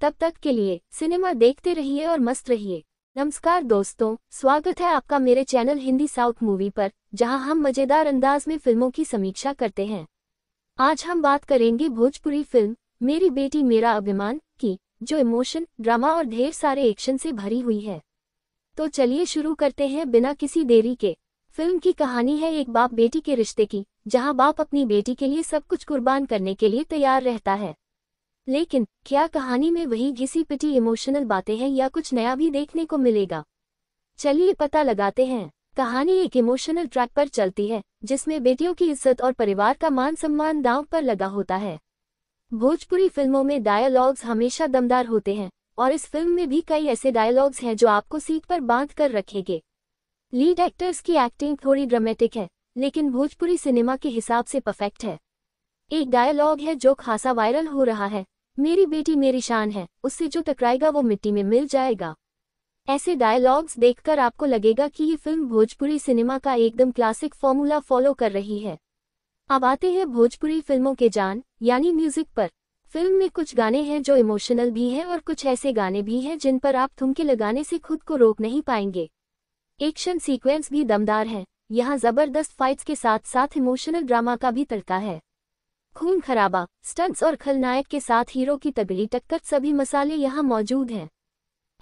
तब तक के लिए सिनेमा देखते रहिए और मस्त रहिए नमस्कार दोस्तों स्वागत है आपका मेरे चैनल हिंदी साउथ मूवी पर जहां हम मजेदार अंदाज में फिल्मों की समीक्षा करते हैं आज हम बात करेंगे भोजपुरी फिल्म मेरी बेटी मेरा अभिमान की जो इमोशन ड्रामा और ढेर सारे एक्शन से भरी हुई है तो चलिए शुरू करते हैं बिना किसी देरी के फिल्म की कहानी है एक बाप बेटी के रिश्ते की जहां बाप अपनी बेटी के लिए सब कुछ कुर्बान करने के लिए तैयार रहता है लेकिन क्या कहानी में वही घिसी पिटी इमोशनल बातें हैं या कुछ नया भी देखने को मिलेगा चलिए पता लगाते हैं कहानी एक इमोशनल ट्रैक पर चलती है जिसमें बेटियों की इज्जत और परिवार का मान सम्मान दांव पर लगा होता है भोजपुरी फिल्मों में डायलॉग्स हमेशा दमदार होते हैं और इस फिल्म में भी कई ऐसे डायलॉग्स हैं जो आपको सीट पर बांध कर रखेंगे लीड एक्टर्स की एक्टिंग थोड़ी ड्रामेटिक है लेकिन भोजपुरी सिनेमा के हिसाब से परफेक्ट है एक डायलॉग है जो खासा वायरल हो रहा है मेरी बेटी मेरी शान है उससे जो टकराएगा वो मिट्टी में मिल जाएगा ऐसे डायलॉग्स देखकर आपको लगेगा कि ये फिल्म भोजपुरी सिनेमा का एकदम क्लासिक फॉर्मूला फॉलो कर रही है अब आते हैं भोजपुरी फिल्मों के जान यानी म्यूजिक पर फिल्म में कुछ गाने हैं जो इमोशनल भी हैं और कुछ ऐसे गाने भी हैं जिन पर आप थुमके लगाने से खुद को रोक नहीं पाएंगे एक्शन सीक्वेंस भी दमदार हैं यहाँ जबरदस्त फाइट्स के साथ साथ इमोशनल ड्रामा का भी तड़का है खून खराबा स्टंट्स और खलनायक के साथ हीरो की तगड़ी टक्कर सभी मसाले यहाँ मौजूद हैं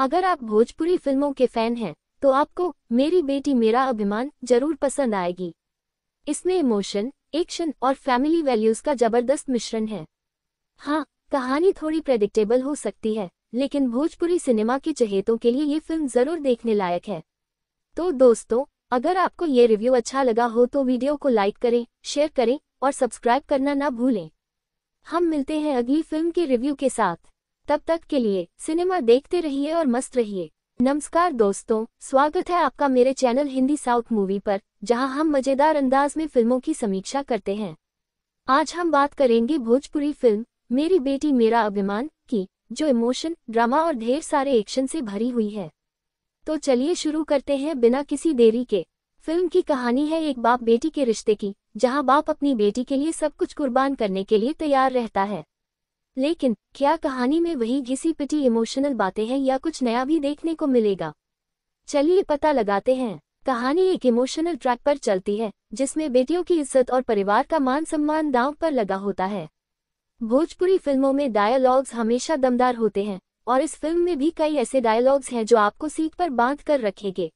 अगर आप भोजपुरी फिल्मों के फैन हैं तो आपको मेरी बेटी मेरा अभिमान जरूर पसंद आएगी इसमें इमोशन एक्शन और फैमिली वैल्यूज का जबरदस्त मिश्रण है हाँ कहानी थोड़ी प्रेडिक्टेबल हो सकती है लेकिन भोजपुरी सिनेमा के चहेतों के लिए ये फिल्म जरूर देखने लायक है तो दोस्तों अगर आपको ये रिव्यू अच्छा लगा हो तो वीडियो को लाइक करें शेयर करें और सब्सक्राइब करना ना भूलें हम मिलते हैं अगली फिल्म के रिव्यू के साथ तब तक के लिए सिनेमा देखते रहिए और मस्त रहिए नमस्कार दोस्तों स्वागत है आपका मेरे चैनल हिंदी साउथ मूवी पर जहां हम मजेदार अंदाज में फिल्मों की समीक्षा करते हैं आज हम बात करेंगे भोजपुरी फिल्म मेरी बेटी मेरा अभिमान की जो इमोशन ड्रामा और ढेर सारे एक्शन से भरी हुई है तो चलिए शुरू करते हैं बिना किसी देरी के फिल्म की कहानी है एक बाप बेटी के रिश्ते की जहां बाप अपनी बेटी के लिए सब कुछ कुर्बान करने के लिए तैयार रहता है लेकिन क्या कहानी में वही घिसी पिटी इमोशनल बातें हैं या कुछ नया भी देखने को मिलेगा चलिए पता लगाते हैं कहानी एक इमोशनल ट्रैक पर चलती है जिसमें बेटियों की इज्जत और परिवार का मान सम्मान दांव पर लगा होता है भोजपुरी फिल्मों में डायलॉग्स हमेशा दमदार होते हैं और इस फिल्म में भी कई ऐसे डायलॉग्स हैं जो आपको सीट पर बांध कर रखेंगे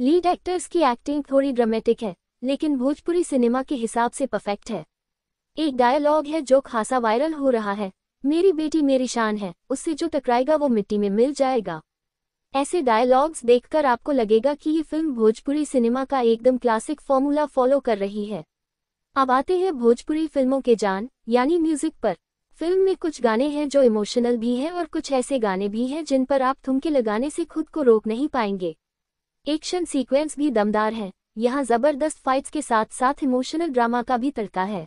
लीड एक्टर्स की एक्टिंग थोड़ी ड्रामेटिक है लेकिन भोजपुरी सिनेमा के हिसाब से परफेक्ट है एक डायलॉग है जो खासा वायरल हो रहा है मेरी बेटी मेरी शान है उससे जो टकराएगा वो मिट्टी में मिल जाएगा ऐसे डायलॉग्स देखकर आपको लगेगा कि ये फिल्म भोजपुरी सिनेमा का एकदम क्लासिक फॉर्मूला फॉलो कर रही है अब आते हैं भोजपुरी फिल्मों के जान यानी म्यूजिक पर फिल्म में कुछ गाने हैं जो इमोशनल भी हैं और कुछ ऐसे गाने भी हैं जिन पर आप थुमके लगाने से खुद को रोक नहीं पाएंगे एक्शन सीक्वेंस भी दमदार हैं यहाँ जबरदस्त फाइट्स के साथ साथ इमोशनल ड्रामा का भी तड़का है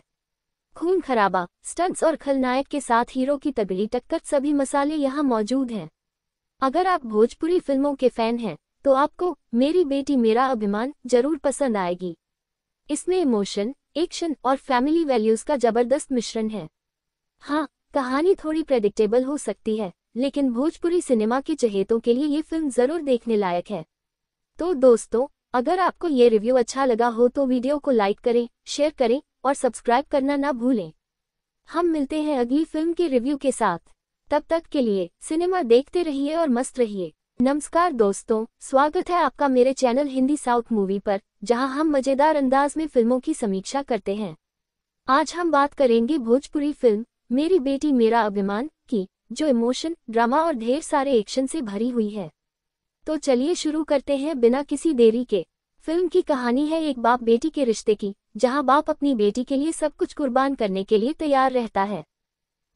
खून खराबा स्टंट्स और खलनायक के साथ हीरो की तबीली टक्कर सभी मसाले यहाँ मौजूद हैं अगर आप भोजपुरी फिल्मों के फैन हैं तो आपको मेरी बेटी मेरा अभिमान जरूर पसंद आएगी इसमें इमोशन एक्शन और फैमिली वैल्यूज का जबरदस्त मिश्रण है हाँ कहानी थोड़ी प्रेडिक्टेबल हो सकती है लेकिन भोजपुरी सिनेमा के चहेतों के लिए ये फिल्म जरूर देखने लायक है तो दोस्तों अगर आपको ये रिव्यू अच्छा लगा हो तो वीडियो को लाइक करें शेयर करें और सब्सक्राइब करना ना भूलें हम मिलते हैं अगली फिल्म के रिव्यू के साथ तब तक के लिए सिनेमा देखते रहिए और मस्त रहिए नमस्कार दोस्तों स्वागत है आपका मेरे चैनल हिंदी साउथ मूवी पर जहां हम मजेदार अंदाज में फिल्मों की समीक्षा करते हैं आज हम बात करेंगे भोजपुरी फिल्म मेरी बेटी मेरा अभिमान की जो इमोशन ड्रामा और ढेर सारे एक्शन से भरी हुई है तो चलिए शुरू करते हैं बिना किसी देरी के फिल्म की कहानी है एक बाप बेटी के रिश्ते की जहाँ बाप अपनी बेटी के लिए सब कुछ कुर्बान करने के लिए तैयार रहता है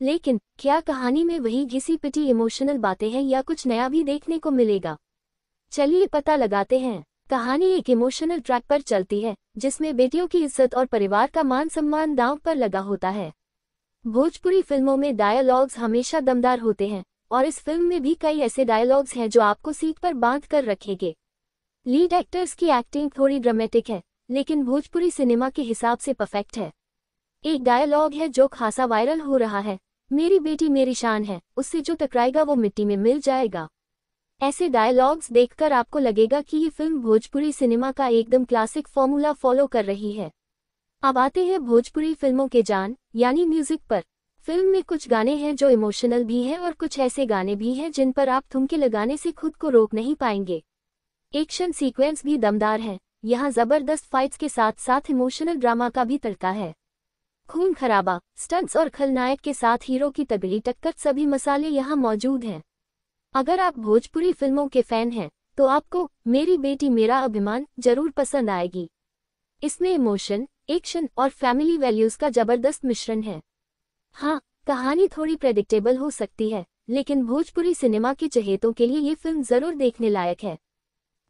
लेकिन क्या कहानी में वही घिसी पिटी इमोशनल बातें हैं या कुछ नया भी देखने को मिलेगा चलिए पता लगाते हैं कहानी एक इमोशनल ट्रैक पर चलती है जिसमें बेटियों की इज्जत और परिवार का मान सम्मान दांव पर लगा होता है भोजपुरी फिल्मों में डायलॉग्स हमेशा दमदार होते हैं और इस फिल्म में भी कई ऐसे डायलॉग्स हैं जो आपको सीट पर बांध कर रखेंगे लीड एक्टर्स की एक्टिंग थोड़ी ड्रामेटिक है लेकिन भोजपुरी सिनेमा के हिसाब से परफेक्ट है एक डायलॉग है जो खासा वायरल हो रहा है मेरी बेटी मेरी शान है उससे जो टकराएगा वो मिट्टी में मिल जाएगा ऐसे डायलॉग्स देखकर आपको लगेगा कि ये फिल्म भोजपुरी सिनेमा का एकदम क्लासिक फॉर्मूला फॉलो कर रही है अब आते हैं भोजपुरी फिल्मों के जान यानी म्यूजिक पर फिल्म में कुछ गाने हैं जो इमोशनल भी हैं और कुछ ऐसे गाने भी हैं जिन पर आप थुमके लगाने से खुद को रोक नहीं पाएंगे एक्शन सीक्वेंस भी दमदार हैं यहाँ जबरदस्त फाइट्स के साथ साथ इमोशनल ड्रामा का भी तड़का है खून खराबा स्टंट्स और खलनायक के साथ हीरो की तबीली टक्कर सभी मसाले यहाँ मौजूद हैं अगर आप भोजपुरी फिल्मों के फैन हैं तो आपको मेरी बेटी मेरा अभिमान जरूर पसंद आएगी इसमें इमोशन एक्शन और फैमिली वैल्यूज का जबरदस्त मिश्रण है हाँ कहानी थोड़ी प्रेडिक्टेबल हो सकती है लेकिन भोजपुरी सिनेमा के चहेतों के लिए ये फिल्म जरूर देखने लायक है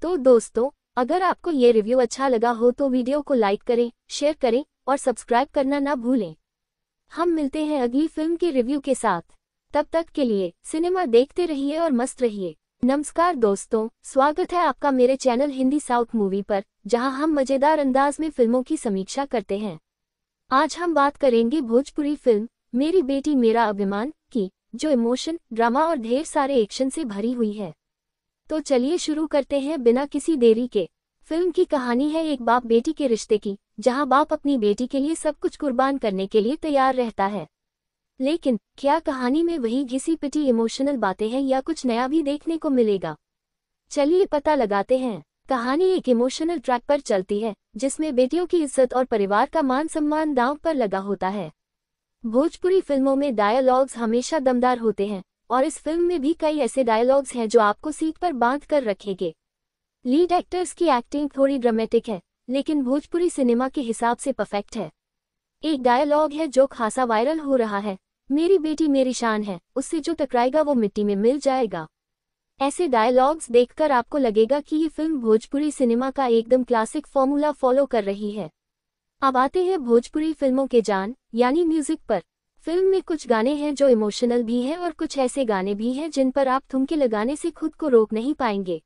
तो दोस्तों अगर आपको ये रिव्यू अच्छा लगा हो तो वीडियो को लाइक करें शेयर करें और सब्सक्राइब करना ना भूलें हम मिलते हैं अगली फिल्म के रिव्यू के साथ तब तक के लिए सिनेमा देखते रहिए और मस्त रहिए नमस्कार दोस्तों स्वागत है आपका मेरे चैनल हिंदी साउथ मूवी पर जहां हम मजेदार अंदाज में फिल्मों की समीक्षा करते हैं आज हम बात करेंगे भोजपुरी फिल्म मेरी बेटी मेरा अभिमान की जो इमोशन ड्रामा और ढेर सारे एक्शन से भरी हुई है तो चलिए शुरू करते हैं बिना किसी देरी के फिल्म की कहानी है एक बाप बेटी के रिश्ते की जहां बाप अपनी बेटी के लिए सब कुछ कुर्बान करने के लिए तैयार रहता है लेकिन क्या कहानी में वही घिसी पिटी इमोशनल बातें हैं या कुछ नया भी देखने को मिलेगा चलिए पता लगाते हैं कहानी एक इमोशनल ट्रैक पर चलती है जिसमें बेटियों की इज्जत और परिवार का मान सम्मान दांव पर लगा होता है भोजपुरी फिल्मों में डायलॉग्स हमेशा दमदार होते हैं और इस फिल्म में भी कई ऐसे डायलॉग्स हैं जो आपको सीट पर बांध कर रखेंगे लीड एक्टर्स की एक्टिंग थोड़ी ड्रामेटिक है लेकिन भोजपुरी सिनेमा के हिसाब से परफेक्ट है एक डायलॉग है जो खासा वायरल हो रहा है मेरी बेटी मेरी शान है उससे जो टकराएगा वो मिट्टी में मिल जाएगा ऐसे डायलॉग्स देखकर आपको लगेगा कि ये फिल्म भोजपुरी सिनेमा का एकदम क्लासिक फॉर्मूला फॉलो कर रही है अब आते हैं भोजपुरी फिल्मों के जान यानी म्यूजिक पर फिल्म में कुछ गाने हैं जो इमोशनल भी हैं और कुछ ऐसे गाने भी हैं जिन पर आप थुमके लगाने से खुद को रोक नहीं पाएंगे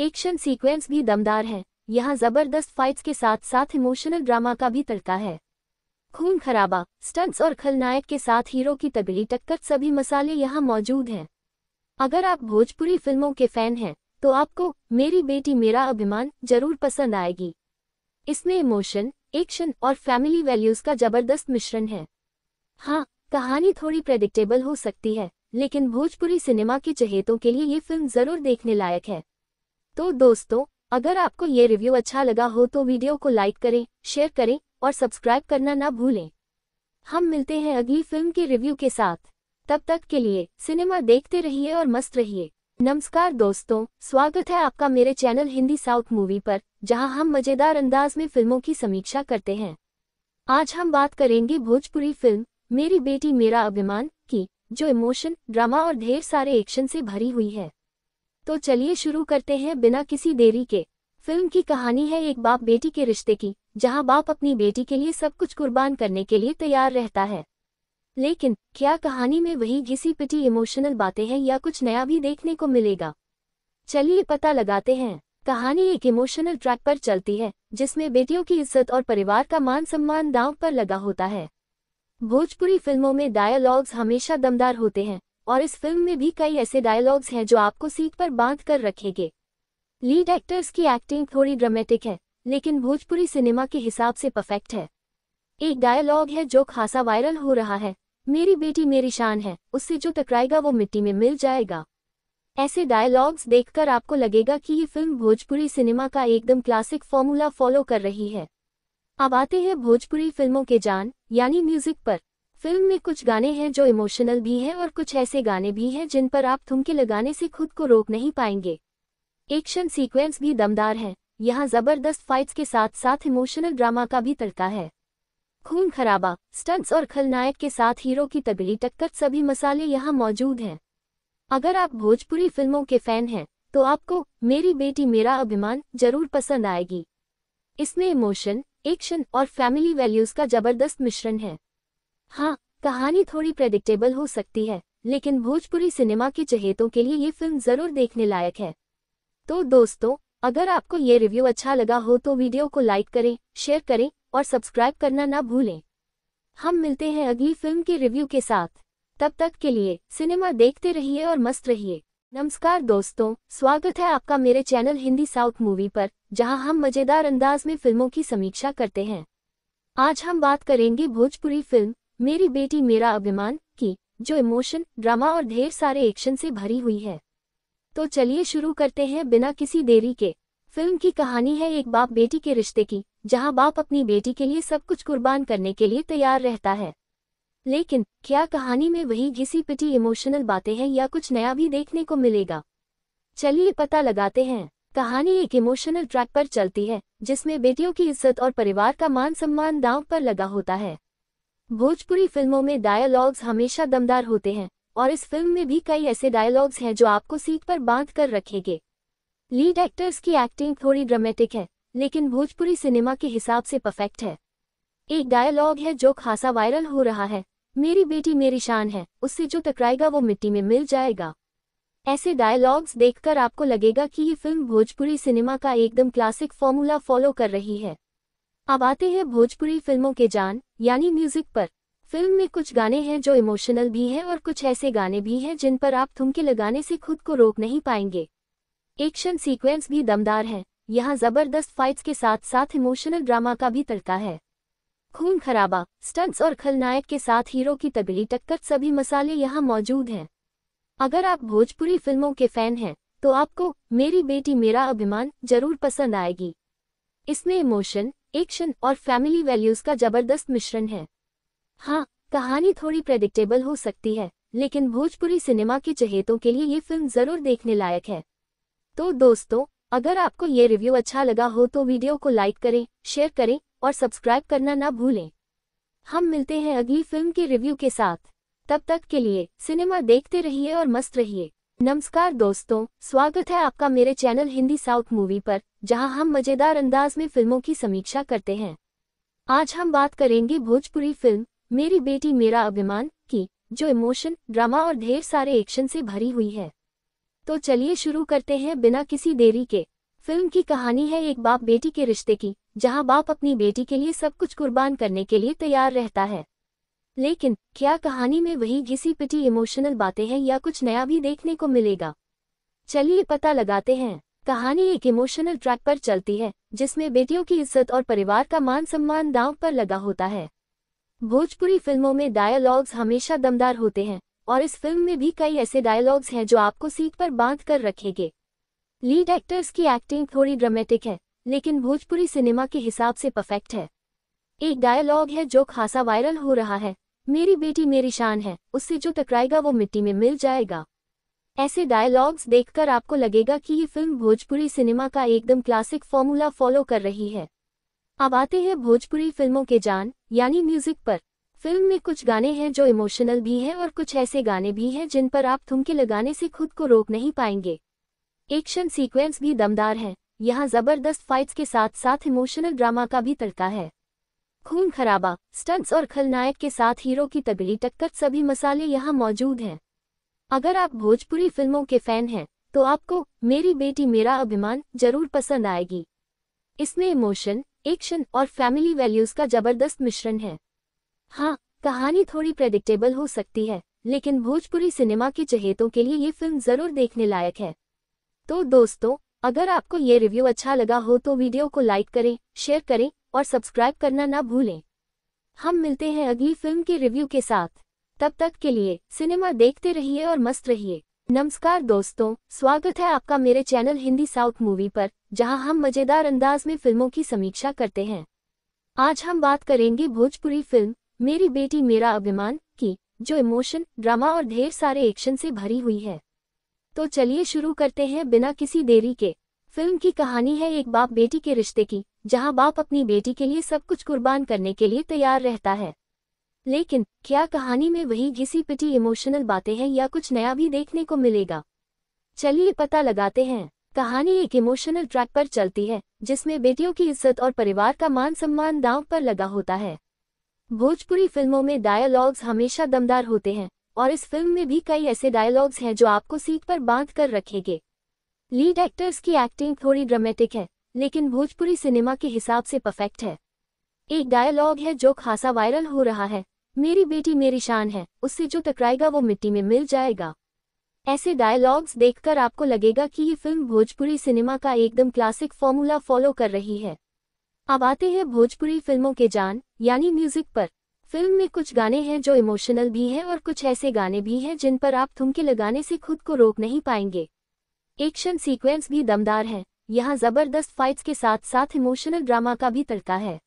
एक्शन सीक्वेंस भी दमदार हैं यहाँ जबरदस्त फाइट्स के साथ साथ इमोशनल ड्रामा का भी तड़का है खून खराबा स्टंट्स और खलनायक के साथ हीरो की तगड़ी टक्कर सभी मसाले यहाँ मौजूद हैं अगर आप भोजपुरी फिल्मों के फैन हैं तो आपको मेरी बेटी मेरा अभिमान जरूर पसंद आएगी इसमें इमोशन एक्शन और फैमिली वैल्यूज का जबरदस्त मिश्रण है हाँ कहानी थोड़ी प्रेडिक्टेबल हो सकती है लेकिन भोजपुरी सिनेमा के चहेतों के लिए ये फिल्म जरूर देखने लायक है तो दोस्तों अगर आपको ये रिव्यू अच्छा लगा हो तो वीडियो को लाइक करें शेयर करें और सब्सक्राइब करना ना भूलें हम मिलते हैं अगली फिल्म के रिव्यू के साथ तब तक के लिए सिनेमा देखते रहिए और मस्त रहिए नमस्कार दोस्तों स्वागत है आपका मेरे चैनल हिंदी साउथ मूवी पर जहां हम मजेदार अंदाज में फिल्मों की समीक्षा करते हैं आज हम बात करेंगे भोजपुरी फिल्म मेरी बेटी मेरा अभिमान की जो इमोशन ड्रामा और ढेर सारे एक्शन से भरी हुई है तो चलिए शुरू करते हैं बिना किसी देरी के फिल्म की कहानी है एक बाप बेटी के रिश्ते की जहां बाप अपनी बेटी के लिए सब कुछ कुर्बान करने के लिए तैयार रहता है लेकिन क्या कहानी में वही घिसी पिटी इमोशनल बातें हैं या कुछ नया भी देखने को मिलेगा चलिए पता लगाते हैं कहानी एक इमोशनल ट्रैक पर चलती है जिसमें बेटियों की इज्जत और परिवार का मान सम्मान दांव पर लगा होता है भोजपुरी फिल्मों में डायलॉग्स हमेशा दमदार होते हैं और इस फिल्म में भी कई ऐसे डायलॉग्स हैं जो आपको सीट पर बांध कर रखेंगे लीड एक्टर्स की एक्टिंग थोड़ी ड्रामेटिक है लेकिन भोजपुरी सिनेमा के हिसाब से परफेक्ट है एक डायलॉग है जो खासा वायरल हो रहा है मेरी बेटी मेरी शान है उससे जो टकराएगा वो मिट्टी में मिल जाएगा ऐसे डायलॉग्स देखकर आपको लगेगा कि ये फिल्म भोजपुरी सिनेमा का एकदम क्लासिक फॉर्मूला फॉलो कर रही है अब आते हैं भोजपुरी फिल्मों के जान यानी म्यूजिक पर फिल्म में कुछ गाने हैं जो इमोशनल भी हैं और कुछ ऐसे गाने भी हैं जिन पर आप थुमके लगाने से खुद को रोक नहीं पाएंगे एक्शन सीक्वेंस भी दमदार हैं यहाँ जबरदस्त फाइट्स के साथ साथ इमोशनल ड्रामा का भी तड़का है खून खराबा स्टंट्स और खलनायक के साथ हीरो की तबीली टक्कर सभी मसाले यहाँ मौजूद हैं अगर आप भोजपुरी फिल्मों के फैन हैं तो आपको मेरी बेटी मेरा अभिमान जरूर पसंद आएगी इसमें इमोशन एक्शन और फैमिली वैल्यूज का जबरदस्त मिश्रण है हाँ कहानी थोड़ी प्रेडिक्टेबल हो सकती है लेकिन भोजपुरी सिनेमा के चहेतों के लिए ये फिल्म जरूर देखने लायक है तो दोस्तों अगर आपको ये रिव्यू अच्छा लगा हो तो वीडियो को लाइक करें शेयर करें और सब्सक्राइब करना ना भूलें हम मिलते हैं अगली फिल्म के रिव्यू के साथ तब तक के लिए सिनेमा देखते रहिए और मस्त रहिए नमस्कार दोस्तों स्वागत है आपका मेरे चैनल हिंदी साउथ मूवी पर जहां हम मजेदार अंदाज में फिल्मों की समीक्षा करते हैं आज हम बात करेंगे भोजपुरी फिल्म मेरी बेटी मेरा अभिमान की जो इमोशन ड्रामा और ढेर सारे एक्शन से भरी हुई है तो चलिए शुरू करते हैं बिना किसी देरी के फिल्म की कहानी है एक बाप बेटी के रिश्ते की जहां बाप अपनी बेटी के लिए सब कुछ कुर्बान करने के लिए तैयार रहता है लेकिन क्या कहानी में वही घिसी पिटी इमोशनल बातें हैं या कुछ नया भी देखने को मिलेगा चलिए पता लगाते हैं कहानी एक इमोशनल ट्रैक पर चलती है जिसमें बेटियों की इज्जत और परिवार का मान सम्मान दांव पर लगा होता है भोजपुरी फिल्मों में डायलॉग्स हमेशा दमदार होते हैं और इस फिल्म में भी कई ऐसे डायलॉग्स हैं जो आपको सीट पर बांध कर रखेंगे लीड एक्टर्स की एक्टिंग थोड़ी ड्रामेटिक है लेकिन भोजपुरी सिनेमा के हिसाब से परफेक्ट है एक डायलॉग है जो खासा वायरल हो रहा है मेरी बेटी मेरी शान है उससे जो टकराएगा वो मिट्टी में मिल जाएगा ऐसे डायलॉग्स देखकर आपको लगेगा कि ये फिल्म भोजपुरी सिनेमा का एकदम क्लासिक फॉर्मूला फॉलो कर रही है अब आते हैं भोजपुरी फिल्मों के जान यानी म्यूजिक पर फिल्म में कुछ गाने हैं जो इमोशनल भी हैं और कुछ ऐसे गाने भी हैं जिन पर आप थुमके लगाने से खुद को रोक नहीं पाएंगे एक्शन सीक्वेंस भी दमदार हैं यहाँ जबरदस्त फाइट्स के साथ साथ इमोशनल ड्रामा का भी तड़का है खून खराबा स्टंट्स और खलनायक के साथ हीरो की तगड़ी टक्कर सभी मसाले यहाँ मौजूद हैं अगर आप भोजपुरी फिल्मों के फैन हैं तो आपको मेरी बेटी मेरा अभिमान जरूर पसंद आएगी इसमें इमोशन एक्शन और फैमिली वैल्यूज का जबरदस्त मिश्रण है हाँ कहानी थोड़ी प्रेडिक्टेबल हो सकती है लेकिन भोजपुरी सिनेमा के चहेतों के लिए ये फिल्म जरूर देखने लायक है तो दोस्तों अगर आपको ये रिव्यू अच्छा लगा हो तो वीडियो को लाइक करें शेयर करें और सब्सक्राइब करना ना भूलें हम मिलते हैं अगली फिल्म के रिव्यू के साथ तब तक के लिए सिनेमा देखते रहिए और मस्त रहिए नमस्कार दोस्तों स्वागत है आपका मेरे चैनल हिंदी साउथ मूवी पर जहां हम मजेदार अंदाज में फिल्मों की समीक्षा करते हैं आज हम बात करेंगे भोजपुरी फिल्म मेरी बेटी मेरा अभिमान की जो इमोशन ड्रामा और ढेर सारे एक्शन से भरी हुई है तो चलिए शुरू करते हैं बिना किसी देरी के फिल्म की कहानी है एक बाप बेटी के रिश्ते की जहाँ बाप अपनी बेटी के लिए सब कुछ कुर्बान करने के लिए तैयार रहता है लेकिन क्या कहानी में वही घिसी पिटी इमोशनल बातें हैं या कुछ नया भी देखने को मिलेगा चलिए पता लगाते हैं कहानी एक इमोशनल ट्रैक पर चलती है जिसमें बेटियों की इज्जत और परिवार का मान सम्मान दांव पर लगा होता है भोजपुरी फिल्मों में डायलॉग्स हमेशा दमदार होते हैं और इस फिल्म में भी कई ऐसे डायलॉग्स हैं जो आपको सीट पर बांध कर रखेंगे लीड एक्टर्स की एक्टिंग थोड़ी ड्रामेटिक है लेकिन भोजपुरी सिनेमा के हिसाब से परफेक्ट है एक डायलॉग है जो खासा वायरल हो रहा है मेरी बेटी मेरी शान है उससे जो टकराएगा वो मिट्टी में मिल जाएगा ऐसे डायलॉग्स देखकर आपको लगेगा कि ये फिल्म भोजपुरी सिनेमा का एकदम क्लासिक फॉर्मूला फॉलो कर रही है अब आते हैं भोजपुरी फिल्मों के जान यानी म्यूजिक पर फिल्म में कुछ गाने हैं जो इमोशनल भी हैं और कुछ ऐसे गाने भी हैं जिन पर आप थुमके लगाने से खुद को रोक नहीं पाएंगे एक्शन सीक्वेंस भी दमदार हैं यहाँ जबरदस्त फाइट्स के साथ साथ इमोशनल ड्रामा का भी तड़का है खून खराबा स्टंट्स और खलनायक के साथ हीरो की तबीली टक्कर सभी मसाले यहाँ मौजूद हैं अगर आप भोजपुरी फिल्मों के फैन हैं तो आपको मेरी बेटी मेरा अभिमान जरूर पसंद आएगी इसमें इमोशन एक्शन और फैमिली वैल्यूज का जबरदस्त मिश्रण है हाँ कहानी थोड़ी प्रेडिक्टेबल हो सकती है लेकिन भोजपुरी सिनेमा के चहेतों के लिए ये फिल्म जरूर देखने लायक है तो दोस्तों अगर आपको ये रिव्यू अच्छा लगा हो तो वीडियो को लाइक करें शेयर करें और सब्सक्राइब करना ना भूलें हम मिलते हैं अगली फिल्म के रिव्यू के साथ तब तक के लिए सिनेमा देखते रहिए और मस्त रहिए नमस्कार दोस्तों स्वागत है आपका मेरे चैनल हिंदी साउथ मूवी पर जहां हम मजेदार अंदाज में फिल्मों की समीक्षा करते हैं आज हम बात करेंगे भोजपुरी फिल्म मेरी बेटी मेरा अभिमान की जो इमोशन ड्रामा और ढेर सारे एक्शन से भरी हुई है तो चलिए शुरू करते हैं बिना किसी देरी के फिल्म की कहानी है एक बाप बेटी के रिश्ते की जहां बाप अपनी बेटी के लिए सब कुछ कुर्बान करने के लिए तैयार रहता है लेकिन क्या कहानी में वही घिसी पिटी इमोशनल बातें हैं या कुछ नया भी देखने को मिलेगा चलिए पता लगाते हैं कहानी एक इमोशनल ट्रैक पर चलती है जिसमें बेटियों की इज्जत और परिवार का मान सम्मान दांव पर लगा होता है भोजपुरी फिल्मों में डायलॉग्स हमेशा दमदार होते हैं और इस फिल्म में भी कई ऐसे डायलॉग्स हैं जो आपको सीट पर बांध कर रखेंगे लीड एक्टर्स की एक्टिंग थोड़ी ड्रामेटिक है लेकिन भोजपुरी सिनेमा के हिसाब से परफेक्ट है एक डायलॉग है जो खासा वायरल हो रहा है मेरी बेटी मेरी शान है उससे जो टकराएगा वो मिट्टी में मिल जाएगा ऐसे डायलॉग्स देखकर आपको लगेगा कि ये फिल्म भोजपुरी सिनेमा का एकदम क्लासिक फॉर्मूला फॉलो कर रही है अब आते हैं भोजपुरी फिल्मों के जान यानी म्यूजिक पर फिल्म में कुछ गाने हैं जो इमोशनल भी हैं और कुछ ऐसे गाने भी हैं जिन पर आप थुमके लगाने से खुद को रोक नहीं पाएंगे एक्शन सीक्वेंस भी दमदार हैं यहाँ जबरदस्त फाइट्स के साथ साथ इमोशनल ड्रामा का भी तड़का है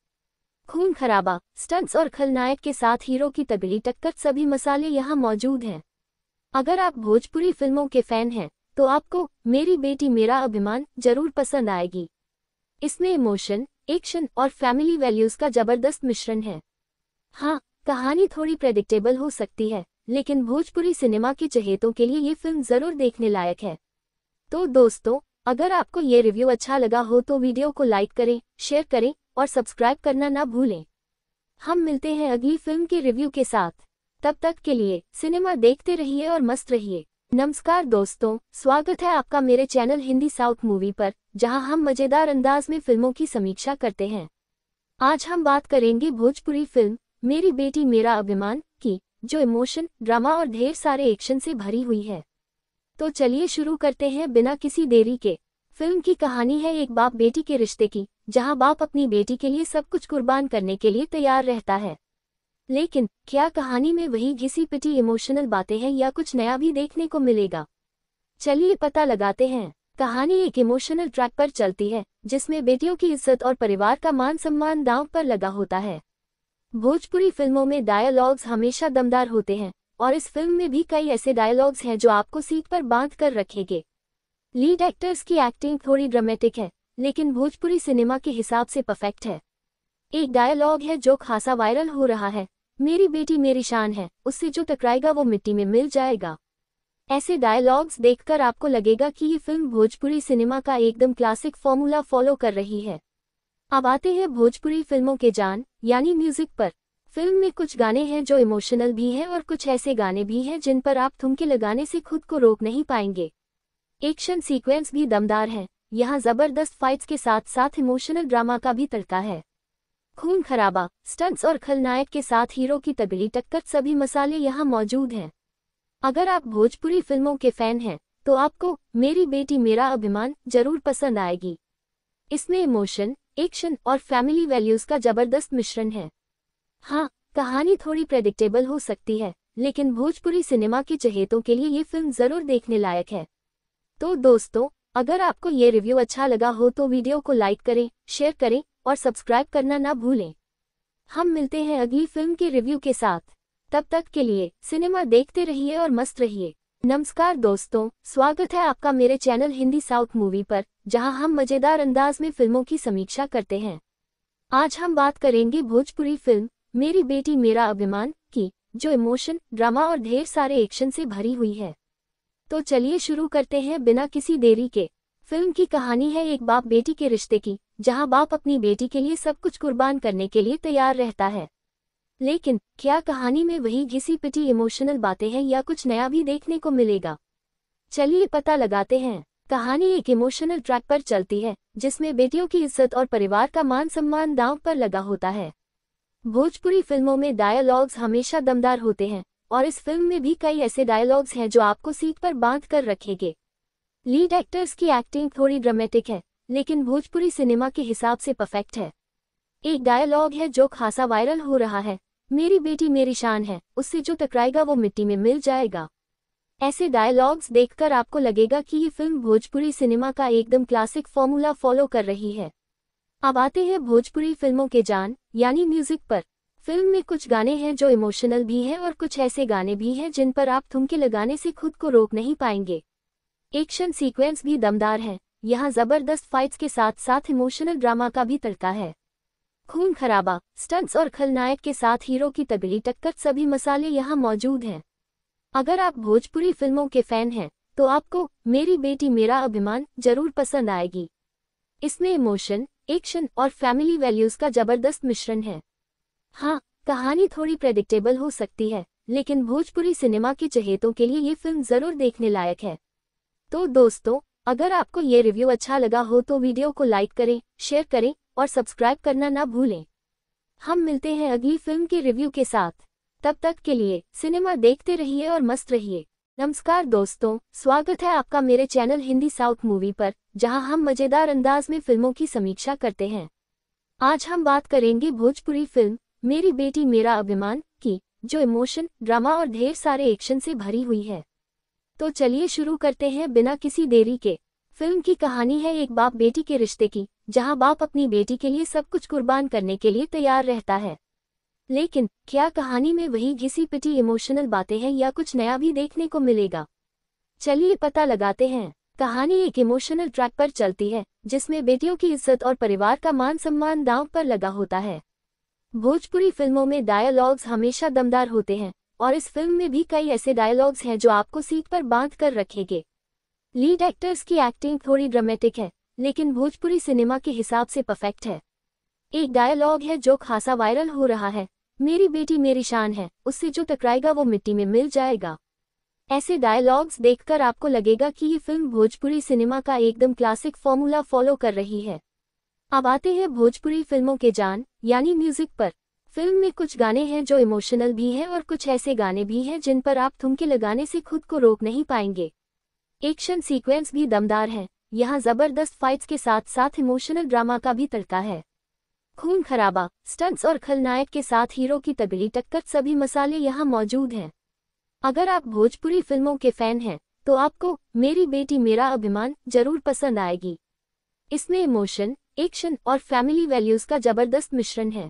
खून खराबा स्टंट्स और खलनायक के साथ हीरो की तगड़ी टक्कर सभी मसाले यहाँ मौजूद हैं अगर आप भोजपुरी फिल्मों के फैन हैं तो आपको मेरी बेटी मेरा अभिमान जरूर पसंद आएगी इसमें इमोशन एक्शन और फैमिली वैल्यूज का जबरदस्त मिश्रण है हाँ कहानी थोड़ी प्रेडिक्टेबल हो सकती है लेकिन भोजपुरी सिनेमा के चहेतों के लिए ये फिल्म जरूर देखने लायक है तो दोस्तों अगर आपको ये रिव्यू अच्छा लगा हो तो वीडियो को लाइक करें शेयर करें और सब्सक्राइब करना ना भूलें हम मिलते हैं अगली फिल्म के रिव्यू के साथ तब तक के लिए सिनेमा देखते रहिए और मस्त रहिए नमस्कार दोस्तों स्वागत है आपका मेरे चैनल हिंदी साउथ मूवी पर जहां हम मजेदार अंदाज में फिल्मों की समीक्षा करते हैं आज हम बात करेंगे भोजपुरी फिल्म मेरी बेटी मेरा अभिमान की जो इमोशन ड्रामा और ढेर सारे एक्शन से भरी हुई है तो चलिए शुरू करते हैं बिना किसी देरी के फिल्म की कहानी है एक बाप बेटी के रिश्ते की जहां बाप अपनी बेटी के लिए सब कुछ कुर्बान करने के लिए तैयार रहता है लेकिन क्या कहानी में वही घिसी पिटी इमोशनल बातें हैं या कुछ नया भी देखने को मिलेगा चलिए पता लगाते हैं कहानी एक इमोशनल ट्रैक पर चलती है जिसमें बेटियों की इज्जत और परिवार का मान सम्मान दांव पर लगा होता है भोजपुरी फिल्मों में डायलॉग्स हमेशा दमदार होते हैं और इस फिल्म में भी कई ऐसे डायलॉग्स हैं जो आपको सीट पर बांध कर रखेंगे लीड एक्टर्स की एक्टिंग थोड़ी ड्रामेटिक है लेकिन भोजपुरी सिनेमा के हिसाब से परफेक्ट है एक डायलॉग है जो खासा वायरल हो रहा है मेरी बेटी मेरी शान है उससे जो टकराएगा वो मिट्टी में मिल जाएगा ऐसे डायलॉग्स देखकर आपको लगेगा कि ये फिल्म भोजपुरी सिनेमा का एकदम क्लासिक फॉर्मूला फॉलो कर रही है अब आते हैं भोजपुरी फिल्मों के जान यानी म्यूजिक पर फिल्म में कुछ गाने हैं जो इमोशनल भी हैं और कुछ ऐसे गाने भी हैं जिन पर आप थुमके लगाने से खुद को रोक नहीं पाएंगे एक्शन सीक्वेंस भी दमदार हैं यहाँ जबरदस्त फाइट्स के साथ साथ इमोशनल ड्रामा का भी तड़का है खून खराबा स्टंट्स और खलनायक के साथ हीरो की तगड़ी टक्कर सभी मसाले यहाँ मौजूद हैं अगर आप भोजपुरी फिल्मों के फैन हैं तो आपको मेरी बेटी मेरा अभिमान जरूर पसंद आएगी इसमें इमोशन एक्शन और फैमिली वैल्यूज का जबरदस्त मिश्रण है हाँ कहानी थोड़ी प्रेडिक्टेबल हो सकती है लेकिन भोजपुरी सिनेमा के चहेतों के लिए ये फिल्म जरूर देखने लायक है तो दोस्तों अगर आपको ये रिव्यू अच्छा लगा हो तो वीडियो को लाइक करें शेयर करें और सब्सक्राइब करना ना भूलें हम मिलते हैं अगली फिल्म के रिव्यू के साथ तब तक के लिए सिनेमा देखते रहिए और मस्त रहिए नमस्कार दोस्तों स्वागत है आपका मेरे चैनल हिंदी साउथ मूवी पर जहां हम मजेदार अंदाज में फिल्मों की समीक्षा करते हैं आज हम बात करेंगे भोजपुरी फिल्म मेरी बेटी मेरा अभिमान की जो इमोशन ड्रामा और ढेर सारे एक्शन से भरी हुई है तो चलिए शुरू करते हैं बिना किसी देरी के फिल्म की कहानी है एक बाप बेटी के रिश्ते की जहां बाप अपनी बेटी के लिए सब कुछ कुर्बान करने के लिए तैयार रहता है लेकिन क्या कहानी में वही घिसी पिटी इमोशनल बातें हैं या कुछ नया भी देखने को मिलेगा चलिए पता लगाते हैं कहानी एक इमोशनल ट्रैक पर चलती है जिसमें बेटियों की इज्जत और परिवार का मान सम्मान दांव पर लगा होता है भोजपुरी फिल्मों में डायलॉग्स हमेशा दमदार होते हैं और इस फिल्म में भी कई ऐसे डायलॉग्स हैं जो आपको सीट पर बांध कर रखेंगे लीड एक्टर्स की एक्टिंग थोड़ी ड्रामेटिक है लेकिन भोजपुरी सिनेमा के हिसाब से परफेक्ट है एक डायलॉग है जो खासा वायरल हो रहा है मेरी बेटी मेरी शान है उससे जो टकराएगा वो मिट्टी में मिल जाएगा ऐसे डायलॉग्स देखकर आपको लगेगा कि ये फिल्म भोजपुरी सिनेमा का एकदम क्लासिक फॉर्मूला फॉलो कर रही है अब आते हैं भोजपुरी फिल्मों के जान यानी म्यूजिक पर फिल्म में कुछ गाने हैं जो इमोशनल भी हैं और कुछ ऐसे गाने भी हैं जिन पर आप थुमके लगाने से खुद को रोक नहीं पाएंगे एक्शन सीक्वेंस भी दमदार हैं यहाँ जबरदस्त फाइट्स के साथ साथ इमोशनल ड्रामा का भी तड़का है खून खराबा स्टंट्स और खलनायक के साथ हीरो की तगड़ी टक्कर सभी मसाले यहाँ मौजूद हैं अगर आप भोजपुरी फिल्मों के फैन हैं तो आपको मेरी बेटी मेरा अभिमान जरूर पसंद आएगी इसमें इमोशन एक्शन और फैमिली वैल्यूज का जबरदस्त मिश्रण है हाँ कहानी थोड़ी प्रेडिक्टेबल हो सकती है लेकिन भोजपुरी सिनेमा के चहेतों के लिए ये फिल्म जरूर देखने लायक है तो दोस्तों अगर आपको ये रिव्यू अच्छा लगा हो तो वीडियो को लाइक करें शेयर करें और सब्सक्राइब करना ना भूलें हम मिलते हैं अगली फिल्म के रिव्यू के साथ तब तक के लिए सिनेमा देखते रहिए और मस्त रहिए नमस्कार दोस्तों स्वागत है आपका मेरे चैनल हिंदी साउथ मूवी पर जहां हम मजेदार अंदाज में फिल्मों की समीक्षा करते हैं आज हम बात करेंगे भोजपुरी फिल्म मेरी बेटी मेरा अभिमान की जो इमोशन ड्रामा और ढेर सारे एक्शन से भरी हुई है तो चलिए शुरू करते हैं बिना किसी देरी के फिल्म की कहानी है एक बाप बेटी के रिश्ते की जहाँ बाप अपनी बेटी के लिए सब कुछ कुर्बान करने के लिए तैयार रहता है लेकिन क्या कहानी में वही घिसी पिटी इमोशनल बातें हैं या कुछ नया भी देखने को मिलेगा चलिए पता लगाते हैं कहानी एक इमोशनल ट्रैक पर चलती है जिसमें बेटियों की इज्जत और परिवार का मान सम्मान दांव पर लगा होता है भोजपुरी फिल्मों में डायलॉग्स हमेशा दमदार होते हैं और इस फिल्म में भी कई ऐसे डायलॉग्स हैं जो आपको सीट पर बांध कर रखेंगे लीड एक्टर्स की एक्टिंग थोड़ी ड्रामेटिक है लेकिन भोजपुरी सिनेमा के हिसाब से परफेक्ट है एक डायलॉग है जो खासा वायरल हो रहा है मेरी बेटी मेरी शान है उससे जो टकराएगा वो मिट्टी में मिल जाएगा ऐसे डायलॉग्स देखकर आपको लगेगा कि ये फिल्म भोजपुरी सिनेमा का एकदम क्लासिक फॉर्मूला फॉलो कर रही है अब आते हैं भोजपुरी फिल्मों के जान यानी म्यूजिक पर फिल्म में कुछ गाने हैं जो इमोशनल भी हैं और कुछ ऐसे गाने भी हैं जिन पर आप थुमके लगाने से खुद को रोक नहीं पाएंगे एक्शन सीक्वेंस भी दमदार हैं यहाँ जबरदस्त फाइट्स के साथ साथ इमोशनल ड्रामा का भी तड़का है खून खराबा स्टंट्स और खलनायक के साथ हीरो की तगड़ी टक्कर सभी मसाले यहाँ मौजूद हैं अगर आप भोजपुरी फिल्मों के फैन हैं तो आपको मेरी बेटी मेरा अभिमान जरूर पसंद आएगी इसमें इमोशन एक्शन और फैमिली वैल्यूज का जबरदस्त मिश्रण है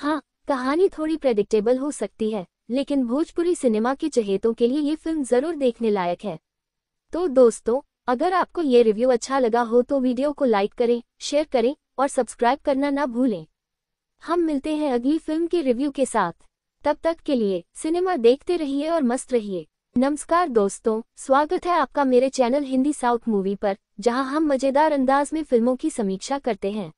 हाँ कहानी थोड़ी प्रेडिक्टेबल हो सकती है लेकिन भोजपुरी सिनेमा के चहेतों के लिए ये फिल्म जरूर देखने लायक है तो दोस्तों अगर आपको ये रिव्यू अच्छा लगा हो तो वीडियो को लाइक करें शेयर करें और सब्सक्राइब करना ना भूलें हम मिलते हैं अगली फिल्म के रिव्यू के साथ तब तक के लिए सिनेमा देखते रहिए और मस्त रहिए नमस्कार दोस्तों स्वागत है आपका मेरे चैनल हिंदी साउथ मूवी पर जहां हम मजेदार अंदाज में फिल्मों की समीक्षा करते हैं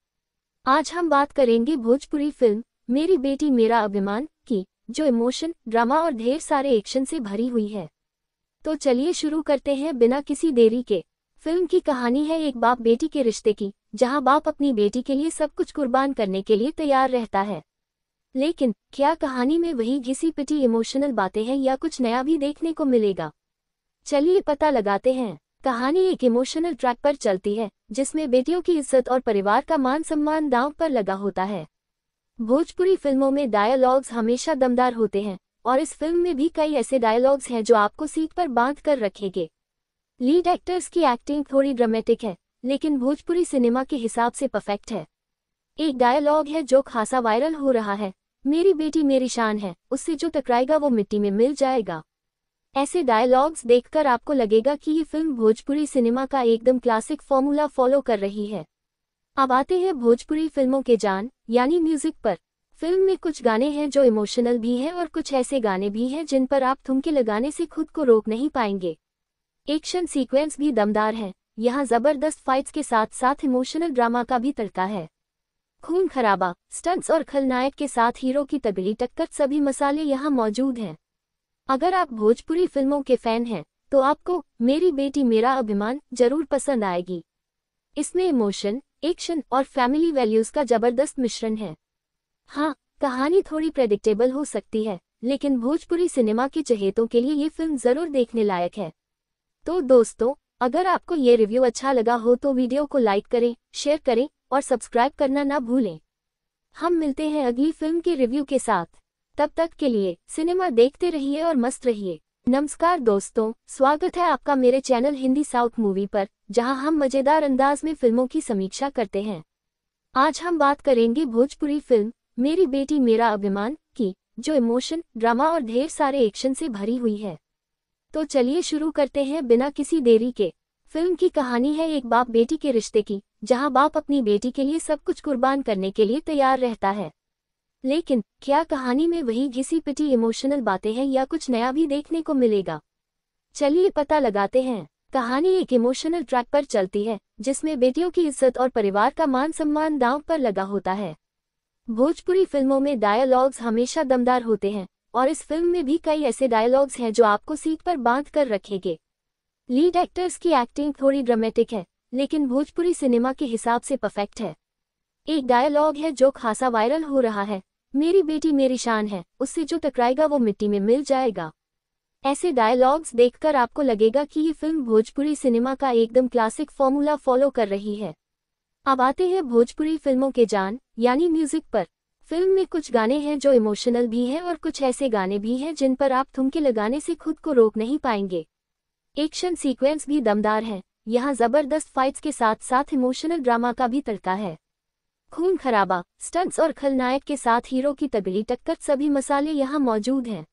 आज हम बात करेंगे भोजपुरी फिल्म मेरी बेटी मेरा अभिमान की जो इमोशन ड्रामा और ढेर सारे एक्शन से भरी हुई है तो चलिए शुरू करते हैं बिना किसी देरी के फिल्म की कहानी है एक बाप बेटी के रिश्ते की जहां बाप अपनी बेटी के लिए सब कुछ कुर्बान करने के लिए तैयार रहता है लेकिन क्या कहानी में वही घिसी पिटी इमोशनल बातें हैं या कुछ नया भी देखने को मिलेगा चलिए पता लगाते हैं कहानी एक इमोशनल ट्रैक पर चलती है जिसमें बेटियों की इज्जत और परिवार का मान सम्मान दांव पर लगा होता है भोजपुरी फिल्मों में डायलॉग्स हमेशा दमदार होते हैं और इस फिल्म में भी कई ऐसे डायलॉग्स हैं जो आपको सीट पर बांध कर रखेंगे लीड एक्टर्स की एक्टिंग थोड़ी ड्रामेटिक है लेकिन भोजपुरी सिनेमा के हिसाब से परफेक्ट है एक डायलॉग है जो खासा वायरल हो रहा है मेरी बेटी मेरी शान है उससे जो टकराएगा वो मिट्टी में मिल जाएगा ऐसे डायलॉग्स देखकर आपको लगेगा कि ये फिल्म भोजपुरी सिनेमा का एकदम क्लासिक फॉर्मूला फॉलो कर रही है अब आते हैं भोजपुरी फिल्मों के जान यानी म्यूजिक पर फिल्म में कुछ गाने हैं जो इमोशनल भी हैं और कुछ ऐसे गाने भी हैं जिन पर आप थुमके लगाने से खुद को रोक नहीं पाएंगे एक्शन सीक्वेंस भी दमदार हैं यहाँ जबरदस्त फाइट्स के साथ साथ इमोशनल ड्रामा का भी तड़का है खून खराबा स्टंट्स और खलनायक के साथ हीरो की तबीली टक्कर सभी मसाले यहाँ मौजूद हैं अगर आप भोजपुरी फिल्मों के फैन हैं तो आपको मेरी बेटी मेरा अभिमान जरूर पसंद आएगी इसमें इमोशन एक्शन और फैमिली वैल्यूज का जबरदस्त मिश्रण है हाँ कहानी थोड़ी प्रेडिक्टेबल हो सकती है लेकिन भोजपुरी सिनेमा के चहेतों के लिए ये फिल्म जरूर देखने लायक है तो दोस्तों अगर आपको ये रिव्यू अच्छा लगा हो तो वीडियो को लाइक करें शेयर करें और सब्सक्राइब करना ना भूलें हम मिलते हैं अगली फिल्म के रिव्यू के साथ तब तक के लिए सिनेमा देखते रहिए और मस्त रहिए नमस्कार दोस्तों स्वागत है आपका मेरे चैनल हिंदी साउथ मूवी पर जहां हम मजेदार अंदाज में फिल्मों की समीक्षा करते हैं आज हम बात करेंगे भोजपुरी फिल्म मेरी बेटी मेरा अभिमान की जो इमोशन ड्रामा और ढेर सारे एक्शन से भरी हुई है तो चलिए शुरू करते हैं बिना किसी देरी के फिल्म की कहानी है एक बाप बेटी के रिश्ते की जहां बाप अपनी बेटी के लिए सब कुछ कुर्बान करने के लिए तैयार रहता है लेकिन क्या कहानी में वही घिसी पिटी इमोशनल बातें हैं या कुछ नया भी देखने को मिलेगा चलिए पता लगाते हैं कहानी एक इमोशनल ट्रैक पर चलती है जिसमें बेटियों की इज्जत और परिवार का मान सम्मान दांव पर लगा होता है भोजपुरी फिल्मों में डायलॉग्स हमेशा दमदार होते हैं और इस फिल्म में भी कई ऐसे डायलॉग्स हैं जो आपको सीट पर बांध कर रखेंगे लीड एक्टर्स की एक्टिंग थोड़ी ड्रामेटिक है लेकिन भोजपुरी सिनेमा के हिसाब से परफेक्ट है एक डायलॉग है जो खासा वायरल हो रहा है मेरी बेटी मेरी शान है उससे जो टकराएगा वो मिट्टी में मिल जाएगा ऐसे डायलॉग्स देखकर आपको लगेगा कि ये फिल्म भोजपुरी सिनेमा का एकदम क्लासिक फॉर्मूला फॉलो कर रही है अब आते हैं भोजपुरी फिल्मों के जान यानी म्यूजिक पर फिल्म में कुछ गाने हैं जो इमोशनल भी हैं और कुछ ऐसे गाने भी हैं जिन पर आप थुमके लगाने से खुद को रोक नहीं पाएंगे एक्शन सीक्वेंस भी दमदार हैं यहाँ जबरदस्त फाइट्स के साथ साथ इमोशनल ड्रामा का भी तड़का है खून खराबा स्टंट्स और खलनायक के साथ हीरो की तगड़ी टक्कर सभी मसाले यहाँ मौजूद हैं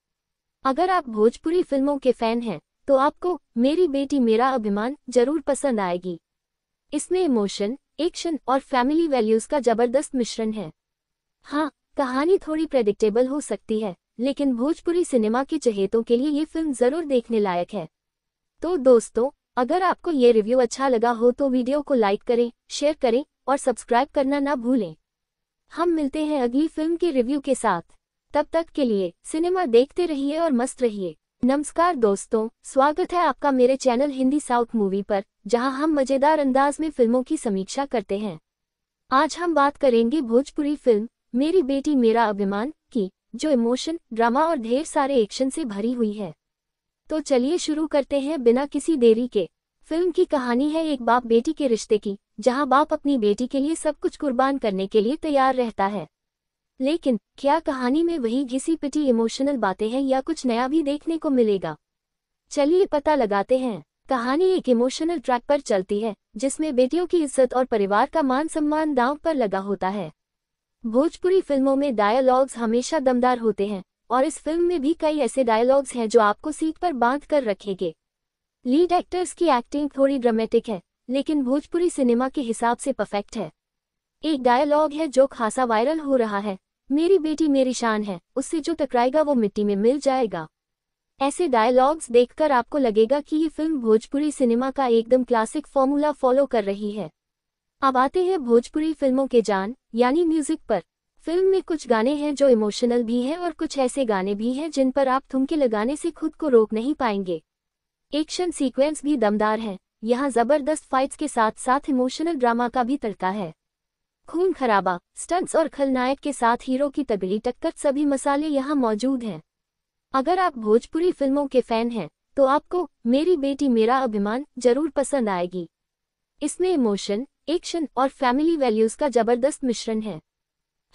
अगर आप भोजपुरी फिल्मों के फैन हैं तो आपको मेरी बेटी मेरा अभिमान जरूर पसंद आएगी इसमें इमोशन एक्शन और फैमिली वैल्यूज का जबरदस्त मिश्रण है हाँ कहानी थोड़ी प्रेडिक्टेबल हो सकती है लेकिन भोजपुरी सिनेमा के चहेतों के लिए ये फिल्म जरूर देखने लायक है तो दोस्तों अगर आपको ये रिव्यू अच्छा लगा हो तो वीडियो को लाइक करें शेयर करें और सब्सक्राइब करना ना भूलें हम मिलते हैं अगली फिल्म के रिव्यू के साथ तब तक के लिए सिनेमा देखते रहिए और मस्त रहिए नमस्कार दोस्तों स्वागत है आपका मेरे चैनल हिंदी साउथ मूवी पर जहां हम मजेदार अंदाज में फिल्मों की समीक्षा करते हैं आज हम बात करेंगे भोजपुरी फिल्म मेरी बेटी मेरा अभिमान की जो इमोशन ड्रामा और ढेर सारे एक्शन से भरी हुई है तो चलिए शुरू करते हैं बिना किसी देरी के फिल्म की कहानी है एक बाप बेटी के रिश्ते की जहां बाप अपनी बेटी के लिए सब कुछ कुर्बान करने के लिए तैयार रहता है लेकिन क्या कहानी में वही घिसी पिटी इमोशनल बातें हैं या कुछ नया भी देखने को मिलेगा चलिए पता लगाते हैं कहानी एक इमोशनल ट्रैक पर चलती है जिसमें बेटियों की इज्जत और परिवार का मान सम्मान दांव पर लगा होता है भोजपुरी फिल्मों में डायलॉग्स हमेशा दमदार होते हैं और इस फिल्म में भी कई ऐसे डायलॉग्स हैं जो आपको सीट पर बांध कर रखेंगे लीड एक्टर्स की एक्टिंग थोड़ी ड्रामेटिक है लेकिन भोजपुरी सिनेमा के हिसाब से परफेक्ट है एक डायलॉग है जो खासा वायरल हो रहा है मेरी बेटी मेरी शान है उससे जो टकराएगा वो मिट्टी में मिल जाएगा ऐसे डायलॉग्स देखकर आपको लगेगा कि ये फिल्म भोजपुरी सिनेमा का एकदम क्लासिक फॉर्मूला फॉलो कर रही है अब आते हैं भोजपुरी फिल्मों के जान यानी म्यूजिक पर फिल्म में कुछ गाने हैं जो इमोशनल भी हैं और कुछ ऐसे गाने भी हैं जिन पर आप थुमके लगाने से खुद को रोक नहीं पाएंगे एक्शन सीक्वेंस भी दमदार हैं यहाँ जबरदस्त फाइट्स के साथ साथ इमोशनल ड्रामा का भी तड़का है खून खराबा स्टंट्स और खलनायक के साथ हीरो की तगड़ी टक्कर सभी मसाले यहाँ मौजूद हैं अगर आप भोजपुरी फिल्मों के फैन हैं तो आपको मेरी बेटी मेरा अभिमान जरूर पसंद आएगी इसमें इमोशन एक्शन और फैमिली वैल्यूज का जबरदस्त मिश्रण है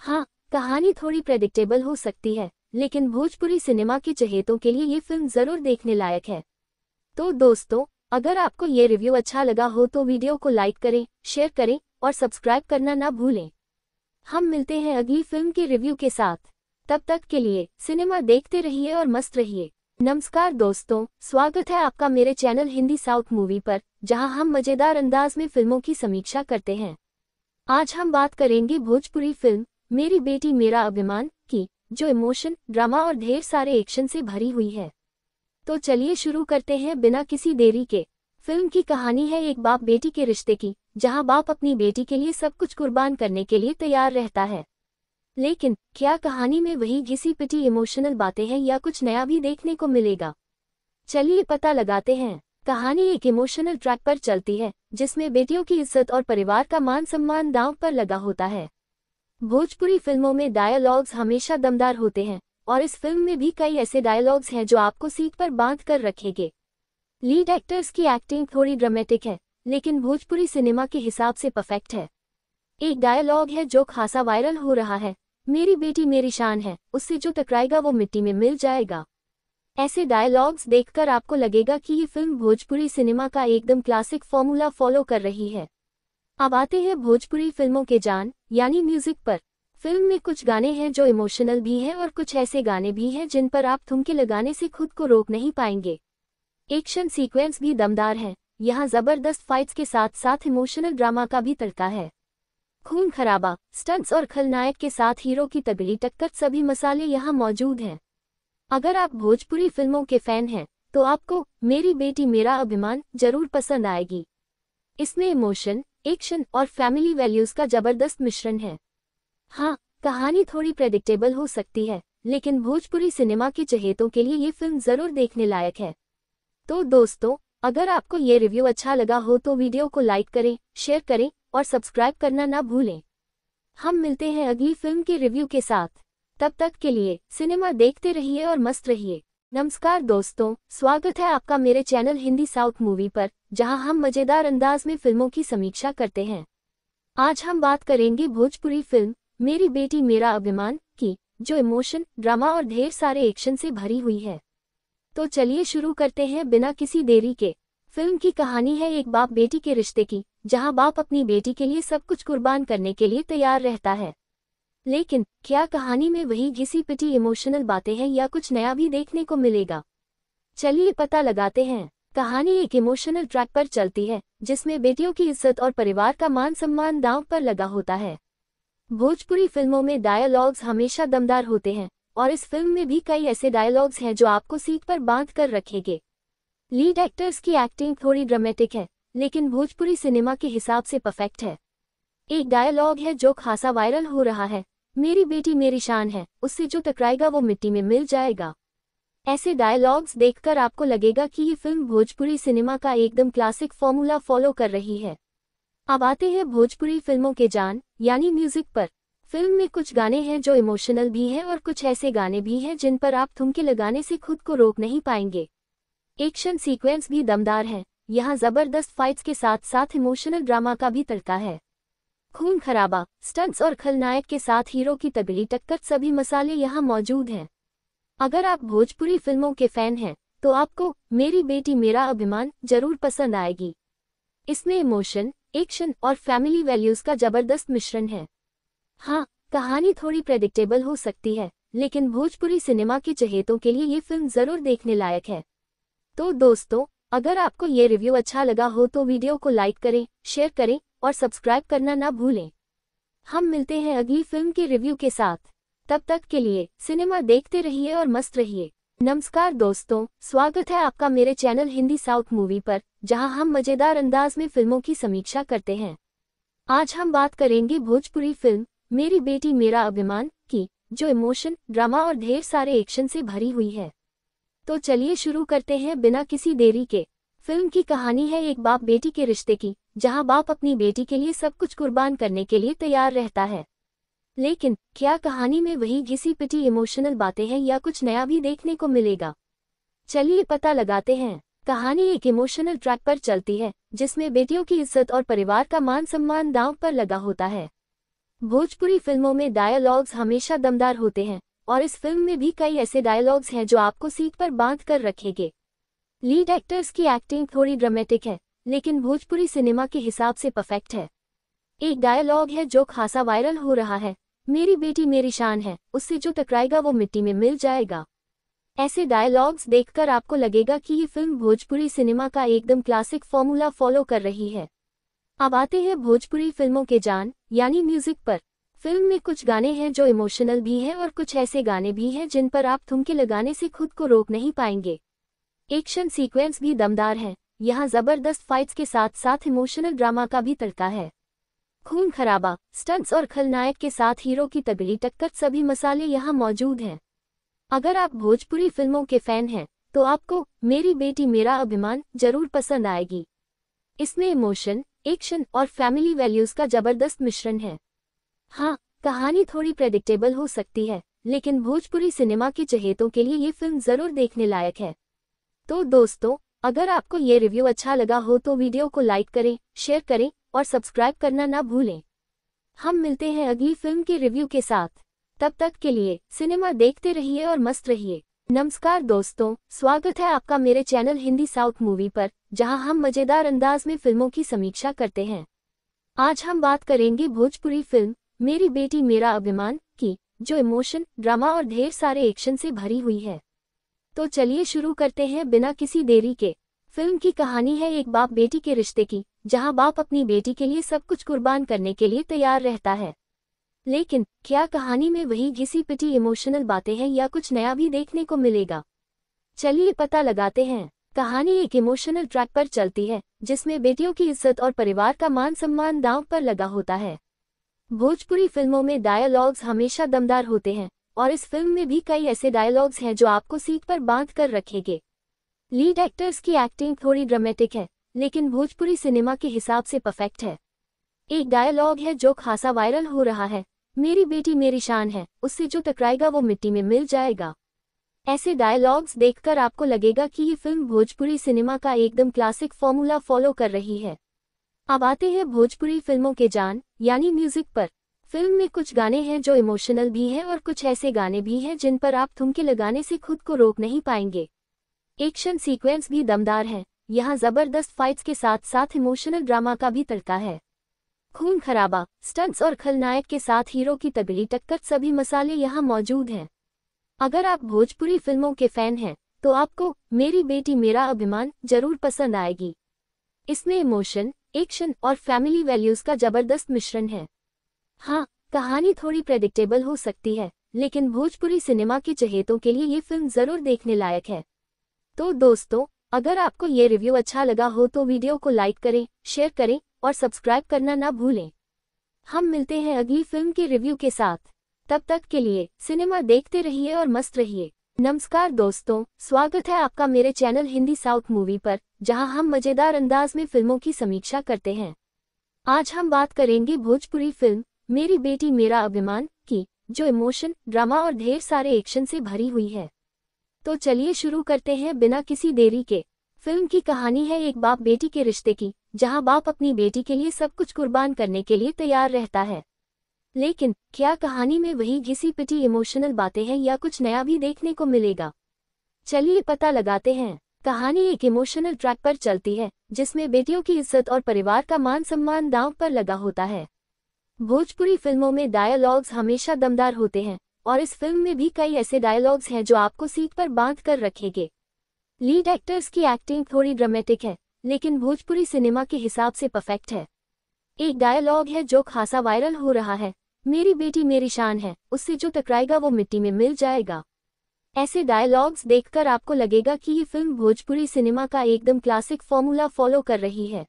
हाँ कहानी थोड़ी प्रेडिक्टेबल हो सकती है लेकिन भोजपुरी सिनेमा के चहेतों के लिए ये फिल्म जरूर देखने लायक है तो दोस्तों अगर आपको ये रिव्यू अच्छा लगा हो तो वीडियो को लाइक करें शेयर करें और सब्सक्राइब करना ना भूलें हम मिलते हैं अगली फिल्म के रिव्यू के साथ तब तक के लिए सिनेमा देखते रहिए और मस्त रहिए नमस्कार दोस्तों स्वागत है आपका मेरे चैनल हिंदी साउथ मूवी पर जहां हम मजेदार अंदाज में फिल्मों की समीक्षा करते हैं आज हम बात करेंगे भोजपुरी फिल्म मेरी बेटी मेरा अभिमान की जो इमोशन ड्रामा और ढेर सारे एक्शन से भरी हुई है तो चलिए शुरू करते हैं बिना किसी देरी के फिल्म की कहानी है एक बाप बेटी के रिश्ते की जहाँ बाप अपनी बेटी के लिए सब कुछ कुर्बान करने के लिए तैयार रहता है लेकिन क्या कहानी में वही घिसी पिटी इमोशनल बातें हैं या कुछ नया भी देखने को मिलेगा चलिए पता लगाते हैं कहानी एक इमोशनल ट्रैक पर चलती है जिसमें बेटियों की इज्जत और परिवार का मान सम्मान दांव पर लगा होता है भोजपुरी फिल्मों में डायलॉग्स हमेशा दमदार होते हैं और इस फिल्म में भी कई ऐसे डायलॉग्स हैं जो आपको सीट पर बांध कर रखेंगे लीड एक्टर्स की एक्टिंग थोड़ी ड्रामेटिक है लेकिन भोजपुरी सिनेमा के हिसाब से परफेक्ट है एक डायलॉग है जो खासा वायरल हो रहा है मेरी बेटी मेरी शान है उससे जो टकराएगा वो मिट्टी में मिल जाएगा ऐसे डायलॉग्स देखकर आपको लगेगा कि ये फिल्म भोजपुरी सिनेमा का एकदम क्लासिक फॉर्मूला फॉलो कर रही है अब आते हैं भोजपुरी फिल्मों के जान यानी म्यूजिक पर फिल्म में कुछ गाने हैं जो इमोशनल भी हैं और कुछ ऐसे गाने भी हैं जिन पर आप थुमके लगाने से खुद को रोक नहीं पाएंगे एक्शन सीक्वेंस भी दमदार हैं यहाँ जबरदस्त फाइट्स के साथ साथ इमोशनल ड्रामा का भी तड़का है खून खराबा स्टंट्स और खलनायक के साथ हीरो की तगड़ी टक्कर सभी मसाले यहाँ मौजूद हैं अगर आप भोजपुरी फिल्मों के फैन हैं तो आपको मेरी बेटी मेरा अभिमान जरूर पसंद आएगी इसमें इमोशन एक्शन और फैमिली वैल्यूज का जबरदस्त मिश्रण है हाँ कहानी थोड़ी प्रेडिक्टेबल हो सकती है लेकिन भोजपुरी सिनेमा के चहेतों के लिए ये फिल्म जरूर देखने लायक है तो दोस्तों अगर आपको ये रिव्यू अच्छा लगा हो तो वीडियो को लाइक करें शेयर करें और सब्सक्राइब करना ना भूलें हम मिलते हैं अगली फिल्म के रिव्यू के साथ तब तक के लिए सिनेमा देखते रहिए और मस्त रहिए नमस्कार दोस्तों स्वागत है आपका मेरे चैनल हिंदी साउथ मूवी पर जहां हम मजेदार अंदाज में फिल्मों की समीक्षा करते हैं आज हम बात करेंगे भोजपुरी फिल्म मेरी बेटी मेरा अभिमान की जो इमोशन ड्रामा और ढेर सारे एक्शन से भरी हुई है तो चलिए शुरू करते हैं बिना किसी देरी के फिल्म की कहानी है एक बाप बेटी के रिश्ते की जहां बाप अपनी बेटी के लिए सब कुछ कुर्बान करने के लिए तैयार रहता है लेकिन क्या कहानी में वही घिसी पिटी इमोशनल बातें हैं या कुछ नया भी देखने को मिलेगा चलिए पता लगाते हैं कहानी एक इमोशनल ट्रैक पर चलती है जिसमें बेटियों की इज्जत और परिवार का मान सम्मान दांव पर लगा होता है भोजपुरी फिल्मों में डायलॉग्स हमेशा दमदार होते हैं और इस फिल्म में भी कई ऐसे डायलॉग्स हैं जो आपको सीट पर बांध कर रखेंगे लीड एक्टर्स की एक्टिंग थोड़ी ड्रामेटिक है लेकिन भोजपुरी सिनेमा के हिसाब से परफेक्ट है एक डायलॉग है जो खासा वायरल हो रहा है मेरी बेटी मेरी शान है उससे जो टकराएगा वो मिट्टी में मिल जाएगा ऐसे डायलॉग्स देखकर आपको लगेगा कि ये फिल्म भोजपुरी सिनेमा का एकदम क्लासिक फॉर्मूला फॉलो कर रही है अब आते हैं भोजपुरी फिल्मों के जान यानी म्यूजिक पर फिल्म में कुछ गाने हैं जो इमोशनल भी हैं और कुछ ऐसे गाने भी हैं जिन पर आप थुमके लगाने से खुद को रोक नहीं पाएंगे एक्शन सीक्वेंस भी दमदार हैं यहाँ जबरदस्त फाइट्स के साथ साथ इमोशनल ड्रामा का भी तड़का है खून खराबा स्टंट्स और खलनायक के साथ हीरो की तगड़ी टक्कर सभी मसाले यहाँ मौजूद हैं अगर आप भोजपुरी फिल्मों के फैन हैं तो आपको मेरी बेटी मेरा अभिमान जरूर पसंद आएगी इसमें इमोशन एक्शन और फैमिली वैल्यूज का जबरदस्त मिश्रण है हाँ कहानी थोड़ी प्रेडिक्टेबल हो सकती है लेकिन भोजपुरी सिनेमा के चहेतों के लिए ये फिल्म जरूर देखने लायक है तो दोस्तों अगर आपको ये रिव्यू अच्छा लगा हो तो वीडियो को लाइक करें शेयर करें और सब्सक्राइब करना ना भूलें हम मिलते हैं अगली फिल्म के रिव्यू के साथ तब तक के लिए सिनेमा देखते रहिए और मस्त रहिए नमस्कार दोस्तों स्वागत है आपका मेरे चैनल हिंदी साउथ मूवी पर जहां हम मजेदार अंदाज में फिल्मों की समीक्षा करते हैं आज हम बात करेंगे भोजपुरी फिल्म मेरी बेटी मेरा अभिमान की जो इमोशन ड्रामा और ढेर सारे एक्शन से भरी हुई है तो चलिए शुरू करते हैं बिना किसी देरी के फिल्म की कहानी है एक बाप बेटी के रिश्ते की जहां बाप अपनी बेटी के लिए सब कुछ कुर्बान करने के लिए तैयार रहता है लेकिन क्या कहानी में वही घिसी पिटी इमोशनल बातें हैं या कुछ नया भी देखने को मिलेगा चलिए पता लगाते हैं कहानी एक इमोशनल ट्रैक पर चलती है जिसमें बेटियों की इज्जत और परिवार का मान सम्मान दांव पर लगा होता है भोजपुरी फिल्मों में डायलॉग्स हमेशा दमदार होते हैं और इस फिल्म में भी कई ऐसे डायलॉग्स हैं जो आपको सीट पर बांध कर रखेंगे लीड एक्टर्स की एक्टिंग थोड़ी ड्रामेटिक है लेकिन भोजपुरी सिनेमा के हिसाब से परफेक्ट है एक डायलॉग है जो खासा वायरल हो रहा है मेरी बेटी मेरी शान है उससे जो टकराएगा वो मिट्टी में मिल जाएगा ऐसे डायलॉग्स देखकर आपको लगेगा कि ये फिल्म भोजपुरी सिनेमा का एकदम क्लासिक फॉर्मूला फॉलो कर रही है अब आते हैं भोजपुरी फिल्मों के जान यानी म्यूजिक पर फिल्म में कुछ गाने हैं जो इमोशनल भी हैं और कुछ ऐसे गाने भी हैं जिन पर आप थुमके लगाने से खुद को रोक नहीं पाएंगे एक्शन सीक्वेंस भी दमदार हैं यहाँ जबरदस्त फाइट्स के साथ साथ इमोशनल ड्रामा का भी तड़का है खून खराबा स्टंट्स और खलनायक के साथ हीरो की तगड़ी टक्कर सभी मसाले यहाँ मौजूद हैं अगर आप भोजपुरी फिल्मों के फैन हैं तो आपको मेरी बेटी मेरा अभिमान जरूर पसंद आएगी इसमें इमोशन एक्शन और फैमिली वैल्यूज का जबरदस्त मिश्रण है हाँ कहानी थोड़ी प्रेडिक्टेबल हो सकती है लेकिन भोजपुरी सिनेमा के चहेतों के लिए ये फिल्म जरूर देखने लायक है तो दोस्तों अगर आपको ये रिव्यू अच्छा लगा हो तो वीडियो को लाइक करें शेयर करें और सब्सक्राइब करना ना भूलें हम मिलते हैं अगली फिल्म के रिव्यू के साथ तब तक के लिए सिनेमा देखते रहिए और मस्त रहिए नमस्कार दोस्तों स्वागत है आपका मेरे चैनल हिंदी साउथ मूवी पर जहां हम मजेदार अंदाज में फिल्मों की समीक्षा करते हैं आज हम बात करेंगे भोजपुरी फिल्म मेरी बेटी मेरा अभिमान की जो इमोशन ड्रामा और ढेर सारे एक्शन से भरी हुई है तो चलिए शुरू करते हैं बिना किसी देरी के फिल्म की कहानी है एक बाप बेटी के रिश्ते की जहां बाप अपनी बेटी के लिए सब कुछ कुर्बान करने के लिए तैयार रहता है लेकिन क्या कहानी में वही घिसी पिटी इमोशनल बातें हैं या कुछ नया भी देखने को मिलेगा चलिए पता लगाते हैं कहानी एक इमोशनल ट्रैक पर चलती है जिसमें बेटियों की इज्जत और परिवार का मान सम्मान दांव पर लगा होता है भोजपुरी फिल्मों में डायलॉग्स हमेशा दमदार होते हैं और इस फिल्म में भी कई ऐसे डायलॉग्स हैं जो आपको सीट पर बांध कर रखेंगे लीड एक्टर्स की एक्टिंग थोड़ी ड्रामेटिक है लेकिन भोजपुरी सिनेमा के हिसाब से परफेक्ट है एक डायलॉग है जो खासा वायरल हो रहा है मेरी बेटी मेरी शान है उससे जो टकराएगा वो मिट्टी में मिल जाएगा ऐसे डायलॉग्स देखकर आपको लगेगा कि ये फिल्म भोजपुरी सिनेमा का एकदम क्लासिक फॉर्मूला फॉलो कर रही है अब आते हैं भोजपुरी फिल्मों के जान यानी म्यूजिक पर फिल्म में कुछ गाने हैं जो इमोशनल भी हैं और कुछ ऐसे गाने भी हैं जिन पर आप थुमके लगाने से खुद को रोक नहीं पाएंगे एक्शन सीक्वेंस भी दमदार हैं यहाँ जबरदस्त फाइट्स के साथ साथ इमोशनल ड्रामा का भी तड़का है खून खराबा स्टंट्स और खलनायक के साथ हीरो की तगड़ी टक्कर सभी मसाले यहाँ मौजूद हैं अगर आप भोजपुरी फिल्मों के फैन हैं तो आपको मेरी बेटी मेरा अभिमान जरूर पसंद आएगी इसमें इमोशन एक्शन और फैमिली वैल्यूज का जबरदस्त मिश्रण है हाँ कहानी थोड़ी प्रेडिक्टेबल हो सकती है लेकिन भोजपुरी सिनेमा के चहेतों के लिए ये फिल्म जरूर देखने लायक है तो दोस्तों अगर आपको ये रिव्यू अच्छा लगा हो तो वीडियो को लाइक करें शेयर करें और सब्सक्राइब करना ना भूलें हम मिलते हैं अगली फिल्म के रिव्यू के साथ तब तक के लिए सिनेमा देखते रहिए और मस्त रहिए नमस्कार दोस्तों स्वागत है आपका मेरे चैनल हिंदी साउथ मूवी पर जहां हम मजेदार अंदाज में फिल्मों की समीक्षा करते हैं आज हम बात करेंगे भोजपुरी फिल्म मेरी बेटी मेरा अभिमान की जो इमोशन ड्रामा और ढेर सारे एक्शन से भरी हुई है तो चलिए शुरू करते हैं बिना किसी देरी के फिल्म की कहानी है एक बाप बेटी के रिश्ते की जहाँ बाप अपनी बेटी के लिए सब कुछ कुर्बान करने के लिए तैयार रहता है लेकिन क्या कहानी में वही घिसी पिटी इमोशनल बातें हैं या कुछ नया भी देखने को मिलेगा चलिए पता लगाते हैं कहानी एक इमोशनल ट्रैक पर चलती है जिसमें बेटियों की इज्जत और परिवार का मान सम्मान दांव पर लगा होता है भोजपुरी फिल्मों में डायलॉग्स हमेशा दमदार होते हैं और इस फिल्म में भी कई ऐसे डायलॉग्स हैं जो आपको सीट पर बांध कर रखेंगे लीड एक्टर्स की एक्टिंग थोड़ी ड्रामेटिक है लेकिन भोजपुरी सिनेमा के हिसाब से परफेक्ट है एक डायलॉग है जो खासा वायरल हो रहा है मेरी बेटी मेरी शान है उससे जो टकराएगा वो मिट्टी में मिल जाएगा ऐसे डायलॉग्स देखकर आपको लगेगा कि ये फिल्म भोजपुरी सिनेमा का एकदम क्लासिक फॉर्मूला फॉलो कर रही है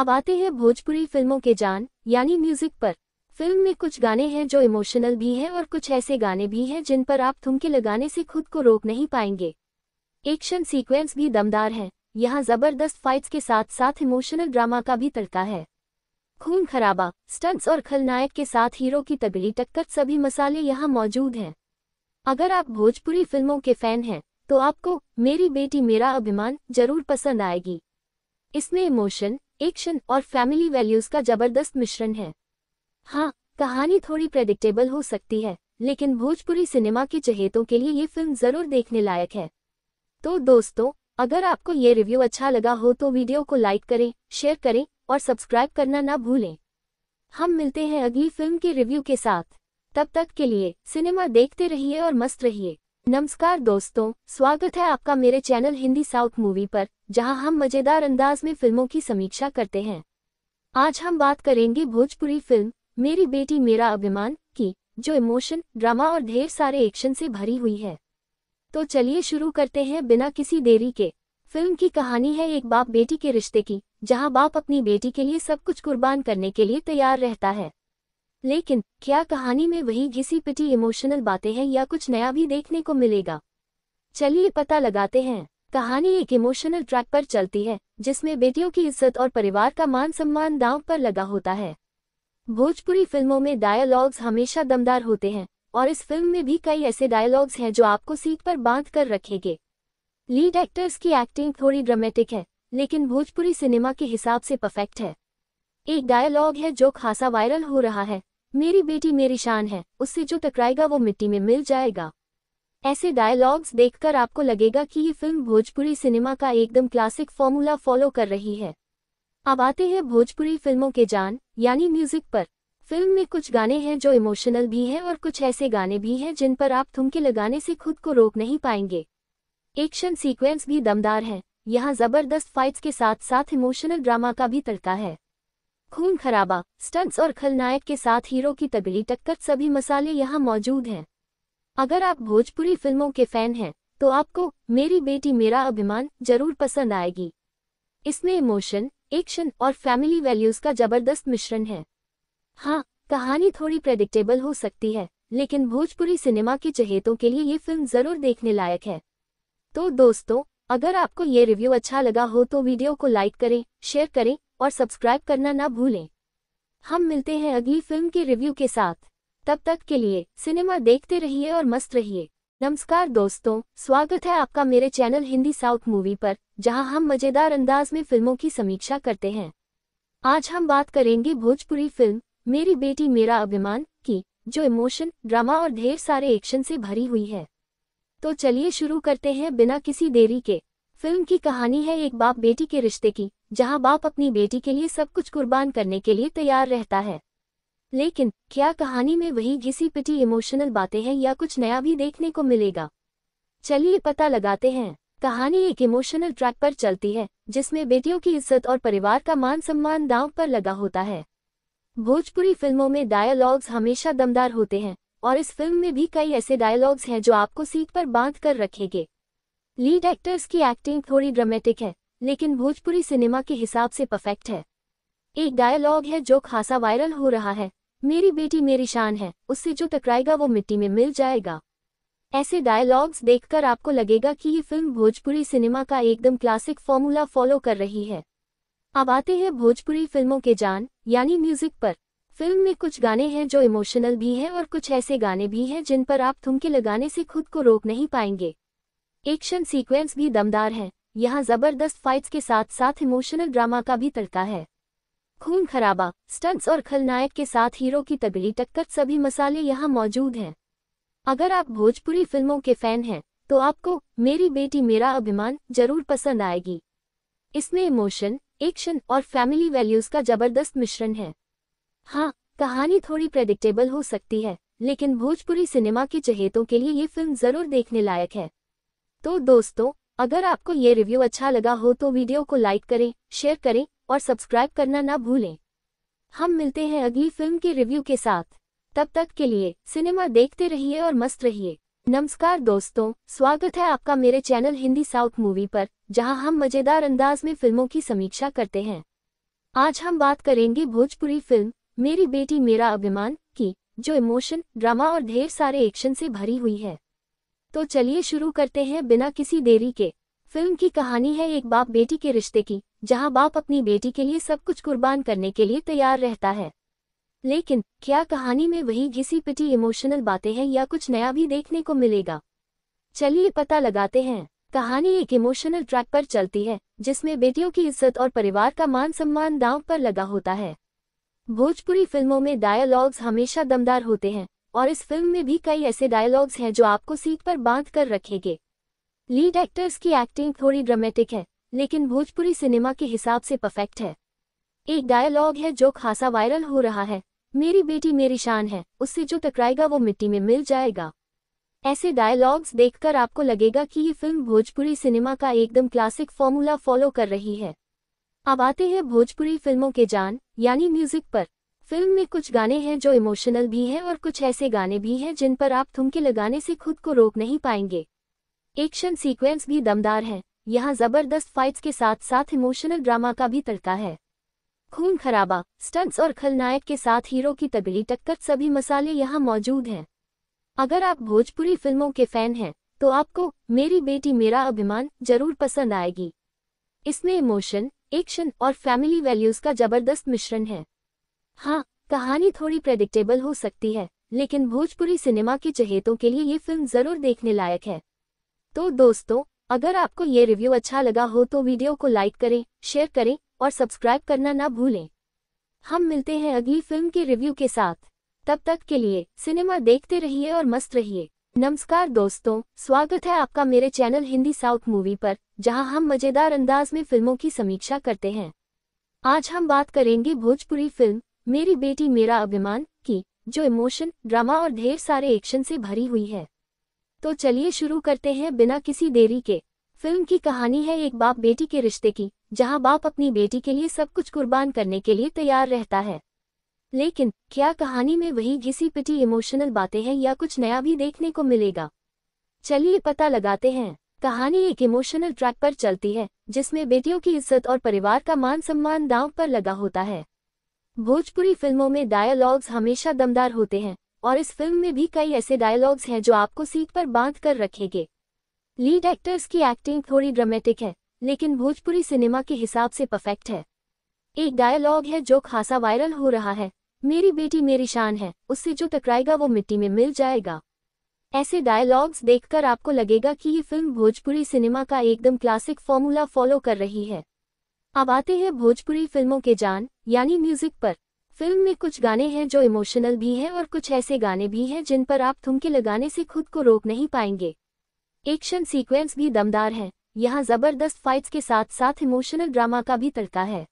अब आते हैं भोजपुरी फिल्मों के जान यानी म्यूजिक पर फिल्म में कुछ गाने हैं जो इमोशनल भी हैं और कुछ ऐसे गाने भी हैं जिन पर आप थुमके लगाने से खुद को रोक नहीं पाएंगे एक्शन सीक्वेंस भी दमदार हैं यहाँ जबरदस्त फाइट्स के साथ साथ इमोशनल ड्रामा का भी तड़का है खून खराबा स्टंट्स और खलनायक के साथ हीरो की तगड़ी टक्कर सभी मसाले यहाँ मौजूद हैं अगर आप भोजपुरी फिल्मों के फैन हैं तो आपको मेरी बेटी मेरा अभिमान जरूर पसंद आएगी इसमें इमोशन एक्शन और फैमिली वैल्यूज का जबरदस्त मिश्रण है हाँ कहानी थोड़ी प्रेडिक्टेबल हो सकती है लेकिन भोजपुरी सिनेमा के चहेतों के लिए ये फिल्म जरूर देखने लायक है तो दोस्तों अगर आपको ये रिव्यू अच्छा लगा हो तो वीडियो को लाइक करें शेयर करें और सब्सक्राइब करना ना भूलें हम मिलते हैं अगली फिल्म के रिव्यू के साथ तब तक के लिए सिनेमा देखते रहिए और मस्त रहिए नमस्कार दोस्तों स्वागत है आपका मेरे चैनल हिंदी साउथ मूवी पर जहां हम मजेदार अंदाज में फिल्मों की समीक्षा करते हैं आज हम बात करेंगे भोजपुरी फिल्म मेरी बेटी मेरा अभिमान की जो इमोशन ड्रामा और ढेर सारे एक्शन से भरी हुई है तो चलिए शुरू करते हैं बिना किसी देरी के फिल्म की कहानी है एक बाप बेटी के रिश्ते की जहां बाप अपनी बेटी के लिए सब कुछ कुर्बान करने के लिए तैयार रहता है लेकिन क्या कहानी में वही घिसी पिटी इमोशनल बातें हैं या कुछ नया भी देखने को मिलेगा चलिए पता लगाते हैं कहानी एक इमोशनल ट्रैक पर चलती है जिसमें बेटियों की इज्जत और परिवार का मान सम्मान दांव पर लगा होता है भोजपुरी फिल्मों में डायलॉग्स हमेशा दमदार होते हैं और इस फिल्म में भी कई ऐसे डायलॉग्स हैं जो आपको सीट पर बांध कर रखेंगे लीड एक्टर्स की एक्टिंग थोड़ी ड्रामेटिक है लेकिन भोजपुरी सिनेमा के हिसाब से परफेक्ट है एक डायलॉग है जो खासा वायरल हो रहा है मेरी बेटी मेरी शान है उससे जो टकराएगा वो मिट्टी में मिल जाएगा ऐसे डायलॉग्स देखकर आपको लगेगा कि ये फिल्म भोजपुरी सिनेमा का एकदम क्लासिक फॉर्मूला फॉलो कर रही है अब आते हैं भोजपुरी फिल्मों के जान यानी म्यूजिक पर फिल्म में कुछ गाने हैं जो इमोशनल भी हैं और कुछ ऐसे गाने भी हैं जिन पर आप थुमके लगाने से खुद को रोक नहीं पाएंगे एक्शन सीक्वेंस भी दमदार हैं यहां जबरदस्त फाइट्स के साथ साथ इमोशनल ड्रामा का भी तड़का है खून खराबा स्टंट्स और खलनायक के साथ हीरो की तगड़ी टक्कर सभी मसाले यहाँ मौजूद हैं अगर आप भोजपुरी फिल्मों के फैन हैं तो आपको मेरी बेटी मेरा अभिमान जरूर पसंद आएगी इसमें इमोशन एक्शन और फैमिली वैल्यूज का जबरदस्त मिश्रण है हाँ कहानी थोड़ी प्रेडिक्टेबल हो सकती है लेकिन भोजपुरी सिनेमा के चहेतों के लिए ये फिल्म जरूर देखने लायक है तो दोस्तों अगर आपको ये रिव्यू अच्छा लगा हो तो वीडियो को लाइक करें शेयर करें और सब्सक्राइब करना ना भूलें हम मिलते हैं अगली फिल्म के रिव्यू के साथ तब तक के लिए सिनेमा देखते रहिए और मस्त रहिए नमस्कार दोस्तों स्वागत है आपका मेरे चैनल हिंदी साउथ मूवी पर जहां हम मजेदार अंदाज में फिल्मों की समीक्षा करते हैं आज हम बात करेंगे भोजपुरी फिल्म मेरी बेटी मेरा अभिमान की जो इमोशन ड्रामा और ढेर सारे एक्शन से भरी हुई है तो चलिए शुरू करते हैं बिना किसी देरी के फिल्म की कहानी है एक बाप बेटी के रिश्ते की जहां बाप अपनी बेटी के लिए सब कुछ कुर्बान करने के लिए तैयार रहता है लेकिन क्या कहानी में वही घिसी पिटी इमोशनल बातें हैं या कुछ नया भी देखने को मिलेगा चलिए पता लगाते हैं कहानी एक इमोशनल ट्रैक पर चलती है जिसमें बेटियों की इज्जत और परिवार का मान सम्मान दांव पर लगा होता है भोजपुरी फिल्मों में डायलॉग्स हमेशा दमदार होते हैं और इस फिल्म में भी कई ऐसे डायलॉग्स हैं जो आपको सीट पर बांध कर रखेंगे लीड एक्टर्स की एक्टिंग थोड़ी ड्रामेटिक है लेकिन भोजपुरी सिनेमा के हिसाब से परफेक्ट है एक डायलॉग है जो खासा वायरल हो रहा है मेरी बेटी मेरी शान है उससे जो टकराएगा वो मिट्टी में मिल जाएगा ऐसे डायलॉग्स देखकर आपको लगेगा कि ये फिल्म भोजपुरी सिनेमा का एकदम क्लासिक फॉर्मूला फॉलो कर रही है अब आते हैं भोजपुरी फिल्मों के जान यानी म्यूजिक पर फिल्म में कुछ गाने हैं जो इमोशनल भी हैं और कुछ ऐसे गाने भी हैं जिन पर आप थुमके लगाने से खुद को रोक नहीं पाएंगे एक्शन सीक्वेंस भी दमदार हैं यहाँ जबरदस्त फाइट्स के साथ साथ इमोशनल ड्रामा का भी तड़का है खून खराबा स्टंट्स और खलनायक के साथ हीरो की तगड़ी टक्कर सभी मसाले यहाँ मौजूद हैं अगर आप भोजपुरी फिल्मों के फैन हैं तो आपको मेरी बेटी मेरा अभिमान जरूर पसंद आएगी इसमें इमोशन एक्शन और फैमिली वैल्यूज का जबरदस्त मिश्रण है हाँ कहानी थोड़ी प्रेडिक्टेबल हो सकती है लेकिन भोजपुरी सिनेमा के चहेतों के लिए ये फिल्म जरूर देखने लायक है तो दोस्तों अगर आपको ये रिव्यू अच्छा लगा हो तो वीडियो को लाइक करें शेयर करें और सब्सक्राइब करना ना भूलें हम मिलते हैं अगली फिल्म के रिव्यू के साथ तब तक के लिए सिनेमा देखते रहिए और मस्त रहिए नमस्कार दोस्तों स्वागत है आपका मेरे चैनल हिंदी साउथ मूवी पर जहां हम मजेदार अंदाज में फिल्मों की समीक्षा करते हैं आज हम बात करेंगे भोजपुरी फिल्म मेरी बेटी मेरा अभिमान की जो इमोशन ड्रामा और ढेर सारे एक्शन से भरी हुई है तो चलिए शुरू करते हैं बिना किसी देरी के फिल्म की कहानी है एक बाप बेटी के रिश्ते की जहां बाप अपनी बेटी के लिए सब कुछ कुर्बान करने के लिए तैयार रहता है लेकिन क्या कहानी में वही घिसी पिटी इमोशनल बातें हैं या कुछ नया भी देखने को मिलेगा चलिए पता लगाते हैं कहानी एक इमोशनल ट्रैक पर चलती है जिसमें बेटियों की इज्जत और परिवार का मान सम्मान दांव पर लगा होता है भोजपुरी फिल्मों में डायलॉग्स हमेशा दमदार होते हैं और इस फिल्म में भी कई ऐसे डायलॉग्स हैं जो आपको सीट पर बांध कर रखेंगे लीड एक्टर्स की एक्टिंग थोड़ी ड्रामेटिक है लेकिन भोजपुरी सिनेमा के हिसाब से परफेक्ट है एक डायलॉग है जो खासा वायरल हो रहा है मेरी बेटी मेरी शान है उससे जो टकराएगा वो मिट्टी में मिल जाएगा ऐसे डायलॉग्स देखकर आपको लगेगा कि ये फिल्म भोजपुरी सिनेमा का एकदम क्लासिक फॉर्मूला फॉलो कर रही है अब आते हैं भोजपुरी फिल्मों के जान यानी म्यूजिक पर फिल्म में कुछ गाने हैं जो इमोशनल भी हैं और कुछ ऐसे गाने भी हैं जिन पर आप थुमके लगाने से खुद को रोक नहीं पाएंगे एक्शन सीक्वेंस भी दमदार हैं यहाँ जबरदस्त फाइट्स के साथ साथ इमोशनल ड्रामा का भी तड़का है खून खराबा स्टंट्स और खलनायक के साथ हीरो की तगड़ी टक्कर सभी मसाले यहाँ मौजूद हैं अगर आप भोजपुरी फिल्मों के फैन हैं तो आपको मेरी बेटी मेरा अभिमान जरूर पसंद आएगी इसमें इमोशन एक्शन और फैमिली वैल्यूज का जबरदस्त मिश्रण है हाँ कहानी थोड़ी प्रेडिक्टेबल हो सकती है लेकिन भोजपुरी सिनेमा के चहेतों के लिए ये फिल्म जरूर देखने लायक है तो दोस्तों अगर आपको ये रिव्यू अच्छा लगा हो तो वीडियो को लाइक करें शेयर करें और सब्सक्राइब करना ना भूलें हम मिलते हैं अगली फिल्म के रिव्यू के साथ तब तक के लिए सिनेमा देखते रहिए और मस्त रहिए नमस्कार दोस्तों स्वागत है आपका मेरे चैनल हिंदी साउथ मूवी पर जहां हम मजेदार अंदाज में फिल्मों की समीक्षा करते हैं आज हम बात करेंगे भोजपुरी फिल्म मेरी बेटी मेरा अभिमान की जो इमोशन ड्रामा और ढेर सारे एक्शन से भरी हुई है तो चलिए शुरू करते हैं बिना किसी देरी के फिल्म की कहानी है एक बाप बेटी के रिश्ते की जहाँ बाप अपनी बेटी के लिए सब कुछ कुर्बान करने के लिए तैयार रहता है लेकिन क्या कहानी में वही घिसी पिटी इमोशनल बातें हैं या कुछ नया भी देखने को मिलेगा चलिए पता लगाते हैं कहानी एक इमोशनल ट्रैक पर चलती है जिसमें बेटियों की इज्जत और परिवार का मान सम्मान दांव पर लगा होता है भोजपुरी फिल्मों में डायलॉग्स हमेशा दमदार होते हैं और इस फिल्म में भी कई ऐसे डायलॉग्स हैं जो आपको सीट पर बांध कर रखेंगे लीड एक्टर्स की एक्टिंग थोड़ी ड्रामेटिक है लेकिन भोजपुरी सिनेमा के हिसाब से परफेक्ट है एक डायलॉग है जो खासा वायरल हो रहा है मेरी बेटी मेरी शान है उससे जो टकराएगा वो मिट्टी में मिल जाएगा ऐसे डायलॉग्स देखकर आपको लगेगा कि ये फिल्म भोजपुरी सिनेमा का एकदम क्लासिक फॉर्मूला फॉलो कर रही है अब आते हैं भोजपुरी फिल्मों के जान यानी म्यूजिक पर फिल्म में कुछ गाने हैं जो इमोशनल भी हैं और कुछ ऐसे गाने भी हैं जिन पर आप थुमके लगाने से खुद को रोक नहीं पाएंगे एक्शन सीक्वेंस भी दमदार हैं यहाँ जबरदस्त फाइट्स के साथ साथ इमोशनल ड्रामा का भी तड़का है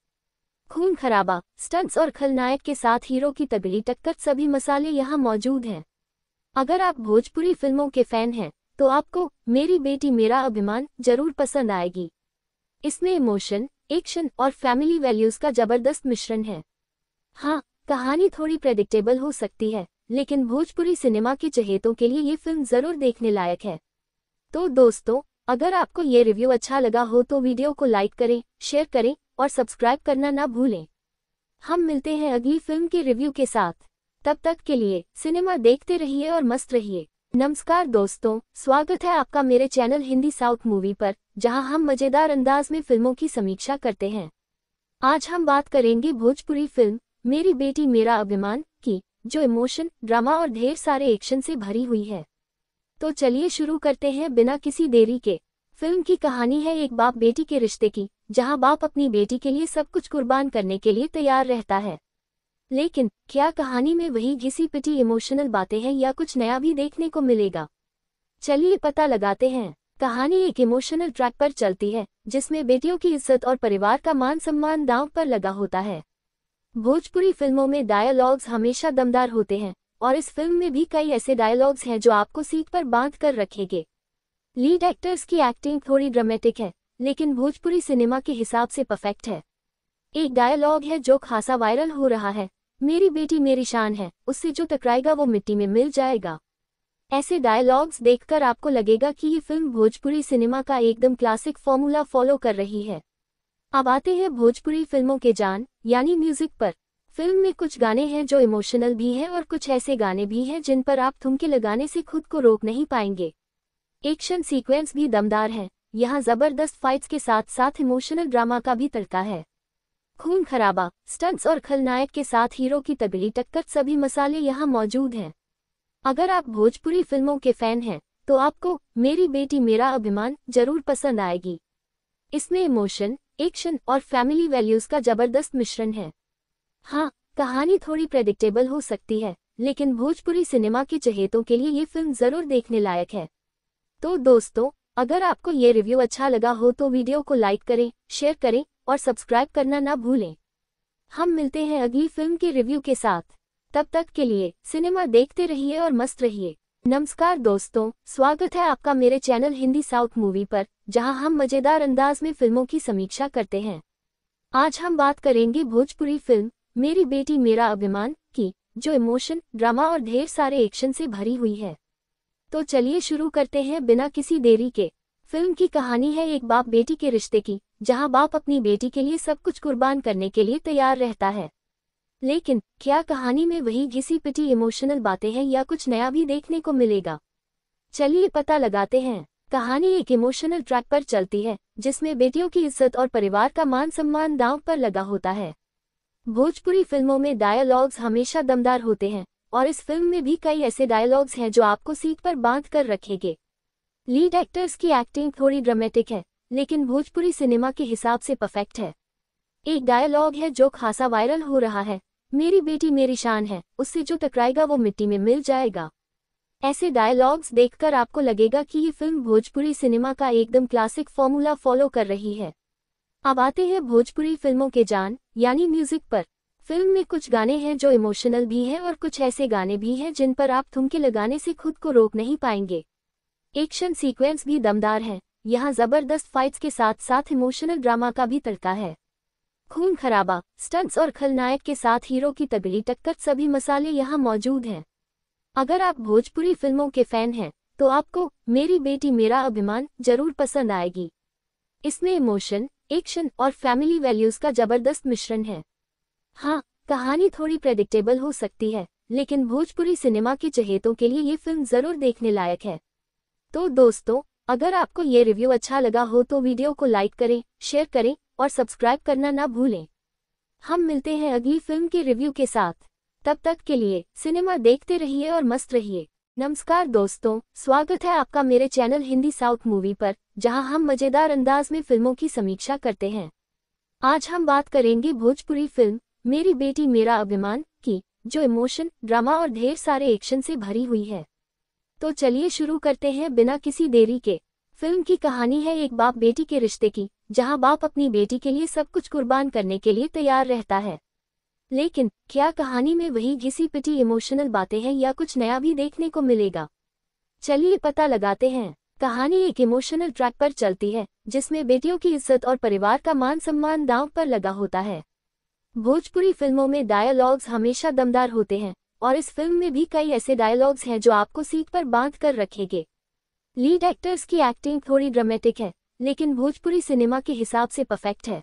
खून खराबा स्टंट्स और खलनायक के साथ हीरो की तगड़ी टक्कर सभी मसाले यहाँ मौजूद हैं अगर आप भोजपुरी फिल्मों के फैन हैं तो आपको मेरी बेटी मेरा अभिमान जरूर पसंद आएगी इसमें इमोशन एक्शन और फैमिली वैल्यूज का जबरदस्त मिश्रण है हाँ कहानी थोड़ी प्रेडिक्टेबल हो सकती है लेकिन भोजपुरी सिनेमा के चहेतों के लिए ये फिल्म जरूर देखने लायक है तो दोस्तों अगर आपको ये रिव्यू अच्छा लगा हो तो वीडियो को लाइक करें शेयर करें और सब्सक्राइब करना ना भूलें हम मिलते हैं अगली फिल्म के रिव्यू के साथ तब तक के लिए सिनेमा देखते रहिए और मस्त रहिए नमस्कार दोस्तों स्वागत है आपका मेरे चैनल हिंदी साउथ मूवी पर जहां हम मजेदार अंदाज में फिल्मों की समीक्षा करते हैं आज हम बात करेंगे भोजपुरी फिल्म मेरी बेटी मेरा अभिमान की जो इमोशन ड्रामा और ढेर सारे एक्शन से भरी हुई है तो चलिए शुरू करते हैं बिना किसी देरी के फिल्म की कहानी है एक बाप बेटी के रिश्ते की जहां बाप अपनी बेटी के लिए सब कुछ कुर्बान करने के लिए तैयार रहता है लेकिन क्या कहानी में वही घिसी पिटी इमोशनल बातें हैं या कुछ नया भी देखने को मिलेगा चलिए पता लगाते हैं कहानी एक इमोशनल ट्रैक पर चलती है जिसमें बेटियों की इज्जत और परिवार का मान सम्मान दांव पर लगा होता है भोजपुरी फिल्मों में डायलॉग्स हमेशा दमदार होते हैं और इस फिल्म में भी कई ऐसे डायलॉग्स हैं जो आपको सीट पर बांध कर रखेंगे लीड एक्टर्स की एक्टिंग थोड़ी ड्रामेटिक है लेकिन भोजपुरी सिनेमा के हिसाब से परफेक्ट है एक डायलॉग है जो खासा वायरल हो रहा है मेरी बेटी मेरी शान है उससे जो टकराएगा वो मिट्टी में मिल जाएगा ऐसे डायलॉग्स देखकर आपको लगेगा कि ये फिल्म भोजपुरी सिनेमा का एकदम क्लासिक फॉर्मूला फॉलो कर रही है अब आते हैं भोजपुरी फिल्मों के जान यानी म्यूजिक पर फिल्म में कुछ गाने हैं जो इमोशनल भी हैं और कुछ ऐसे गाने भी हैं जिन पर आप थुमके लगाने से खुद को रोक नहीं पाएंगे एक्शन सीक्वेंस भी दमदार हैं यहां जबरदस्त फाइट्स के साथ साथ इमोशनल ड्रामा का भी तड़का है खून खराबा स्टंट्स और खलनायक के साथ हीरो की तगड़ी टक्कर सभी मसाले यहाँ मौजूद हैं अगर आप भोजपुरी फिल्मों के फैन हैं तो आपको मेरी बेटी मेरा अभिमान जरूर पसंद आएगी इसमें इमोशन एक्शन और फैमिली वैल्यूज का जबरदस्त मिश्रण है हाँ कहानी थोड़ी प्रेडिक्टेबल हो सकती है लेकिन भोजपुरी सिनेमा के चहेतों के लिए ये फिल्म जरूर देखने लायक है तो दोस्तों अगर आपको ये रिव्यू अच्छा लगा हो तो वीडियो को लाइक करें शेयर करें और सब्सक्राइब करना ना भूलें हम मिलते हैं अगली फिल्म के रिव्यू के साथ तब तक के लिए सिनेमा देखते रहिए और मस्त रहिए नमस्कार दोस्तों स्वागत है आपका मेरे चैनल हिंदी साउथ मूवी पर जहां हम मजेदार अंदाज में फिल्मों की समीक्षा करते हैं आज हम बात करेंगे भोजपुरी फिल्म मेरी बेटी मेरा अभिमान की जो इमोशन ड्रामा और ढेर सारे एक्शन से भरी हुई है तो चलिए शुरू करते हैं बिना किसी देरी के फिल्म की कहानी है एक बाप बेटी के रिश्ते की जहां बाप अपनी बेटी के लिए सब कुछ कुर्बान करने के लिए तैयार रहता है लेकिन क्या कहानी में वही घिसी पिटी इमोशनल बातें हैं या कुछ नया भी देखने को मिलेगा चलिए पता लगाते हैं कहानी एक इमोशनल ट्रैक पर चलती है जिसमें बेटियों की इज्जत और परिवार का मान सम्मान दांव पर लगा होता है भोजपुरी फिल्मों में डायलॉग्स हमेशा दमदार होते हैं और इस फिल्म में भी कई ऐसे डायलॉग्स हैं जो आपको सीट पर बांध कर रखेंगे लीड एक्टर्स की एक्टिंग थोड़ी ड्रामेटिक है लेकिन भोजपुरी सिनेमा के हिसाब से परफेक्ट है एक डायलॉग है जो खासा वायरल हो रहा है मेरी बेटी मेरी शान है उससे जो टकराएगा वो मिट्टी में मिल जाएगा ऐसे डायलॉग्स देखकर आपको लगेगा कि ये फिल्म भोजपुरी सिनेमा का एकदम क्लासिक फॉर्मूला फॉलो कर रही है अब आते हैं भोजपुरी फिल्मों के जान यानी म्यूजिक पर फिल्म में कुछ गाने हैं जो इमोशनल भी हैं और कुछ ऐसे गाने भी हैं जिन पर आप थुमके लगाने से खुद को रोक नहीं पाएंगे एक्शन सीक्वेंस भी दमदार हैं यहाँ जबरदस्त फाइट्स के साथ साथ इमोशनल ड्रामा का भी तड़का है खून खराबा स्टंट्स और खलनायक के साथ हीरो की तगड़ी टक्कर सभी मसाले यहाँ मौजूद हैं अगर आप भोजपुरी फिल्मों के फैन हैं तो आपको मेरी बेटी मेरा अभिमान जरूर पसंद आएगी इसमें इमोशन एक्शन और फैमिली वैल्यूज का जबरदस्त मिश्रण है हाँ कहानी थोड़ी प्रेडिक्टेबल हो सकती है लेकिन भोजपुरी सिनेमा के चहेतों के लिए ये फिल्म जरूर देखने लायक है तो दोस्तों अगर आपको ये रिव्यू अच्छा लगा हो तो वीडियो को लाइक करें शेयर करें और सब्सक्राइब करना ना भूलें हम मिलते हैं अगली फिल्म के रिव्यू के साथ तब तक के लिए सिनेमा देखते रहिए और मस्त रहिए नमस्कार दोस्तों स्वागत है आपका मेरे चैनल हिंदी साउथ मूवी पर जहां हम मजेदार अंदाज में फिल्मों की समीक्षा करते हैं आज हम बात करेंगे भोजपुरी फिल्म मेरी बेटी मेरा अभिमान की जो इमोशन ड्रामा और ढेर सारे एक्शन से भरी हुई है तो चलिए शुरू करते हैं बिना किसी देरी के फिल्म की कहानी है एक बाप बेटी के रिश्ते की जहां बाप अपनी बेटी के लिए सब कुछ कुर्बान करने के लिए तैयार रहता है लेकिन क्या कहानी में वही घिसी पिटी इमोशनल बातें हैं या कुछ नया भी देखने को मिलेगा चलिए पता लगाते हैं कहानी एक इमोशनल ट्रैक पर चलती है जिसमें बेटियों की इज्जत और परिवार का मान सम्मान दांव पर लगा होता है भोजपुरी फिल्मों में डायलॉग्स हमेशा दमदार होते हैं और इस फिल्म में भी कई ऐसे डायलॉग्स हैं जो आपको सीट पर बांध कर रखेंगे लीड एक्टर्स की एक्टिंग थोड़ी ड्रामेटिक है लेकिन भोजपुरी सिनेमा के हिसाब से परफेक्ट है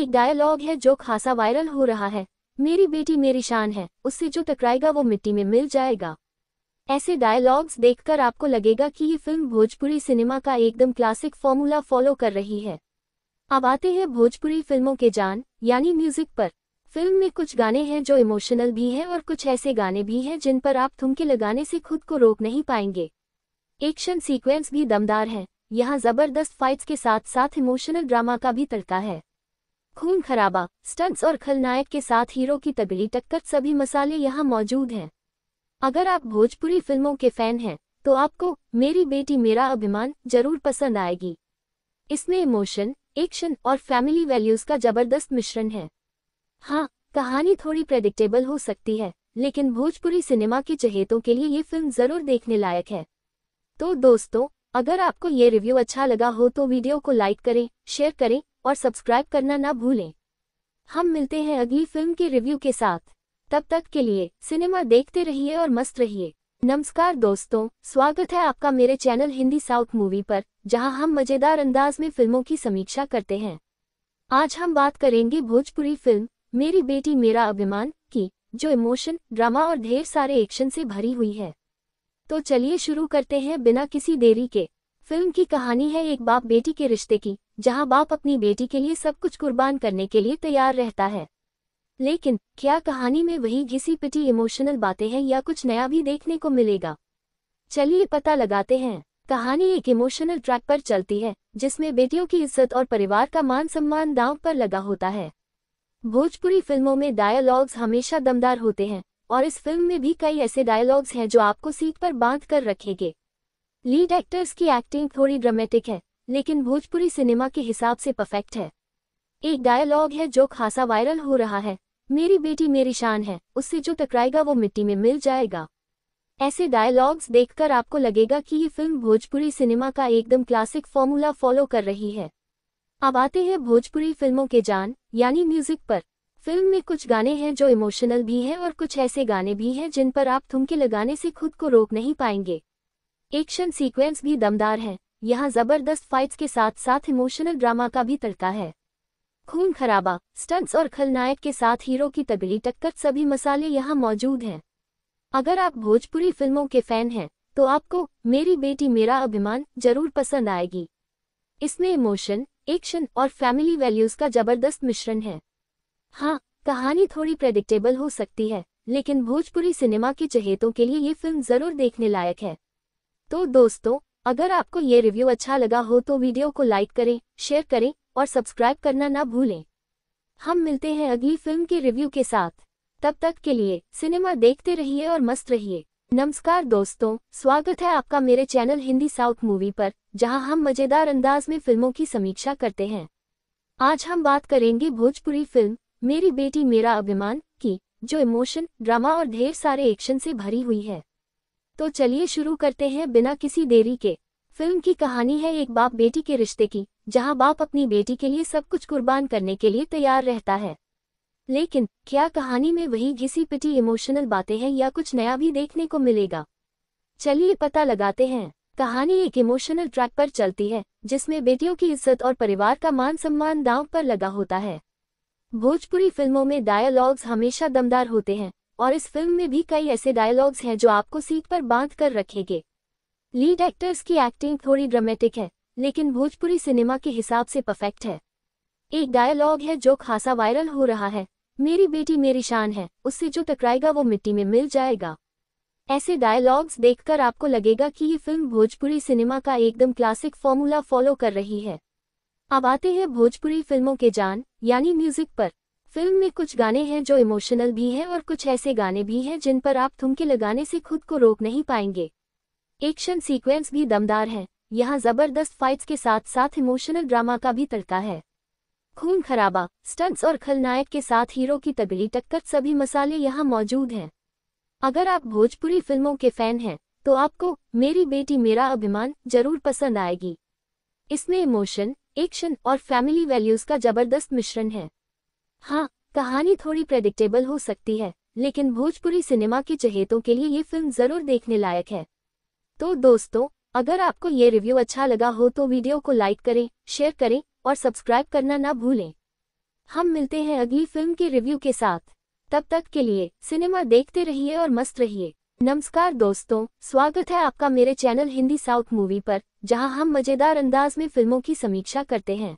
एक डायलॉग है जो खासा वायरल हो रहा है मेरी बेटी मेरी शान है उससे जो टकराएगा वो मिट्टी में मिल जाएगा ऐसे डायलॉग्स देखकर आपको लगेगा कि ये फिल्म भोजपुरी सिनेमा का एकदम क्लासिक फॉर्मूला फॉलो कर रही है अब आते हैं भोजपुरी फिल्मों के जान यानी म्यूजिक पर फिल्म में कुछ गाने हैं जो इमोशनल भी हैं और कुछ ऐसे गाने भी हैं जिन पर आप थुमके लगाने से खुद को रोक नहीं पाएंगे एक्शन सीक्वेंस भी दमदार हैं यहाँ जबरदस्त फाइट्स के साथ साथ इमोशनल ड्रामा का भी तड़का है खून खराबा स्टंट्स और खलनायक के साथ हीरो की तगड़ी टक्कर सभी मसाले यहाँ मौजूद हैं अगर आप भोजपुरी फिल्मों के फैन हैं तो आपको मेरी बेटी मेरा अभिमान जरूर पसंद आएगी इसमें इमोशन एक्शन और फैमिली वैल्यूज का जबरदस्त मिश्रण है हाँ कहानी थोड़ी प्रेडिक्टेबल हो सकती है लेकिन भोजपुरी सिनेमा के चहेतों के लिए ये फिल्म जरूर देखने लायक है तो दोस्तों अगर आपको ये रिव्यू अच्छा लगा हो तो वीडियो को लाइक करें शेयर करें और सब्सक्राइब करना ना भूलें हम मिलते हैं अगली फिल्म के रिव्यू के साथ तब तक के लिए सिनेमा देखते रहिए और मस्त रहिए नमस्कार दोस्तों स्वागत है आपका मेरे चैनल हिंदी साउथ मूवी पर जहां हम मजेदार अंदाज में फिल्मों की समीक्षा करते हैं आज हम बात करेंगे भोजपुरी फिल्म मेरी बेटी मेरा अभिमान की जो इमोशन ड्रामा और ढेर सारे एक्शन से भरी हुई है तो चलिए शुरू करते हैं बिना किसी देरी के फिल्म की कहानी है एक बाप बेटी के रिश्ते की जहाँ बाप अपनी बेटी के लिए सब कुछ कुर्बान करने के लिए तैयार रहता है लेकिन क्या कहानी में वही घिसी पिटी इमोशनल बातें हैं या कुछ नया भी देखने को मिलेगा चलिए पता लगाते हैं कहानी एक इमोशनल ट्रैक पर चलती है जिसमें बेटियों की इज्जत और परिवार का मान सम्मान दांव पर लगा होता है भोजपुरी फिल्मों में डायलॉग्स हमेशा दमदार होते हैं और इस फिल्म में भी कई ऐसे डायलॉग्स हैं जो आपको सीट पर बांध कर रखेंगे लीड एक्टर्स की एक्टिंग थोड़ी ड्रामेटिक है लेकिन भोजपुरी सिनेमा के हिसाब से परफेक्ट है एक डायलॉग है जो खासा वायरल हो रहा है मेरी बेटी मेरी शान है उससे जो टकराएगा वो मिट्टी में मिल जाएगा ऐसे डायलॉग्स देखकर आपको लगेगा कि ये फिल्म भोजपुरी सिनेमा का एकदम क्लासिक फॉर्मूला फॉलो कर रही है अब आते हैं भोजपुरी फिल्मों के जान यानी म्यूजिक पर फिल्म में कुछ गाने हैं जो इमोशनल भी हैं और कुछ ऐसे गाने भी हैं जिन पर आप थुमके लगाने से खुद को रोक नहीं पाएंगे एक्शन सीक्वेंस भी दमदार है यहाँ जबरदस्त फाइट्स के साथ साथ इमोशनल ड्रामा का भी तड़का है खून खराबा स्टंट्स और खलनायक के साथ हीरो की तगड़ी टक्कर सभी मसाले यहाँ मौजूद हैं अगर आप भोजपुरी फिल्मों के फैन हैं तो आपको मेरी बेटी मेरा अभिमान जरूर पसंद आएगी इसमें इमोशन एक्शन और फैमिली वैल्यूज का जबरदस्त मिश्रण है हाँ कहानी थोड़ी प्रेडिक्टेबल हो सकती है लेकिन भोजपुरी सिनेमा के चहेतों के लिए ये फिल्म जरूर देखने लायक है तो दोस्तों अगर आपको ये रिव्यू अच्छा लगा हो तो वीडियो को लाइक करें शेयर करें और सब्सक्राइब करना ना भूलें हम मिलते हैं अगली फिल्म के रिव्यू के साथ तब तक के लिए सिनेमा देखते रहिए और मस्त रहिए नमस्कार दोस्तों स्वागत है आपका मेरे चैनल हिंदी साउथ मूवी पर जहां हम मजेदार अंदाज में फिल्मों की समीक्षा करते हैं आज हम बात करेंगे भोजपुरी फिल्म मेरी बेटी मेरा अभिमान की जो इमोशन ड्रामा और ढेर सारे एक्शन से भरी हुई है तो चलिए शुरू करते हैं बिना किसी देरी के फिल्म की कहानी है एक बाप बेटी के रिश्ते की जहां बाप अपनी बेटी के लिए सब कुछ कुर्बान करने के लिए तैयार रहता है लेकिन क्या कहानी में वही घिसी पिटी इमोशनल बातें हैं या कुछ नया भी देखने को मिलेगा चलिए पता लगाते हैं कहानी एक इमोशनल ट्रैक पर चलती है जिसमें बेटियों की इज्जत और परिवार का मान सम्मान दांव पर लगा होता है भोजपुरी फिल्मों में डायलॉग्स हमेशा दमदार होते हैं और इस फिल्म में भी कई ऐसे डायलॉग्स हैं जो आपको सीट पर बांध कर रखेंगे लीड एक्टर्स की एक्टिंग थोड़ी ड्रामेटिक है लेकिन भोजपुरी सिनेमा के हिसाब से परफेक्ट है एक डायलॉग है जो खासा वायरल हो रहा है मेरी बेटी मेरी शान है उससे जो टकराएगा वो मिट्टी में मिल जाएगा ऐसे डायलॉग्स देखकर आपको लगेगा कि ये फिल्म भोजपुरी सिनेमा का एकदम क्लासिक फॉर्मूला फॉलो कर रही है अब आते हैं भोजपुरी फिल्मों के जान यानी म्यूजिक पर फिल्म में कुछ गाने हैं जो इमोशनल भी हैं और कुछ ऐसे गाने भी हैं जिन पर आप थुमके लगाने से खुद को रोक नहीं पाएंगे एक्शन सीक्वेंस भी दमदार हैं यहाँ जबरदस्त फाइट्स के साथ साथ इमोशनल ड्रामा का भी तड़का है खून खराबा स्टंट्स और खलनायक के साथ हीरो की तगड़ी टक्कर सभी मसाले यहाँ मौजूद हैं अगर आप भोजपुरी फिल्मों के फैन हैं तो आपको मेरी बेटी मेरा अभिमान जरूर पसंद आएगी इसमें इमोशन एक्शन और फैमिली वैल्यूज का जबरदस्त मिश्रण है हाँ कहानी थोड़ी प्रेडिक्टेबल हो सकती है लेकिन भोजपुरी सिनेमा के चहेतों के लिए ये फिल्म जरूर देखने लायक है तो दोस्तों अगर आपको ये रिव्यू अच्छा लगा हो तो वीडियो को लाइक करें शेयर करें और सब्सक्राइब करना ना भूलें हम मिलते हैं अगली फिल्म के रिव्यू के साथ तब तक के लिए सिनेमा देखते रहिए और मस्त रहिए नमस्कार दोस्तों स्वागत है आपका मेरे चैनल हिंदी साउथ मूवी पर जहां हम मजेदार अंदाज में फिल्मों की समीक्षा करते हैं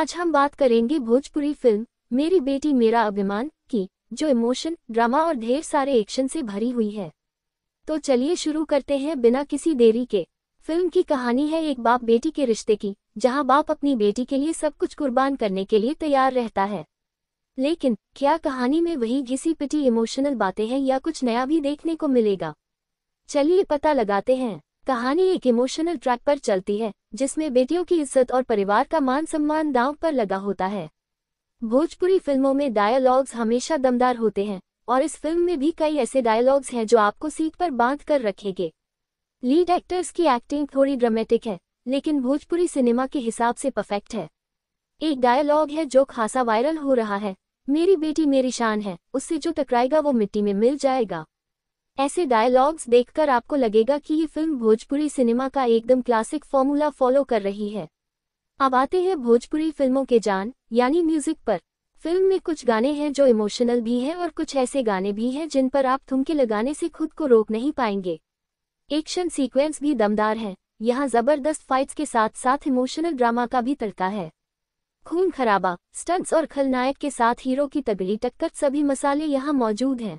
आज हम बात करेंगे भोजपुरी फिल्म मेरी बेटी मेरा अभिमान की जो इमोशन ड्रामा और ढेर सारे एक्शन से भरी हुई है तो चलिए शुरू करते हैं बिना किसी देरी के फिल्म की कहानी है एक बाप बेटी के रिश्ते की जहां बाप अपनी बेटी के लिए सब कुछ कुर्बान करने के लिए तैयार रहता है लेकिन क्या कहानी में वही घिसी पिटी इमोशनल बातें हैं या कुछ नया भी देखने को मिलेगा चलिए पता लगाते हैं कहानी एक इमोशनल ट्रैक पर चलती है जिसमें बेटियों की इज्जत और परिवार का मान सम्मान दांव पर लगा होता है भोजपुरी फिल्मों में डायलॉग्स हमेशा दमदार होते हैं और इस फिल्म में भी कई ऐसे डायलॉग्स हैं जो आपको सीट पर बांध कर रखेंगे लीड एक्टर्स की एक्टिंग थोड़ी ड्रामेटिक है लेकिन भोजपुरी सिनेमा के हिसाब से परफेक्ट है एक डायलॉग है जो खासा वायरल हो रहा है मेरी बेटी मेरी शान है उससे जो टकराएगा वो मिट्टी में मिल जाएगा ऐसे डायलॉग्स देखकर आपको लगेगा कि ये फिल्म भोजपुरी सिनेमा का एकदम क्लासिक फॉर्मूला फॉलो कर रही है अब आते हैं भोजपुरी फिल्मों के जान यानी म्यूजिक पर फिल्म में कुछ गाने हैं जो इमोशनल भी हैं और कुछ ऐसे गाने भी हैं जिन पर आप थुमके लगाने से खुद को रोक नहीं पाएंगे एक्शन सीक्वेंस भी दमदार हैं यहाँ जबरदस्त फाइट्स के साथ साथ इमोशनल ड्रामा का भी तड़का है खून खराबा स्टंट्स और खलनायक के साथ हीरो की तगड़ी टक्कर सभी मसाले यहाँ मौजूद हैं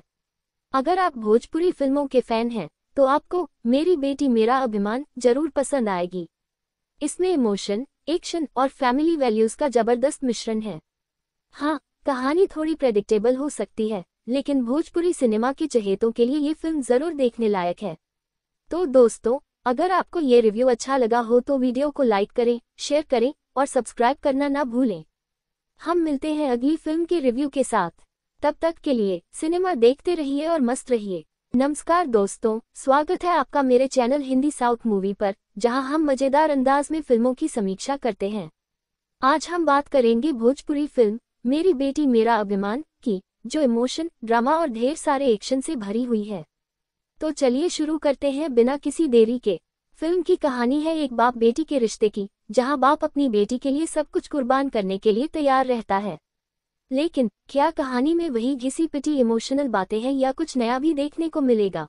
अगर आप भोजपुरी फिल्मों के फैन हैं तो आपको मेरी बेटी मेरा अभिमान जरूर पसंद आएगी इसमें इमोशन एक्शन और फैमिली वैल्यूज का जबरदस्त मिश्रण है हाँ कहानी थोड़ी प्रेडिक्टेबल हो सकती है लेकिन भोजपुरी सिनेमा के चहेतों के लिए ये फिल्म जरूर देखने लायक है तो दोस्तों अगर आपको ये रिव्यू अच्छा लगा हो तो वीडियो को लाइक करें शेयर करें और सब्सक्राइब करना ना भूलें हम मिलते हैं अगली फिल्म के रिव्यू के साथ तब तक के लिए सिनेमा देखते रहिए और मस्त रहिए नमस्कार दोस्तों स्वागत है आपका मेरे चैनल हिंदी साउथ मूवी पर जहां हम मजेदार अंदाज में फिल्मों की समीक्षा करते हैं आज हम बात करेंगे भोजपुरी फिल्म मेरी बेटी मेरा अभिमान की जो इमोशन ड्रामा और ढेर सारे एक्शन से भरी हुई है तो चलिए शुरू करते हैं बिना किसी देरी के फिल्म की कहानी है एक बाप बेटी के रिश्ते की जहां बाप अपनी बेटी के लिए सब कुछ कुर्बान करने के लिए तैयार रहता है लेकिन क्या कहानी में वही घिसी पिटी इमोशनल बातें हैं या कुछ नया भी देखने को मिलेगा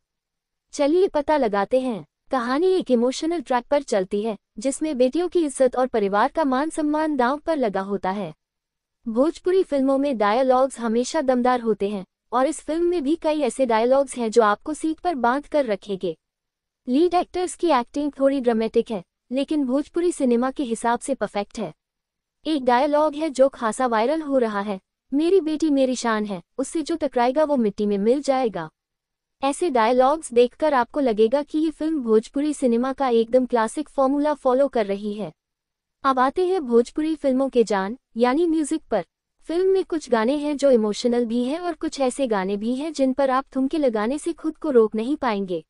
चलिए पता लगाते हैं कहानी एक इमोशनल ट्रैक पर चलती है जिसमें बेटियों की इज्जत और परिवार का मान सम्मान दांव पर लगा होता है भोजपुरी फिल्मों में डायलॉग्स हमेशा दमदार होते हैं और इस फिल्म में भी कई ऐसे डायलॉग्स हैं जो आपको सीट पर बांध कर रखेंगे लीड एक्टर्स की एक्टिंग थोड़ी ड्रामेटिक है लेकिन भोजपुरी सिनेमा के हिसाब से परफेक्ट है एक डायलॉग है जो खासा वायरल हो रहा है मेरी बेटी मेरी शान है उससे जो टकराएगा वो मिट्टी में मिल जाएगा ऐसे डायलॉग्स देखकर आपको लगेगा कि ये फिल्म भोजपुरी सिनेमा का एकदम क्लासिक फॉर्मूला फॉलो कर रही है अब आते हैं भोजपुरी फिल्मों के जान यानी म्यूजिक पर फिल्म में कुछ गाने हैं जो इमोशनल भी हैं और कुछ ऐसे गाने भी हैं जिन पर आप थुमके लगाने से खुद को रोक नहीं पाएंगे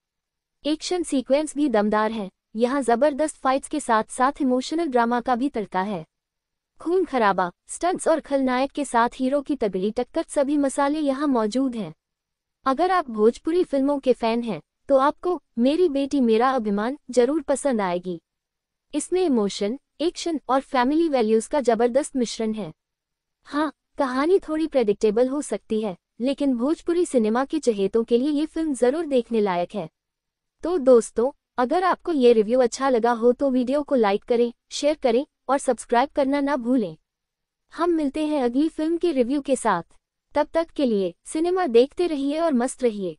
एक्शन सीक्वेंस भी दमदार हैं यहाँ जबरदस्त फाइट्स के साथ साथ इमोशनल ड्रामा का भी तड़का है खून खराबा स्टंट्स और खलनायक के साथ हीरो की तगड़ी टक्कर सभी मसाले यहाँ मौजूद हैं अगर आप भोजपुरी फिल्मों के फैन हैं तो आपको मेरी बेटी मेरा अभिमान जरूर पसंद आएगी इसमें इमोशन एक्शन और फैमिली वैल्यूज का जबरदस्त मिश्रण है हाँ कहानी थोड़ी प्रेडिक्टेबल हो सकती है लेकिन भोजपुरी सिनेमा के चहेतों के लिए ये फिल्म जरूर देखने लायक है तो दोस्तों अगर आपको ये रिव्यू अच्छा लगा हो तो वीडियो को लाइक करें शेयर करें और सब्सक्राइब करना ना भूलें हम मिलते हैं अगली फिल्म के रिव्यू के साथ तब तक के लिए सिनेमा देखते रहिए और मस्त रहिए